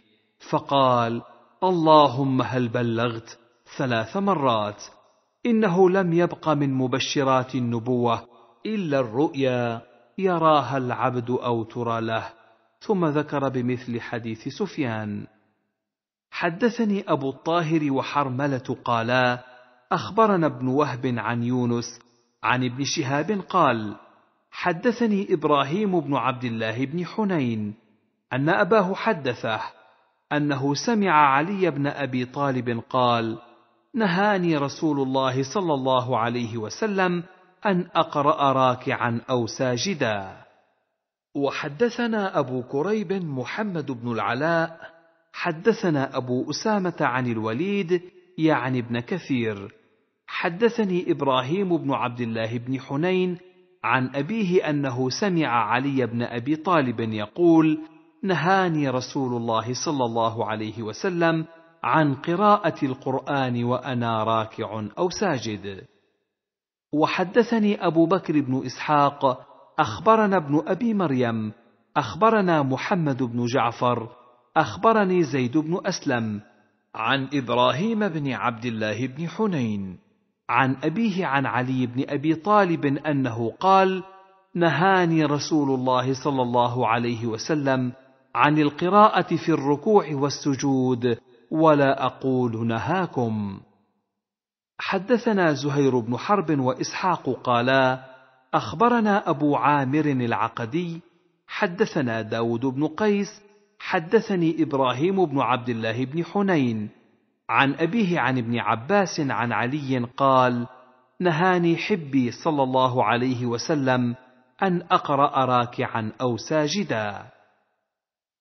فقال اللهم هل بلغت ثلاث مرات انه لم يبق من مبشرات النبوه الا الرؤيا يراها العبد او ترى له ثم ذكر بمثل حديث سفيان حدثني ابو الطاهر وحرمله قالا اخبرنا ابن وهب عن يونس عن ابن شهاب قال حدثني ابراهيم بن عبد الله بن حنين ان اباه حدثه انه سمع علي بن ابي طالب قال نهاني رسول الله صلى الله عليه وسلم ان اقرا راكعا او ساجدا وحدثنا ابو كريب محمد بن العلاء حدثنا ابو اسامه عن الوليد يعني ابن كثير حدثني ابراهيم بن عبد الله بن حنين عن ابيه انه سمع علي بن ابي طالب يقول نهاني رسول الله صلى الله عليه وسلم عن قراءة القرآن وأنا راكع أو ساجد. وحدثني أبو بكر بن إسحاق أخبرنا ابن أبي مريم أخبرنا محمد بن جعفر أخبرني زيد بن أسلم عن إبراهيم بن عبد الله بن حنين عن أبيه عن علي بن أبي طالب أنه قال: نهاني رسول الله صلى الله عليه وسلم عن القراءة في الركوع والسجود ولا اقول نهاكم حدثنا زهير بن حرب واسحاق قالا اخبرنا ابو عامر العقدي حدثنا داود بن قيس حدثني ابراهيم بن عبد الله بن حنين عن ابيه عن ابن عباس عن علي قال نهاني حبي صلى الله عليه وسلم ان اقرا راكعا او ساجدا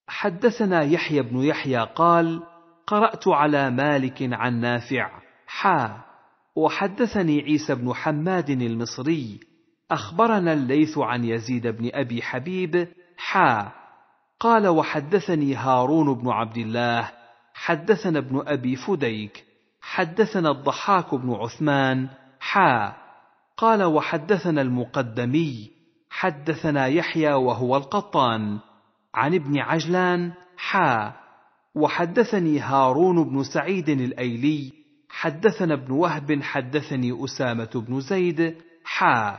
حدثنا يحيى بن يحيى قال قرأت على مالك عن نافع حا وحدثني عيسى بن حماد المصري أخبرنا الليث عن يزيد بن أبي حبيب حا قال وحدثني هارون بن عبد الله حدثنا ابن أبي فديك حدثنا الضحاك بن عثمان حا قال وحدثنا المقدمي حدثنا يحيى وهو القطان عن ابن عجلان حا وحدثني هارون بن سعيد الايلي حدثنا ابن وهب حدثني اسامه بن زيد حا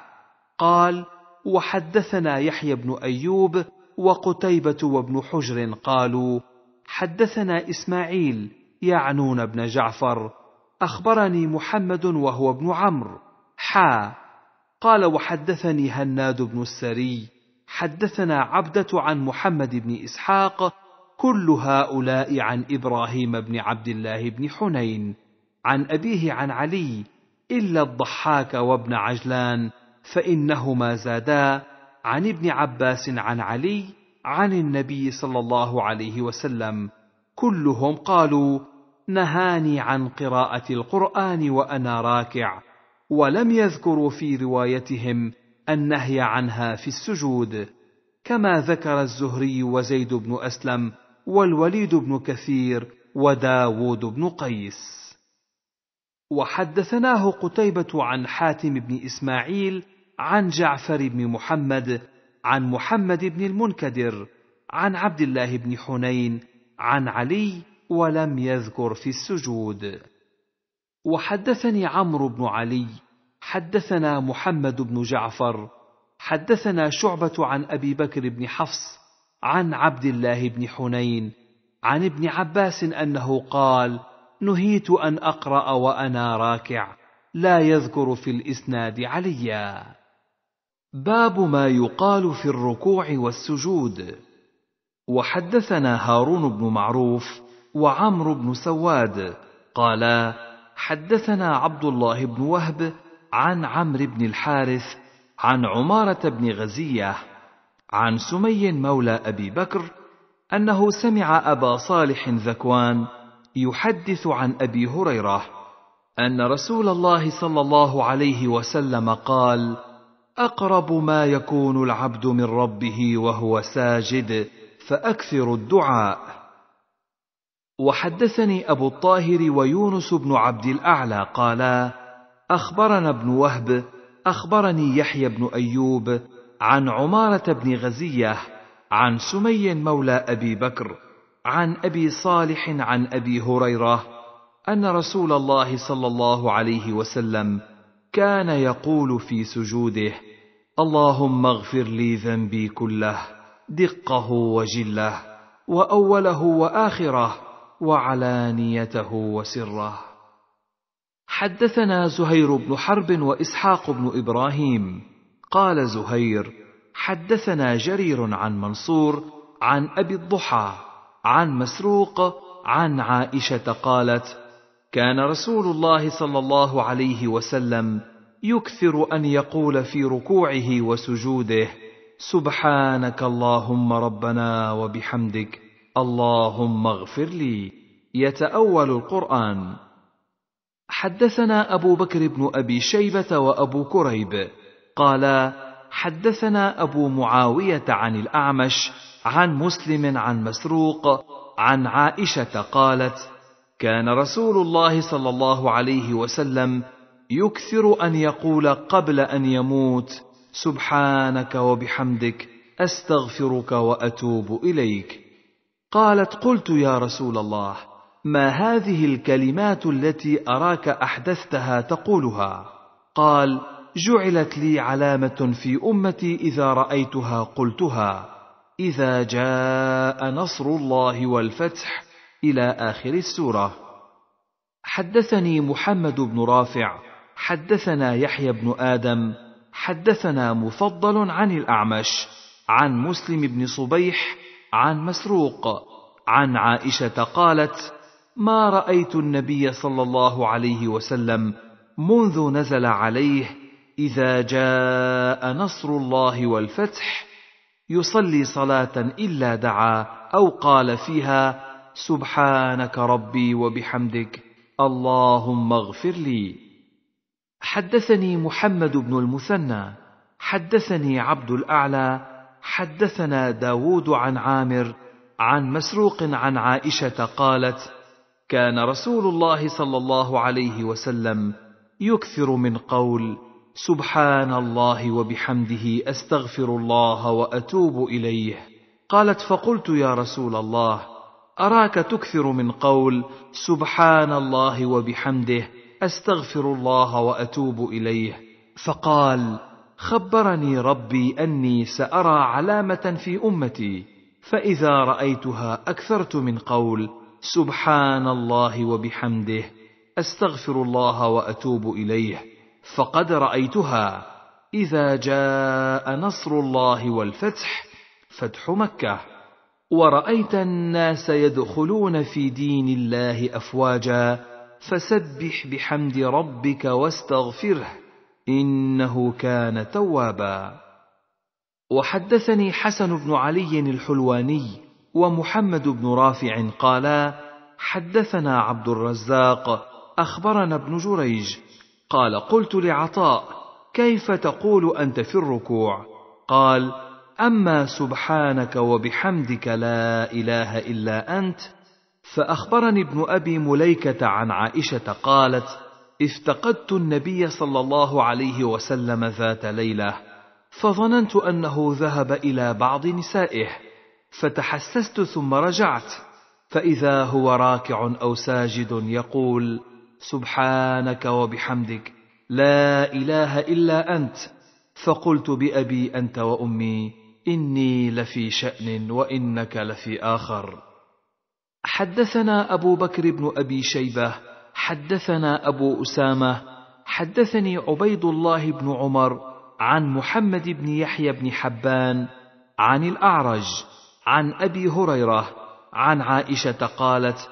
قال وحدثنا يحيى بن ايوب وقتيبه وابن حجر قالوا حدثنا اسماعيل يعنون ابن جعفر اخبرني محمد وهو ابن عمرو حا قال وحدثني هناد بن السري حدثنا عبده عن محمد بن اسحاق كل هؤلاء عن ابراهيم بن عبد الله بن حنين عن ابيه عن علي الا الضحاك وابن عجلان فانهما زادا عن ابن عباس عن علي عن النبي صلى الله عليه وسلم كلهم قالوا نهاني عن قراءه القران وانا راكع ولم يذكروا في روايتهم النهي عنها في السجود كما ذكر الزهري وزيد بن اسلم والوليد بن كثير وداود بن قيس وحدثناه قتيبة عن حاتم بن إسماعيل عن جعفر بن محمد عن محمد بن المنكدر عن عبد الله بن حنين عن علي ولم يذكر في السجود وحدثني عمرو بن علي حدثنا محمد بن جعفر حدثنا شعبة عن أبي بكر بن حفص عن عبد الله بن حنين عن ابن عباس انه قال نهيت ان اقرا وانا راكع لا يذكر في الاسناد عليا باب ما يقال في الركوع والسجود وحدثنا هارون بن معروف وعمرو بن سواد قالا حدثنا عبد الله بن وهب عن عمرو بن الحارث عن عماره بن غزيه عن سمي مولى أبي بكر أنه سمع أبا صالح ذكوان يحدث عن أبي هريرة أن رسول الله صلى الله عليه وسلم قال: أقرب ما يكون العبد من ربه وهو ساجد فأكثر الدعاء. وحدثني أبو الطاهر ويونس بن عبد الأعلى قالا: أخبرنا ابن وهب، أخبرني يحيى بن أيوب عن عمارة بن غزية عن سمي مولى أبي بكر عن أبي صالح عن أبي هريرة أن رسول الله صلى الله عليه وسلم كان يقول في سجوده اللهم اغفر لي ذنبي كله دقه وجله واوله واخره وعلانيته وسره حدثنا زهير بن حرب واسحاق بن ابراهيم قال زهير حدثنا جرير عن منصور عن ابي الضحى عن مسروق عن عائشه قالت كان رسول الله صلى الله عليه وسلم يكثر ان يقول في ركوعه وسجوده سبحانك اللهم ربنا وبحمدك اللهم اغفر لي يتاول القران حدثنا ابو بكر بن ابي شيبه وابو كريب قال حدثنا ابو معاويه عن الاعمش عن مسلم عن مسروق عن عائشه قالت كان رسول الله صلى الله عليه وسلم يكثر ان يقول قبل ان يموت سبحانك وبحمدك استغفرك واتوب اليك قالت قلت يا رسول الله ما هذه الكلمات التي اراك احدثتها تقولها قال جعلت لي علامه في امتي اذا رايتها قلتها اذا جاء نصر الله والفتح الى اخر السوره حدثني محمد بن رافع حدثنا يحيى بن ادم حدثنا مفضل عن الاعمش عن مسلم بن صبيح عن مسروق عن عائشه قالت ما رايت النبي صلى الله عليه وسلم منذ نزل عليه اذا جاء نصر الله والفتح يصلي صلاه الا دعا او قال فيها سبحانك ربي وبحمدك اللهم اغفر لي حدثني محمد بن المثنى حدثني عبد الاعلى حدثنا داود عن عامر عن مسروق عن عائشه قالت كان رسول الله صلى الله عليه وسلم يكثر من قول سبحان الله وبحمده استغفر الله واتوب اليه قالت فقلت يا رسول الله اراك تكثر من قول سبحان الله وبحمده استغفر الله واتوب اليه فقال خبرني ربي اني سارى علامه في امتي فاذا رايتها اكثرت من قول سبحان الله وبحمده استغفر الله واتوب اليه فقد رايتها اذا جاء نصر الله والفتح فتح مكه ورايت الناس يدخلون في دين الله افواجا فسبح بحمد ربك واستغفره انه كان توابا وحدثني حسن بن علي الحلواني ومحمد بن رافع قالا حدثنا عبد الرزاق اخبرنا ابن جريج قال قلت لعطاء كيف تقول انت في الركوع قال اما سبحانك وبحمدك لا اله الا انت فاخبرني ابن ابي مليكه عن عائشه قالت افتقدت النبي صلى الله عليه وسلم ذات ليله فظننت انه ذهب الى بعض نسائه فتحسست ثم رجعت فاذا هو راكع او ساجد يقول سبحانك وبحمدك لا اله الا انت فقلت بابي انت وامي اني لفي شان وانك لفي اخر حدثنا ابو بكر بن ابي شيبه حدثنا ابو اسامه حدثني عبيد الله بن عمر عن محمد بن يحيى بن حبان عن الاعرج عن ابي هريره عن عائشه قالت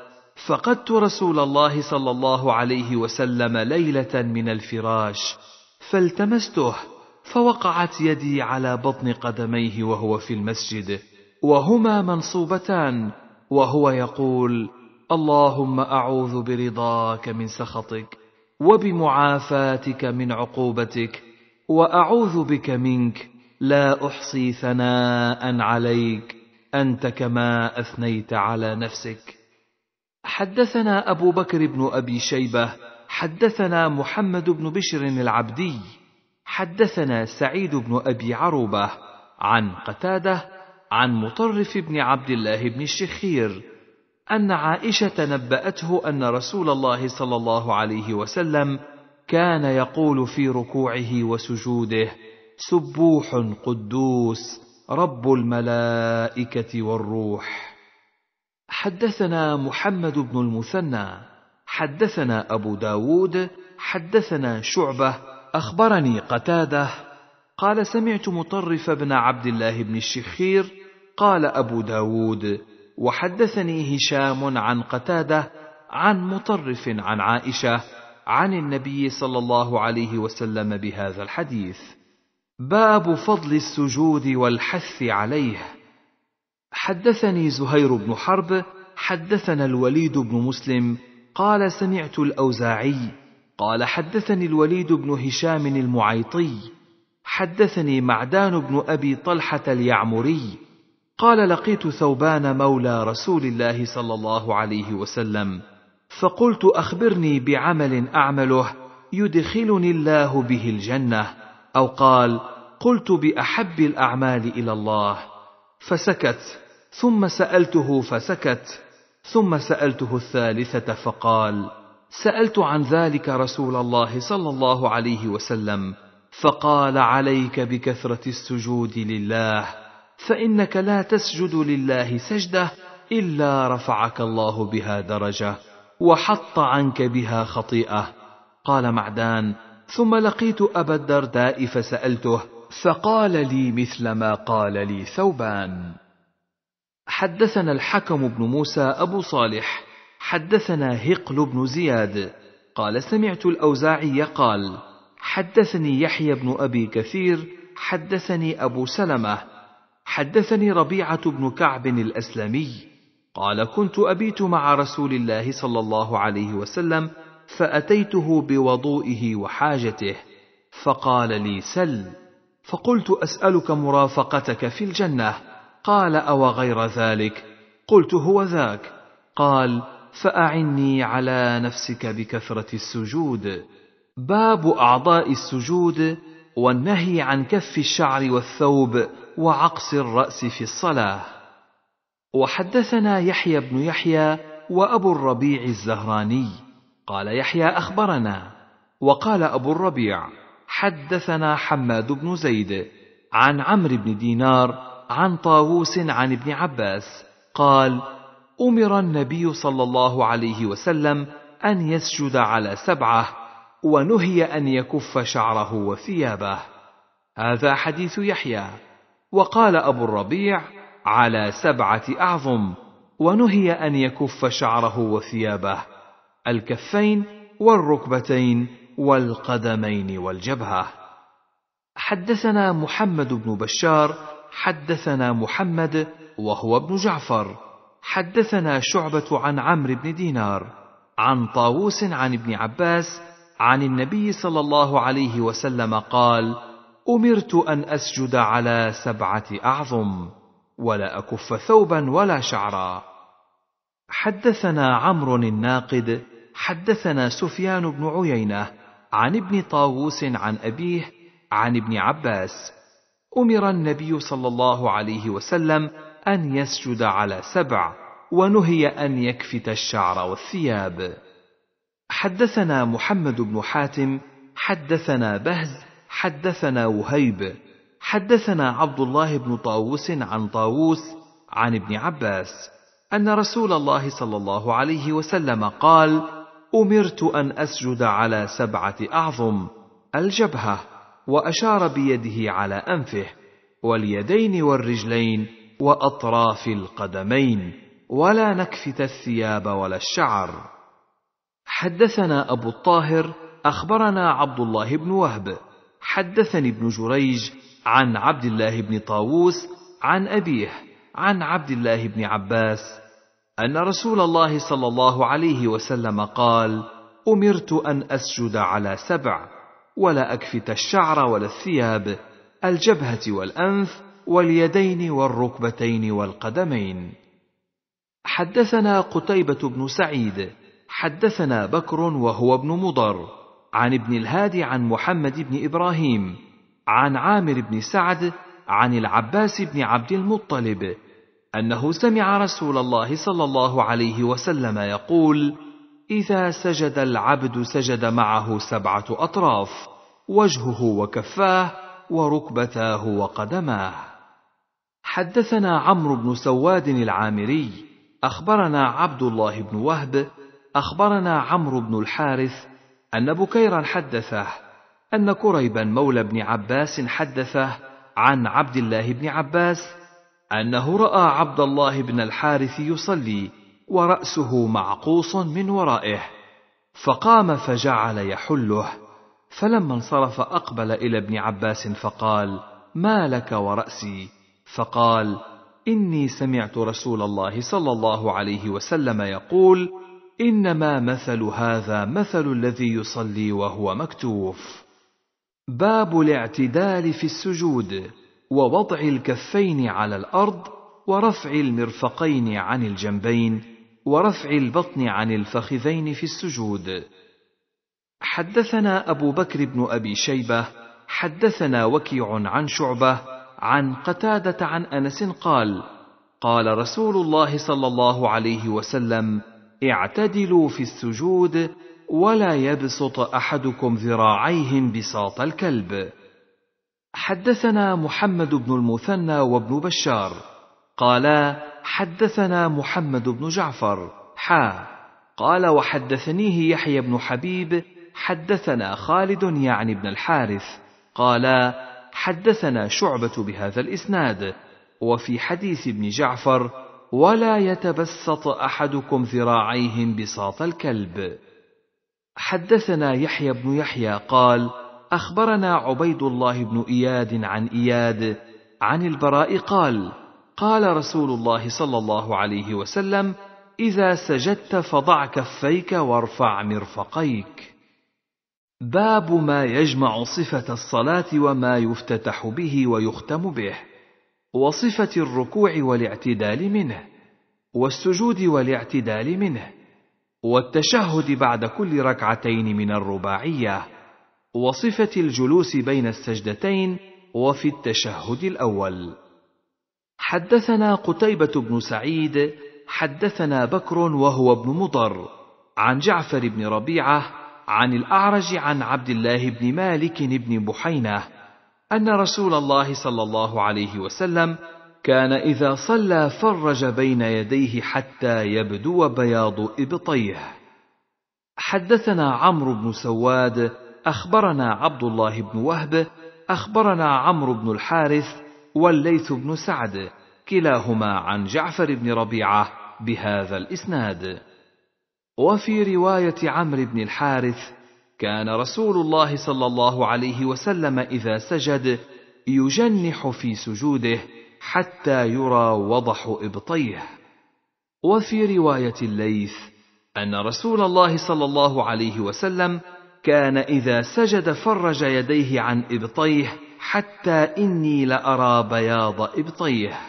فقدت رسول الله صلى الله عليه وسلم ليله من الفراش فالتمسته فوقعت يدي على بطن قدميه وهو في المسجد وهما منصوبتان وهو يقول اللهم اعوذ برضاك من سخطك وبمعافاتك من عقوبتك واعوذ بك منك لا احصي ثناء عليك انت كما اثنيت على نفسك حدثنا أبو بكر بن أبي شيبة حدثنا محمد بن بشر العبدي حدثنا سعيد بن أبي عروبة عن قتادة عن مطرف بن عبد الله بن الشخير أن عائشة نبأته أن رسول الله صلى الله عليه وسلم كان يقول في ركوعه وسجوده سبوح قدوس رب الملائكة والروح حدثنا محمد بن المثنى حدثنا أبو داود حدثنا شعبة أخبرني قتاده قال سمعت مطرف بن عبد الله بن الشخير قال أبو داود وحدثني هشام عن قتاده عن مطرف عن عائشة عن النبي صلى الله عليه وسلم بهذا الحديث باب فضل السجود والحث عليه حدثني زهير بن حرب حدثنا الوليد بن مسلم قال سمعت الاوزاعي قال حدثني الوليد بن هشام المعيطي حدثني معدان بن ابي طلحه اليعمري قال لقيت ثوبان مولى رسول الله صلى الله عليه وسلم فقلت اخبرني بعمل اعمله يدخلني الله به الجنه او قال قلت باحب الاعمال الى الله فسكت ثم سالته فسكت ثم سالته الثالثه فقال سالت عن ذلك رسول الله صلى الله عليه وسلم فقال عليك بكثره السجود لله فانك لا تسجد لله سجده الا رفعك الله بها درجه وحط عنك بها خطيئه قال معدان ثم لقيت ابا الدرداء فسالته فقال لي مثل ما قال لي ثوبان حدثنا الحكم بن موسى ابو صالح حدثنا هقل بن زياد قال سمعت الاوزاعي قال حدثني يحيى بن ابي كثير حدثني ابو سلمه حدثني ربيعه بن كعب الاسلمي قال كنت ابيت مع رسول الله صلى الله عليه وسلم فاتيته بوضوئه وحاجته فقال لي سل فقلت اسالك مرافقتك في الجنه قال او غير ذلك قلت هو ذاك قال فاعني على نفسك بكثره السجود باب اعضاء السجود والنهي عن كف الشعر والثوب وعقص الراس في الصلاه وحدثنا يحيى بن يحيى وابو الربيع الزهراني قال يحيى اخبرنا وقال ابو الربيع حدثنا حماد بن زيد عن عمرو بن دينار عن طاووس عن ابن عباس قال امر النبي صلى الله عليه وسلم ان يسجد على سبعه ونهي ان يكف شعره وثيابه هذا حديث يحيى وقال ابو الربيع على سبعه اعظم ونهي ان يكف شعره وثيابه الكفين والركبتين والقدمين والجبهه حدثنا محمد بن بشار حدثنا محمد وهو ابن جعفر حدثنا شعبه عن عمرو بن دينار عن طاووس عن ابن عباس عن النبي صلى الله عليه وسلم قال امرت ان اسجد على سبعه اعظم ولا اكف ثوبا ولا شعرا حدثنا عمرو الناقد حدثنا سفيان بن عيينه عن ابن طاووس عن أبيه عن ابن عباس أمر النبي صلى الله عليه وسلم أن يسجد على سبع ونهي أن يكفت الشعر والثياب حدثنا محمد بن حاتم حدثنا بهز حدثنا وهيب حدثنا عبد الله بن طاووس عن طاووس عن ابن عباس ان رسول الله صلى الله عليه وسلم قال امرت ان اسجد على سبعه اعظم الجبهه واشار بيده على انفه واليدين والرجلين واطراف القدمين ولا نكفت الثياب ولا الشعر حدثنا ابو الطاهر اخبرنا عبد الله بن وهب حدثني ابن جريج عن عبد الله بن طاووس عن ابيه عن عبد الله بن عباس ان رسول الله صلى الله عليه وسلم قال امرت ان اسجد على سبع ولا اكفت الشعر ولا الثياب الجبهه والانف واليدين والركبتين والقدمين حدثنا قتيبه بن سعيد حدثنا بكر وهو ابن مضر عن ابن الهادي عن محمد بن ابراهيم عن عامر بن سعد عن العباس بن عبد المطلب انه سمع رسول الله صلى الله عليه وسلم يقول اذا سجد العبد سجد معه سبعه اطراف وجهه وكفاه وركبتاه وقدماه حدثنا عمرو بن سواد العامري اخبرنا عبد الله بن وهب اخبرنا عمرو بن الحارث ان بكيرا حدثه ان كريبا مولى بن عباس حدثه عن عبد الله بن عباس انه راى عبد الله بن الحارث يصلي وراسه معقوص من ورائه فقام فجعل يحله فلما انصرف اقبل الى ابن عباس فقال ما لك وراسي فقال اني سمعت رسول الله صلى الله عليه وسلم يقول انما مثل هذا مثل الذي يصلي وهو مكتوف باب الاعتدال في السجود ووضع الكفين على الارض ورفع المرفقين عن الجنبين ورفع البطن عن الفخذين في السجود حدثنا ابو بكر بن ابي شيبه حدثنا وكيع عن شعبه عن قتاده عن انس قال قال رسول الله صلى الله عليه وسلم اعتدلوا في السجود ولا يبسط احدكم ذراعيه بساط الكلب حدثنا محمد بن المثنى وابن بشار قالا حدثنا محمد بن جعفر حا قال وحدثنيه يحيى بن حبيب حدثنا خالد يعني بن الحارث قالا حدثنا شعبة بهذا الإسناد وفي حديث ابن جعفر ولا يتبسط أحدكم ذراعيه انبساط الكلب حدثنا يحيى بن يحيى قال اخبرنا عبيد الله بن اياد عن اياد عن البراء قال قال رسول الله صلى الله عليه وسلم اذا سجدت فضع كفيك وارفع مرفقيك باب ما يجمع صفه الصلاه وما يفتتح به ويختم به وصفه الركوع والاعتدال منه والسجود والاعتدال منه والتشهد بعد كل ركعتين من الرباعيه وصفة الجلوس بين السجدتين وفي التشهد الأول. حدثنا قتيبة بن سعيد، حدثنا بكر وهو ابن مضر، عن جعفر بن ربيعة، عن الأعرج عن عبد الله بن مالك بن بحينة، أن رسول الله صلى الله عليه وسلم كان إذا صلى فرج بين يديه حتى يبدو بياض إبطيه. حدثنا عمرو بن سواد اخبرنا عبد الله بن وهب اخبرنا عمرو بن الحارث والليث بن سعد كلاهما عن جعفر بن ربيعه بهذا الاسناد وفي روايه عمرو بن الحارث كان رسول الله صلى الله عليه وسلم اذا سجد يجنح في سجوده حتى يرى وضح ابطيه وفي روايه الليث ان رسول الله صلى الله عليه وسلم كان إذا سجد فرج يديه عن إبطيه حتى إني لأرى بياض إبطيه.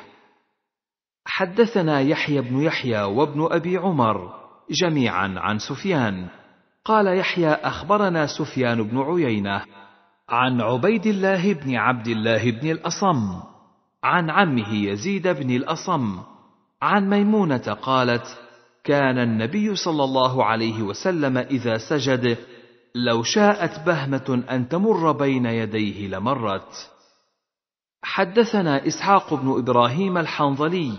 حدثنا يحيى بن يحيى وابن أبي عمر جميعا عن سفيان، قال يحيى أخبرنا سفيان بن عيينة عن عبيد الله بن عبد الله بن الأصم، عن عمه يزيد بن الأصم، عن ميمونة قالت: كان النبي صلى الله عليه وسلم إذا سجد لو شاءت بهمة أن تمر بين يديه لمرت. حدثنا إسحاق بن إبراهيم الحنظلي،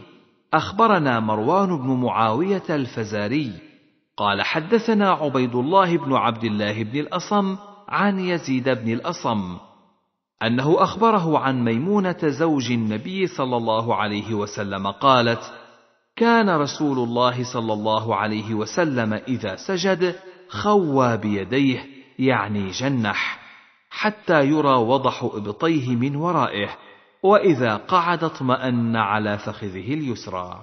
أخبرنا مروان بن معاوية الفزاري، قال حدثنا عبيد الله بن عبد الله بن الأصم عن يزيد بن الأصم، أنه أخبره عن ميمونة زوج النبي صلى الله عليه وسلم قالت: كان رسول الله صلى الله عليه وسلم إذا سجد خوى بيديه يعني جنح حتى يرى وضح ابطيه من ورائه واذا قعد اطمان على فخذه اليسرى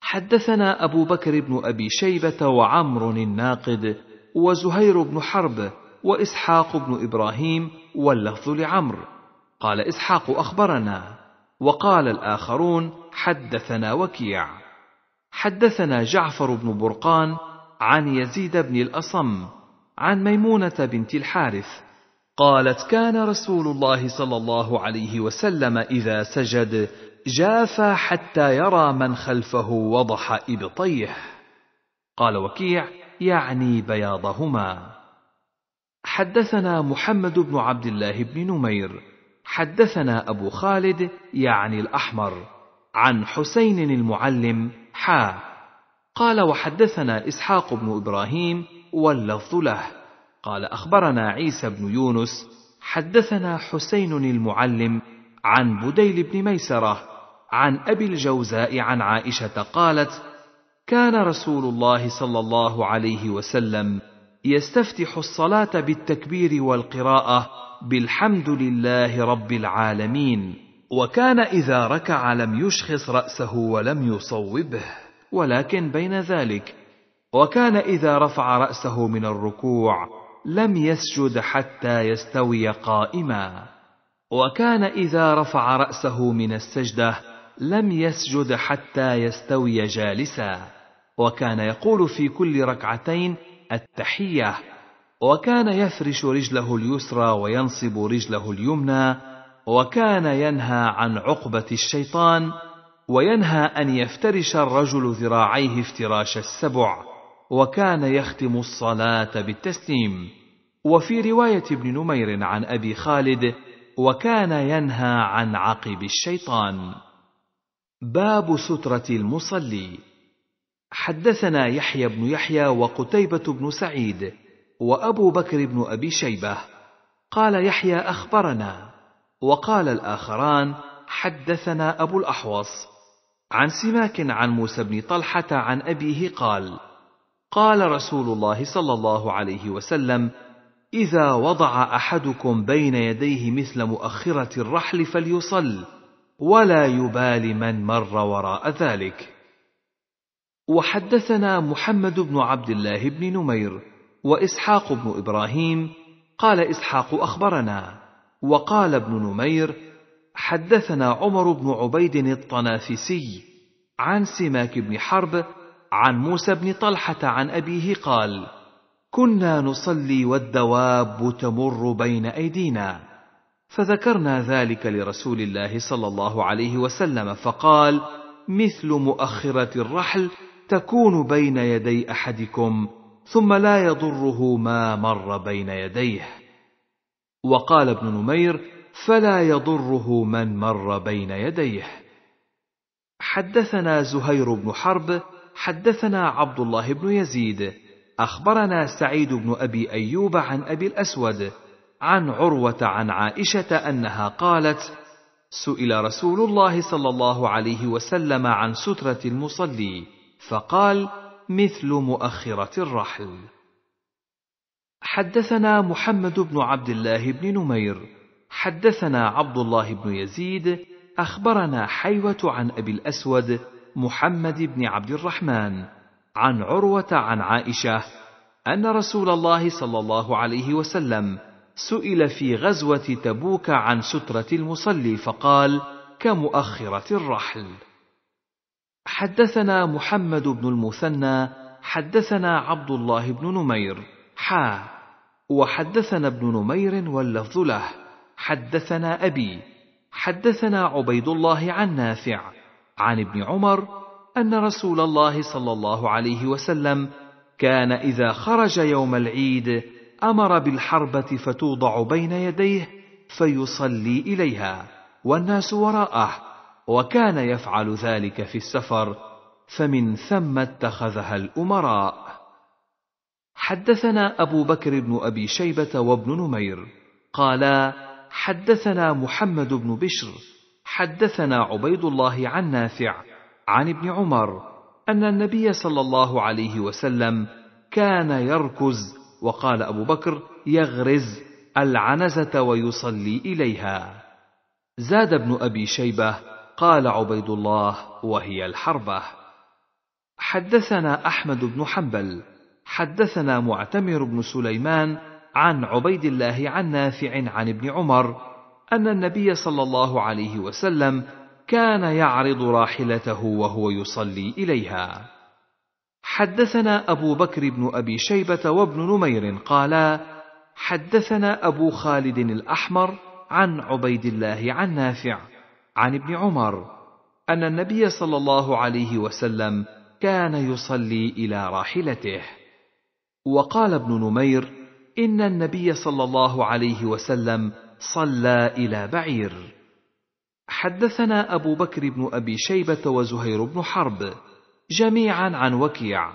حدثنا ابو بكر بن ابي شيبه وعمر الناقد وزهير بن حرب واسحاق بن ابراهيم واللفظ لعمرو قال اسحاق اخبرنا وقال الاخرون حدثنا وكيع حدثنا جعفر بن برقان عن يزيد بن الأصم عن ميمونة بنت الحارث قالت كان رسول الله صلى الله عليه وسلم إذا سجد جافى حتى يرى من خلفه وضح إبطيه قال وكيع يعني بياضهما حدثنا محمد بن عبد الله بن نمير حدثنا أبو خالد يعني الأحمر عن حسين المعلم حا قال وحدثنا إسحاق بن إبراهيم واللفظ له قال أخبرنا عيسى بن يونس حدثنا حسين المعلم عن بديل بن ميسرة عن أبي الجوزاء عن عائشة قالت كان رسول الله صلى الله عليه وسلم يستفتح الصلاة بالتكبير والقراءة بالحمد لله رب العالمين وكان إذا ركع لم يشخص رأسه ولم يصوبه ولكن بين ذلك وكان اذا رفع راسه من الركوع لم يسجد حتى يستوي قائما وكان اذا رفع راسه من السجده لم يسجد حتى يستوي جالسا وكان يقول في كل ركعتين التحيه وكان يفرش رجله اليسرى وينصب رجله اليمنى وكان ينهى عن عقبه الشيطان وينهى أن يفترش الرجل ذراعيه افتراش السبع وكان يختم الصلاة بالتسليم وفي رواية ابن نمير عن أبي خالد وكان ينهى عن عقب الشيطان باب سترة المصلي حدثنا يحيى بن يحيى وقتيبة بن سعيد وأبو بكر بن أبي شيبة قال يحيى أخبرنا وقال الآخران حدثنا أبو الأحوص عن سماك عن موسى بن طلحة عن أبيه قال: قال رسول الله صلى الله عليه وسلم: إذا وضع أحدكم بين يديه مثل مؤخرة الرحل فليصل، ولا يبال من مر وراء ذلك. وحدثنا محمد بن عبد الله بن نمير وإسحاق بن إبراهيم، قال إسحاق أخبرنا، وقال ابن نمير: حدثنا عمر بن عبيد الطنافسي عن سماك بن حرب عن موسى بن طلحه عن ابيه قال كنا نصلي والدواب تمر بين ايدينا فذكرنا ذلك لرسول الله صلى الله عليه وسلم فقال مثل مؤخره الرحل تكون بين يدي احدكم ثم لا يضره ما مر بين يديه وقال ابن نمير فلا يضره من مر بين يديه حدثنا زهير بن حرب حدثنا عبد الله بن يزيد اخبرنا سعيد بن ابي ايوب عن ابي الاسود عن عروه عن عائشه انها قالت سئل رسول الله صلى الله عليه وسلم عن ستره المصلي فقال مثل مؤخره الرحل حدثنا محمد بن عبد الله بن نمير حدثنا عبد الله بن يزيد اخبرنا حيوه عن ابي الاسود محمد بن عبد الرحمن عن عروه عن عائشه ان رسول الله صلى الله عليه وسلم سئل في غزوه تبوك عن ستره المصلي فقال كمؤخره الرحل حدثنا محمد بن المثنى حدثنا عبد الله بن نمير حا وحدثنا ابن نمير واللفظ له حدثنا أبي حدثنا عبيد الله عن نافع عن ابن عمر أن رسول الله صلى الله عليه وسلم كان إذا خرج يوم العيد أمر بالحربة فتوضع بين يديه فيصلي إليها والناس وراءه وكان يفعل ذلك في السفر فمن ثم اتخذها الأمراء حدثنا أبو بكر بن أبي شيبة وابن نمير قالا حدثنا محمد بن بشر حدثنا عبيد الله عن نافع عن ابن عمر ان النبي صلى الله عليه وسلم كان يركز وقال ابو بكر يغرز العنزه ويصلي اليها زاد بن ابي شيبه قال عبيد الله وهي الحربه حدثنا احمد بن حنبل حدثنا معتمر بن سليمان عن عبيد الله عن نافع عن ابن عمر ان النبي صلى الله عليه وسلم كان يعرض راحلته وهو يصلي اليها حدثنا ابو بكر بن ابي شيبه وابن نمير قالا حدثنا ابو خالد الاحمر عن عبيد الله عن نافع عن ابن عمر ان النبي صلى الله عليه وسلم كان يصلي الى راحلته وقال ابن نمير ان النبي صلى الله عليه وسلم صلى الى بعير حدثنا ابو بكر بن ابي شيبه وزهير بن حرب جميعا عن وكيع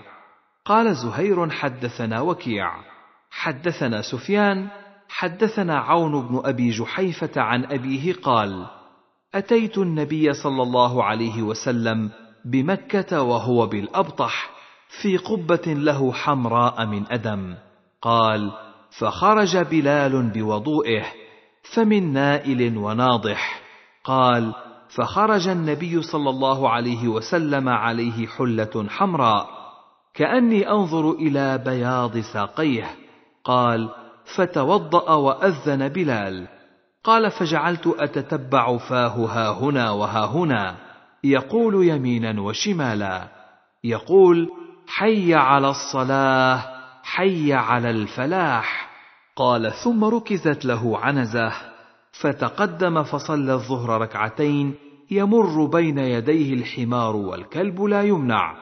قال زهير حدثنا وكيع حدثنا سفيان حدثنا عون بن ابي جحيفه عن ابيه قال اتيت النبي صلى الله عليه وسلم بمكه وهو بالابطح في قبه له حمراء من ادم قال فخرج بلال بوضوئه فمن نائل وناضح قال فخرج النبي صلى الله عليه وسلم عليه حله حمراء كاني انظر الى بياض ساقيه قال فتوضا واذن بلال قال فجعلت اتتبع فاه ها هنا وها هنا يقول يمينا وشمالا يقول حي على الصلاه حي على الفلاح قال ثم ركزت له عنزه فتقدم فصلى الظهر ركعتين يمر بين يديه الحمار والكلب لا يمنع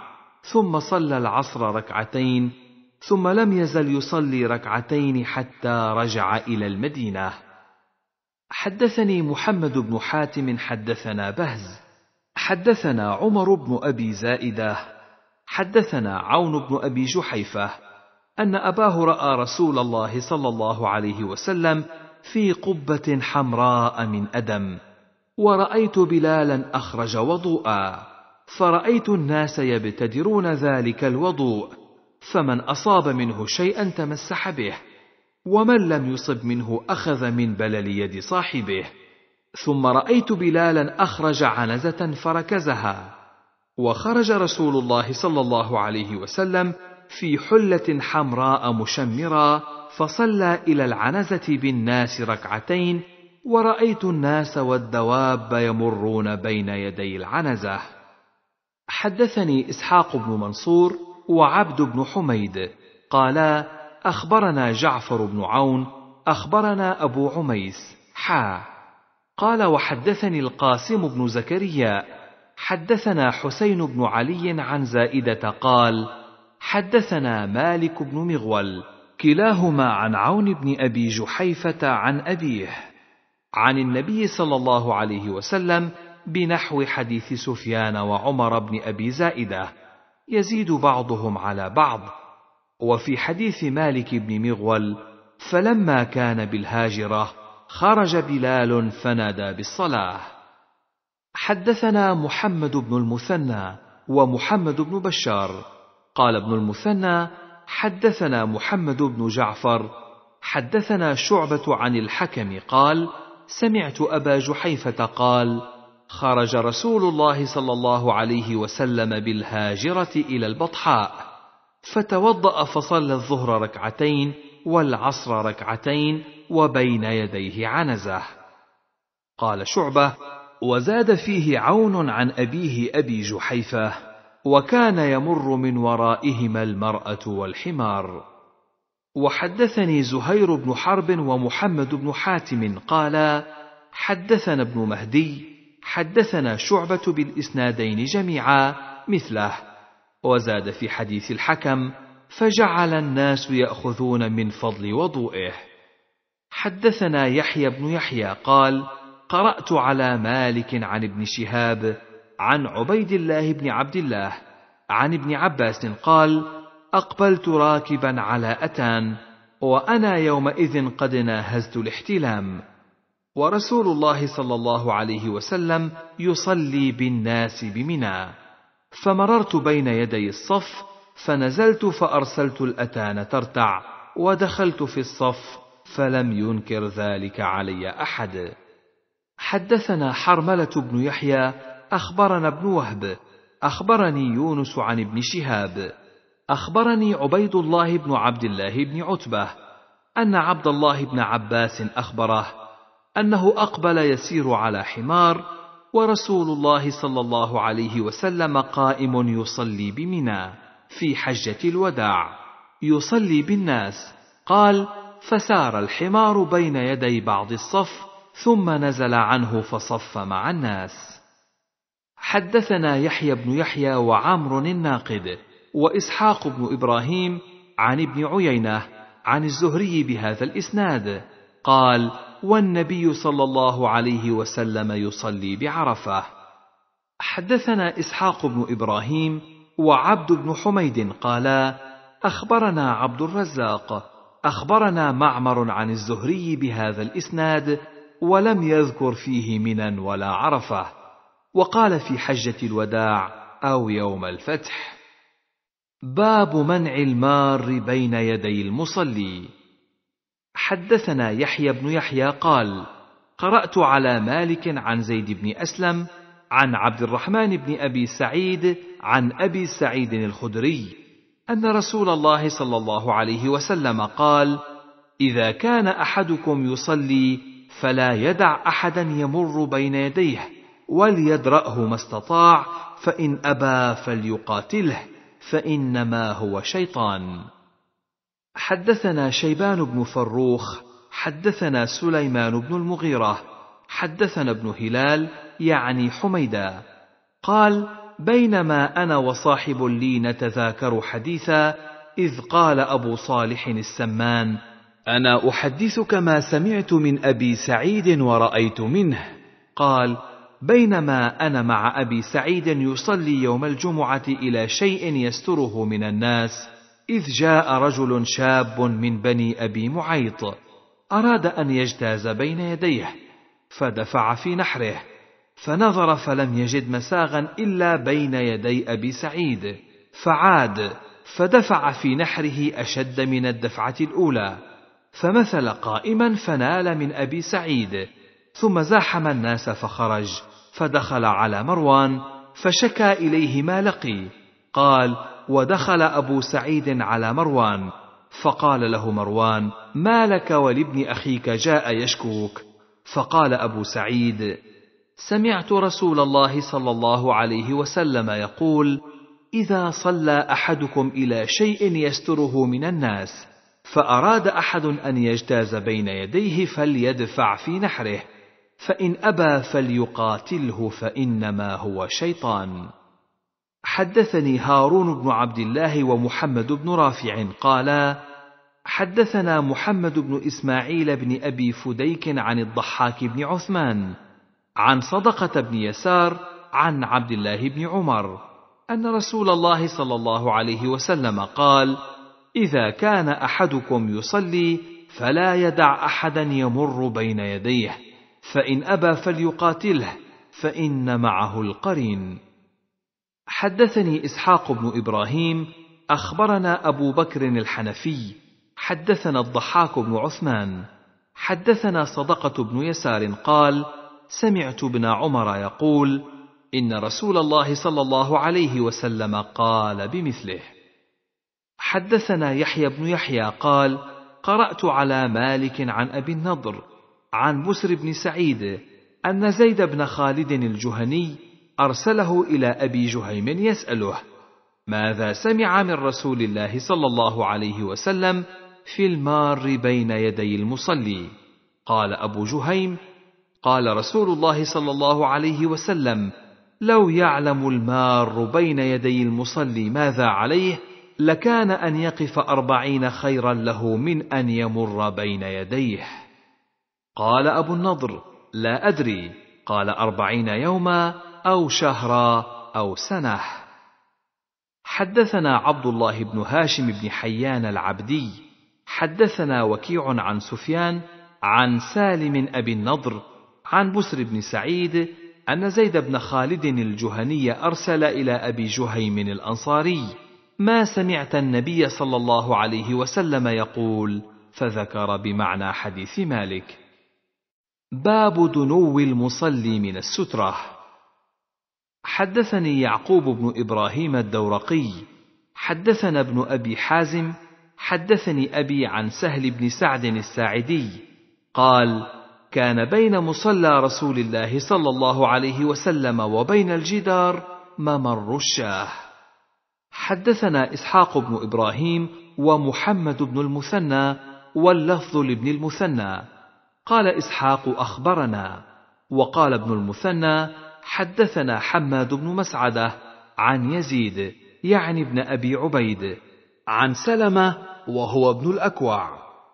ثم صلى العصر ركعتين ثم لم يزل يصلي ركعتين حتى رجع الى المدينه حدثني محمد بن حاتم حدثنا بهز حدثنا عمر بن ابي زائده حدثنا عون بن ابي جحيفه ان اباه راى رسول الله صلى الله عليه وسلم في قبه حمراء من ادم ورايت بلالا اخرج وضوءا فرايت الناس يبتدرون ذلك الوضوء فمن اصاب منه شيئا تمسح به ومن لم يصب منه اخذ من بلل يد صاحبه ثم رايت بلالا اخرج عنزه فركزها وخرج رسول الله صلى الله عليه وسلم في حلة حمراء مشمرة فصلى إلى العنزة بالناس ركعتين ورأيت الناس والدواب يمرون بين يدي العنزة حدثني إسحاق بن منصور وعبد بن حميد قالا أخبرنا جعفر بن عون أخبرنا أبو عميس حا قال وحدثني القاسم بن زكريا حدثنا حسين بن علي عن زائدة قال: حدثنا مالك بن مغول كلاهما عن عون بن ابي جحيفه عن ابيه عن النبي صلى الله عليه وسلم بنحو حديث سفيان وعمر بن ابي زائده يزيد بعضهم على بعض وفي حديث مالك بن مغول فلما كان بالهاجره خرج بلال فنادى بالصلاه حدثنا محمد بن المثنى ومحمد بن بشار قال ابن المثنى حدثنا محمد بن جعفر حدثنا شعبه عن الحكم قال سمعت ابا جحيفه قال خرج رسول الله صلى الله عليه وسلم بالهاجره الى البطحاء فتوضا فصلى الظهر ركعتين والعصر ركعتين وبين يديه عنزه قال شعبه وزاد فيه عون عن ابيه ابي جحيفه وكان يمر من ورائهما المراه والحمار وحدثني زهير بن حرب ومحمد بن حاتم قالا حدثنا ابن مهدي حدثنا شعبه بالاسنادين جميعا مثله وزاد في حديث الحكم فجعل الناس ياخذون من فضل وضوئه حدثنا يحيى بن يحيى قال قرات على مالك عن ابن شهاب عن عبيد الله بن عبد الله عن ابن عباس قال اقبلت راكبا على اتان وانا يومئذ قد ناهزت الاحتلام ورسول الله صلى الله عليه وسلم يصلي بالناس بمنى فمررت بين يدي الصف فنزلت فارسلت الاتان ترتع ودخلت في الصف فلم ينكر ذلك علي احد حدثنا حرمله بن يحيى اخبرنا ابن وهب اخبرني يونس عن ابن شهاب اخبرني عبيد الله بن عبد الله بن عتبه ان عبد الله بن عباس اخبره انه اقبل يسير على حمار ورسول الله صلى الله عليه وسلم قائم يصلي بمنى في حجه الوداع يصلي بالناس قال فسار الحمار بين يدي بعض الصف ثم نزل عنه فصف مع الناس حدثنا يحيى بن يحيى وعمر الناقد واسحاق بن ابراهيم عن ابن عيينه عن الزهري بهذا الاسناد قال والنبي صلى الله عليه وسلم يصلي بعرفه حدثنا اسحاق بن ابراهيم وعبد بن حميد قالا اخبرنا عبد الرزاق اخبرنا معمر عن الزهري بهذا الاسناد ولم يذكر فيه منا ولا عرفه وقال في حجه الوداع او يوم الفتح باب منع المار بين يدي المصلي حدثنا يحيى بن يحيى قال قرات على مالك عن زيد بن اسلم عن عبد الرحمن بن ابي سعيد عن ابي سعيد الخدري ان رسول الله صلى الله عليه وسلم قال اذا كان احدكم يصلي فلا يدع احدا يمر بين يديه وليدرأه ما استطاع فإن أبى فليقاتله فإنما هو شيطان. حدثنا شيبان بن فروخ، حدثنا سليمان بن المغيرة، حدثنا ابن هلال يعني حميدا، قال: بينما أنا وصاحب لي نتذاكر حديثا إذ قال أبو صالح السمان: أنا أحدثك ما سمعت من أبي سعيد ورأيت منه، قال: بينما انا مع ابي سعيد يصلي يوم الجمعه الى شيء يستره من الناس اذ جاء رجل شاب من بني ابي معيط اراد ان يجتاز بين يديه فدفع في نحره فنظر فلم يجد مساغا الا بين يدي ابي سعيد فعاد فدفع في نحره اشد من الدفعه الاولى فمثل قائما فنال من ابي سعيد ثم زاحم الناس فخرج فدخل على مروان فشكى اليه ما لقي قال ودخل ابو سعيد على مروان فقال له مروان ما لك ولابن اخيك جاء يشكوك فقال ابو سعيد سمعت رسول الله صلى الله عليه وسلم يقول اذا صلى احدكم الى شيء يستره من الناس فاراد احد ان يجتاز بين يديه فليدفع في نحره فان ابى فليقاتله فانما هو شيطان حدثني هارون بن عبد الله ومحمد بن رافع قالا حدثنا محمد بن اسماعيل بن ابي فديك عن الضحاك بن عثمان عن صدقه بن يسار عن عبد الله بن عمر ان رسول الله صلى الله عليه وسلم قال اذا كان احدكم يصلي فلا يدع احدا يمر بين يديه فان ابى فليقاتله فان معه القرين حدثني اسحاق بن ابراهيم اخبرنا ابو بكر الحنفي حدثنا الضحاك بن عثمان حدثنا صدقه بن يسار قال سمعت ابن عمر يقول ان رسول الله صلى الله عليه وسلم قال بمثله حدثنا يحيى بن يحيى قال قرات على مالك عن ابي النضر عن بسر بن سعيد أن زيد بن خالد الجهني أرسله إلى أبي جهيم يسأله: ماذا سمع من رسول الله صلى الله عليه وسلم في المار بين يدي المصلي؟ قال أبو جهيم: قال رسول الله صلى الله عليه وسلم: لو يعلم المار بين يدي المصلي ماذا عليه لكان أن يقف أربعين خيرا له من أن يمر بين يديه. قال أبو النضر لا أدري قال أربعين يوما أو شهرا أو سنة حدثنا عبد الله بن هاشم بن حيان العبدي حدثنا وكيع عن سفيان عن سالم أبي النضر عن بسر بن سعيد أن زيد بن خالد الجهني أرسل إلى أبي جهيم الأنصاري ما سمعت النبي صلى الله عليه وسلم يقول فذكر بمعنى حديث مالك باب دنو المصلي من الستره حدثني يعقوب بن ابراهيم الدورقي حدثنا ابن ابي حازم حدثني ابي عن سهل بن سعد الساعدي قال كان بين مصلى رسول الله صلى الله عليه وسلم وبين الجدار ممر الشاه حدثنا اسحاق بن ابراهيم ومحمد بن المثنى واللفظ لابن المثنى قال اسحاق اخبرنا وقال ابن المثنى حدثنا حماد بن مسعده عن يزيد يعني ابن ابي عبيد عن سلمه وهو ابن الاكوع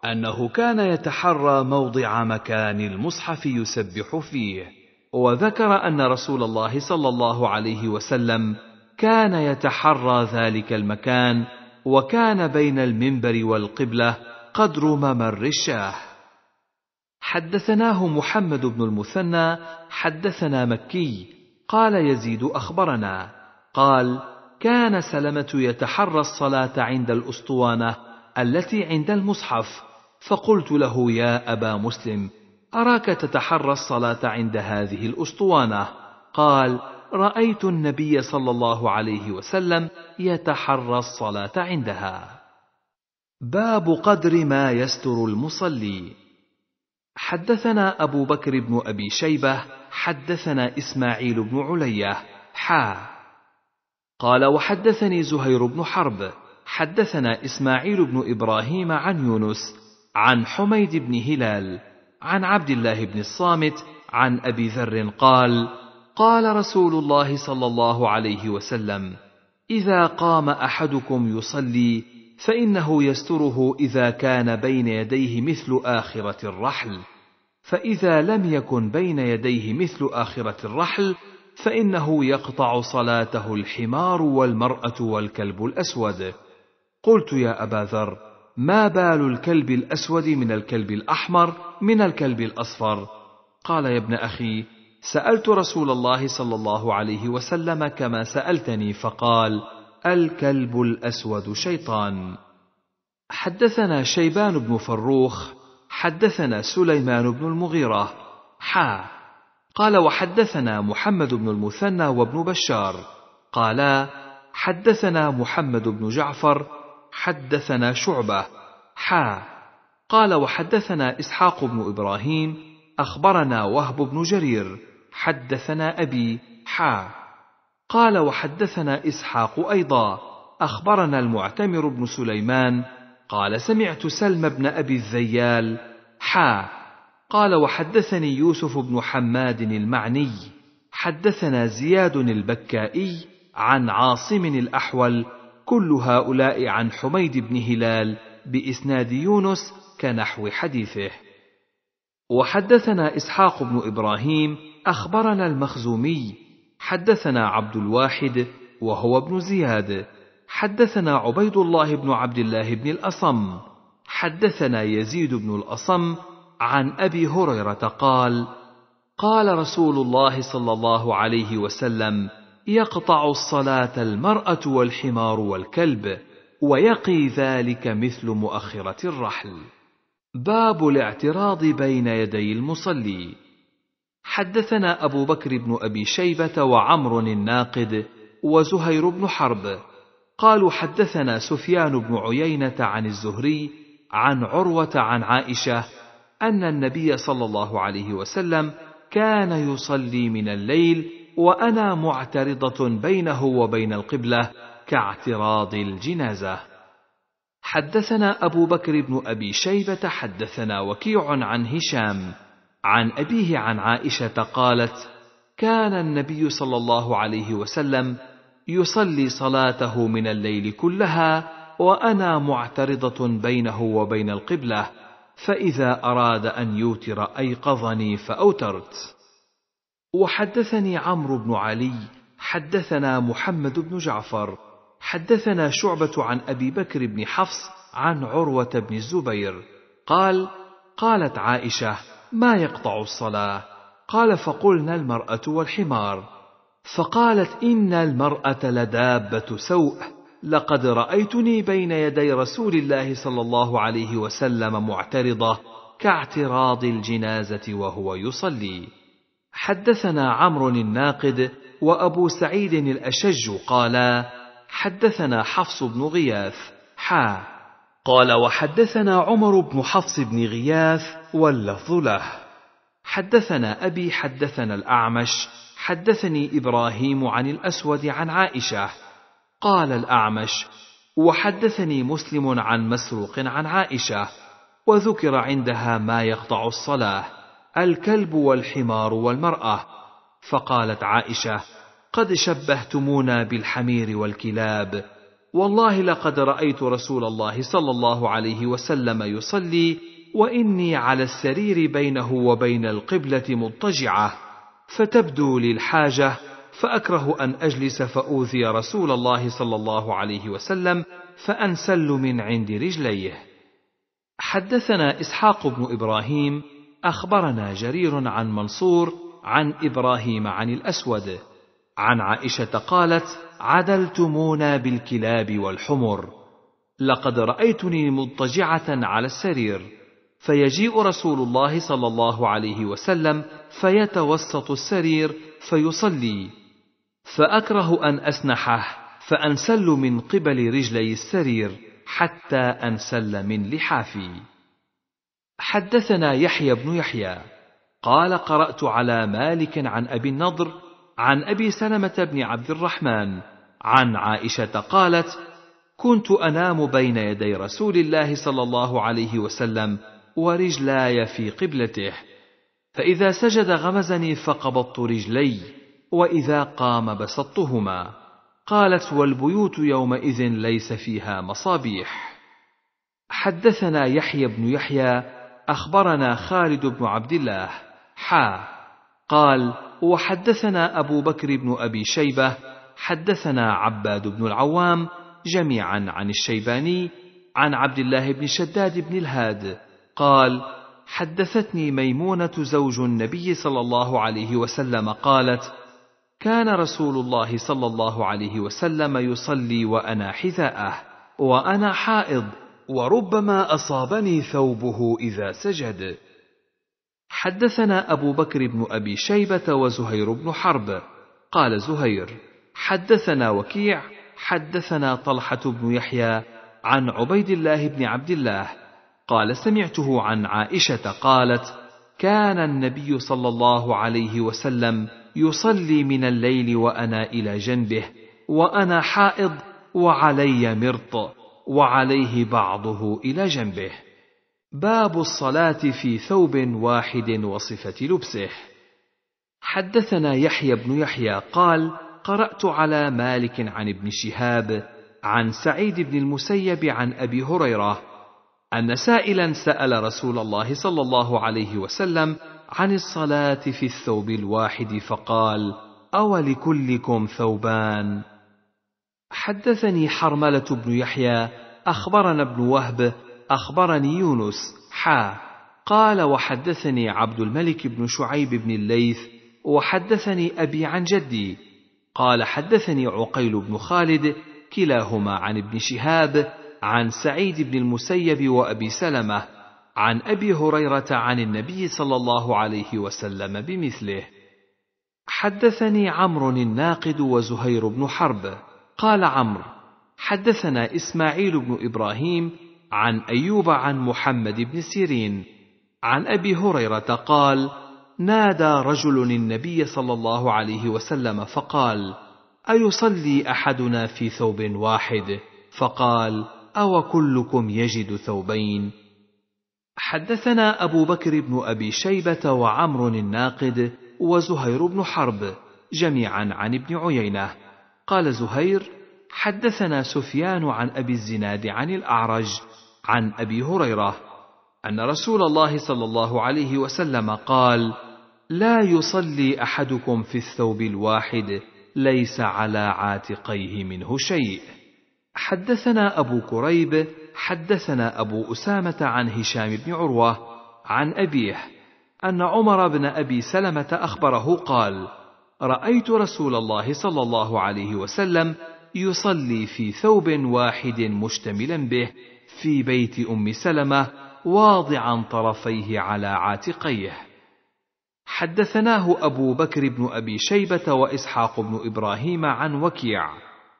انه كان يتحرى موضع مكان المصحف يسبح فيه وذكر ان رسول الله صلى الله عليه وسلم كان يتحرى ذلك المكان وكان بين المنبر والقبله قدر ممر الشاه حدثناه محمد بن المثنى حدثنا مكي قال يزيد اخبرنا قال كان سلمه يتحرى الصلاه عند الاسطوانه التي عند المصحف فقلت له يا ابا مسلم اراك تتحرى الصلاه عند هذه الاسطوانه قال رايت النبي صلى الله عليه وسلم يتحرى الصلاه عندها باب قدر ما يستر المصلي حدثنا أبو بكر بن أبي شيبة حدثنا إسماعيل بن علية حا قال وحدثني زهير بن حرب حدثنا إسماعيل بن إبراهيم عن يونس عن حميد بن هلال عن عبد الله بن الصامت عن أبي ذر قال قال رسول الله صلى الله عليه وسلم إذا قام أحدكم يصلي فإنه يستره إذا كان بين يديه مثل آخرة الرحل، فإذا لم يكن بين يديه مثل آخرة الرحل، فإنه يقطع صلاته الحمار والمرأة والكلب الأسود. قلت يا أبا ذر: ما بال الكلب الأسود من الكلب الأحمر من الكلب الأصفر؟ قال يا ابن أخي: سألت رسول الله صلى الله عليه وسلم كما سألتني فقال: الكلب الاسود شيطان حدثنا شيبان بن فروخ حدثنا سليمان بن المغيره حا قال وحدثنا محمد بن المثنى وابن بشار قالا حدثنا محمد بن جعفر حدثنا شعبه حا قال وحدثنا اسحاق بن ابراهيم اخبرنا وهب بن جرير حدثنا ابي حا قال وحدثنا إسحاق أيضا أخبرنا المعتمر بن سليمان قال سمعت سلم بن أبي الذيال حا قال وحدثني يوسف بن حماد المعني حدثنا زياد البكائي عن عاصم الأحول كل هؤلاء عن حميد بن هلال بإسناد يونس كنحو حديثه وحدثنا إسحاق بن إبراهيم أخبرنا المخزومي حدثنا عبد الواحد وهو ابن زياد حدثنا عبيد الله بن عبد الله بن الاصم حدثنا يزيد بن الاصم عن ابي هريره قال قال رسول الله صلى الله عليه وسلم يقطع الصلاه المراه والحمار والكلب ويقي ذلك مثل مؤخره الرحل باب الاعتراض بين يدي المصلي حدثنا أبو بكر بن أبي شيبة وعمر الناقد وزهير بن حرب قالوا حدثنا سفيان بن عيينة عن الزهري عن عروة عن عائشة أن النبي صلى الله عليه وسلم كان يصلي من الليل وأنا معترضة بينه وبين القبلة كاعتراض الجنازة. حدثنا أبو بكر بن أبي شيبة حدثنا وكيع عن هشام عن أبيه عن عائشة قالت: كان النبي صلى الله عليه وسلم يصلي صلاته من الليل كلها وأنا معترضة بينه وبين القبلة، فإذا أراد أن يوتر أيقظني فأوترت. وحدثني عمرو بن علي حدثنا محمد بن جعفر حدثنا شعبة عن أبي بكر بن حفص عن عروة بن الزبير قال: قالت عائشة: ما يقطع الصلاة قال فقلنا المرأة والحمار فقالت إن المرأة لدابة سوء لقد رأيتني بين يدي رسول الله صلى الله عليه وسلم معترضة كاعتراض الجنازة وهو يصلي حدثنا عمرو الناقد وأبو سعيد الأشج قالا حدثنا حفص بن غياث حا قال وحدثنا عمر بن حفص بن غياث واللفظ له حدثنا ابي حدثنا الاعمش حدثني ابراهيم عن الاسود عن عائشه قال الاعمش وحدثني مسلم عن مسروق عن عائشه وذكر عندها ما يقطع الصلاه الكلب والحمار والمراه فقالت عائشه قد شبهتمونا بالحمير والكلاب والله لقد رايت رسول الله صلى الله عليه وسلم يصلي واني على السرير بينه وبين القبله مضطجعه فتبدو لي الحاجه فاكره ان اجلس فاوذي رسول الله صلى الله عليه وسلم فانسل من عند رجليه حدثنا اسحاق بن ابراهيم اخبرنا جرير عن منصور عن ابراهيم عن الاسود عن عائشه قالت عدلتمونا بالكلاب والحمر لقد رايتني مضطجعه على السرير فيجيء رسول الله صلى الله عليه وسلم فيتوسط السرير فيصلي فاكره ان اسنحه فانسل من قبل رجلي السرير حتى انسل من لحافي حدثنا يحيى بن يحيى قال قرات على مالك عن ابي النضر عن ابي سلمه بن عبد الرحمن عن عائشه قالت كنت انام بين يدي رسول الله صلى الله عليه وسلم ورجلاي في قبلته فاذا سجد غمزني فقبضت رجلي واذا قام بسطتهما قالت والبيوت يومئذ ليس فيها مصابيح حدثنا يحيى بن يحيى اخبرنا خالد بن عبد الله حا قال وحدثنا ابو بكر بن ابي شيبه حدثنا عباد بن العوام جميعا عن الشيباني عن عبد الله بن شداد بن الهاد قال حدثتني ميمونه زوج النبي صلى الله عليه وسلم قالت كان رسول الله صلى الله عليه وسلم يصلي وانا حذاءه وانا حائض وربما اصابني ثوبه اذا سجد حدثنا ابو بكر بن ابي شيبه وزهير بن حرب قال زهير حدثنا وكيع حدثنا طلحه بن يحيى عن عبيد الله بن عبد الله قال سمعته عن عائشه قالت كان النبي صلى الله عليه وسلم يصلي من الليل وانا الى جنبه وانا حائض وعلي مرط وعليه بعضه الى جنبه باب الصلاه في ثوب واحد وصفه لبسه حدثنا يحيى بن يحيى قال قرات على مالك عن ابن شهاب عن سعيد بن المسيب عن ابي هريره ان سائلا سال رسول الله صلى الله عليه وسلم عن الصلاه في الثوب الواحد فقال اولكلكم ثوبان حدثني حرمله بن يحيى اخبرنا ابن وهب اخبرني يونس حا قال وحدثني عبد الملك بن شعيب بن الليث وحدثني ابي عن جدي قال حدثني عقيل بن خالد كلاهما عن ابن شهاب عن سعيد بن المسيب وأبي سلمة عن أبي هريرة عن النبي صلى الله عليه وسلم بمثله حدثني عمرو الناقد وزهير بن حرب قال عمرو حدثنا إسماعيل بن إبراهيم عن أيوب عن محمد بن سيرين عن أبي هريرة قال نادى رجل النبي صلى الله عليه وسلم فقال أيصلي أحدنا في ثوب واحد فقال أو كلكم يجد ثوبين حدثنا أبو بكر بن أبي شيبة وعمر الناقد وزهير بن حرب جميعا عن ابن عيينة قال زهير حدثنا سفيان عن أبي الزناد عن الأعرج عن أبي هريرة أن رسول الله صلى الله عليه وسلم قال لا يصلي أحدكم في الثوب الواحد ليس على عاتقيه منه شيء حدثنا أبو كريب حدثنا أبو أسامة عن هشام بن عروة عن أبيه أن عمر بن أبي سلمة أخبره قال: رأيت رسول الله صلى الله عليه وسلم يصلي في ثوب واحد مشتملا به في بيت أم سلمة واضعا طرفيه على عاتقيه. حدثناه أبو بكر بن أبي شيبة وإسحاق بن إبراهيم عن وكيع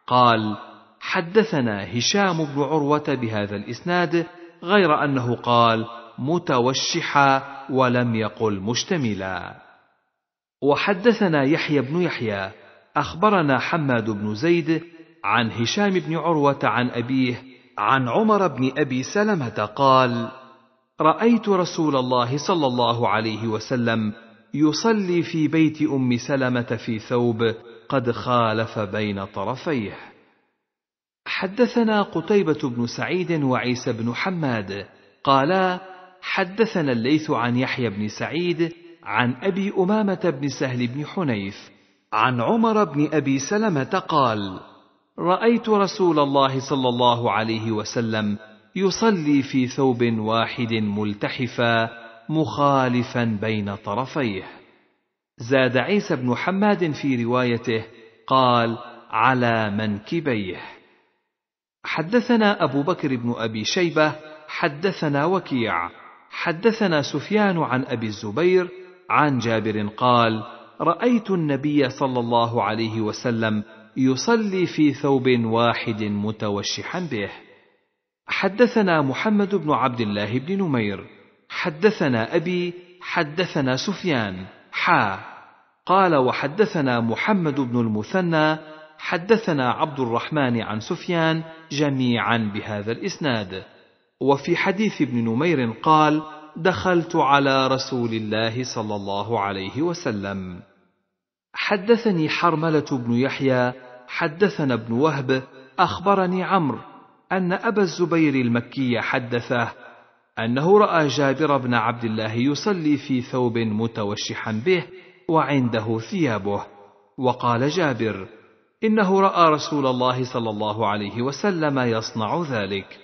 قال: حدثنا هشام بن عروة بهذا الإسناد غير أنه قال متوشحا ولم يقل مشتملا وحدثنا يحيى بن يحيى أخبرنا حماد بن زيد عن هشام بن عروة عن أبيه عن عمر بن أبي سلمة قال رأيت رسول الله صلى الله عليه وسلم يصلي في بيت أم سلمة في ثوب قد خالف بين طرفيه حدثنا قتيبة بن سعيد وعيسى بن حماد قالا حدثنا الليث عن يحيى بن سعيد عن أبي أمامة بن سهل بن حنيف عن عمر بن أبي سلمة قال رأيت رسول الله صلى الله عليه وسلم يصلي في ثوب واحد ملتحفا مخالفا بين طرفيه زاد عيسى بن حماد في روايته قال على منكبيه حدثنا أبو بكر بن أبي شيبة حدثنا وكيع حدثنا سفيان عن أبي الزبير عن جابر قال رأيت النبي صلى الله عليه وسلم يصلي في ثوب واحد متوشحا به حدثنا محمد بن عبد الله بن نمير حدثنا أبي حدثنا سفيان حا قال وحدثنا محمد بن المثنى حدثنا عبد الرحمن عن سفيان جميعا بهذا الاسناد وفي حديث ابن نمير قال دخلت على رسول الله صلى الله عليه وسلم حدثني حرمله بن يحيى حدثنا ابن وهب اخبرني عمرو ان ابا الزبير المكي حدثه انه راى جابر بن عبد الله يصلي في ثوب متوشحا به وعنده ثيابه وقال جابر انه راى رسول الله صلى الله عليه وسلم يصنع ذلك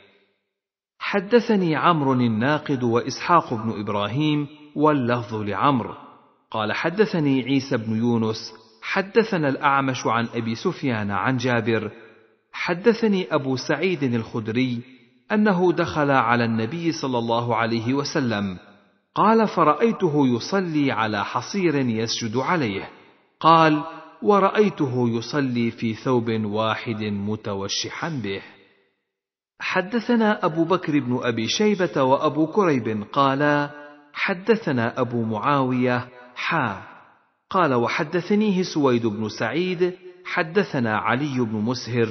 حدثني عمرو الناقد واسحاق بن ابراهيم واللفظ لعمرو قال حدثني عيسى بن يونس حدثنا الاعمش عن ابي سفيان عن جابر حدثني ابو سعيد الخدري انه دخل على النبي صلى الله عليه وسلم قال فرايته يصلي على حصير يسجد عليه قال ورأيته يصلي في ثوب واحد متوشحا به. حدثنا أبو بكر بن أبي شيبة وأبو كريب قالا: حدثنا أبو معاوية حا قال وحدثنيه سويد بن سعيد حدثنا علي بن مسهر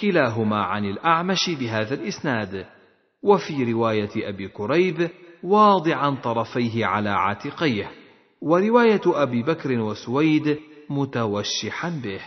كلاهما عن الأعمش بهذا الإسناد، وفي رواية أبي كريب واضعا طرفيه على عاتقيه، ورواية أبي بكر وسويد متوشحا به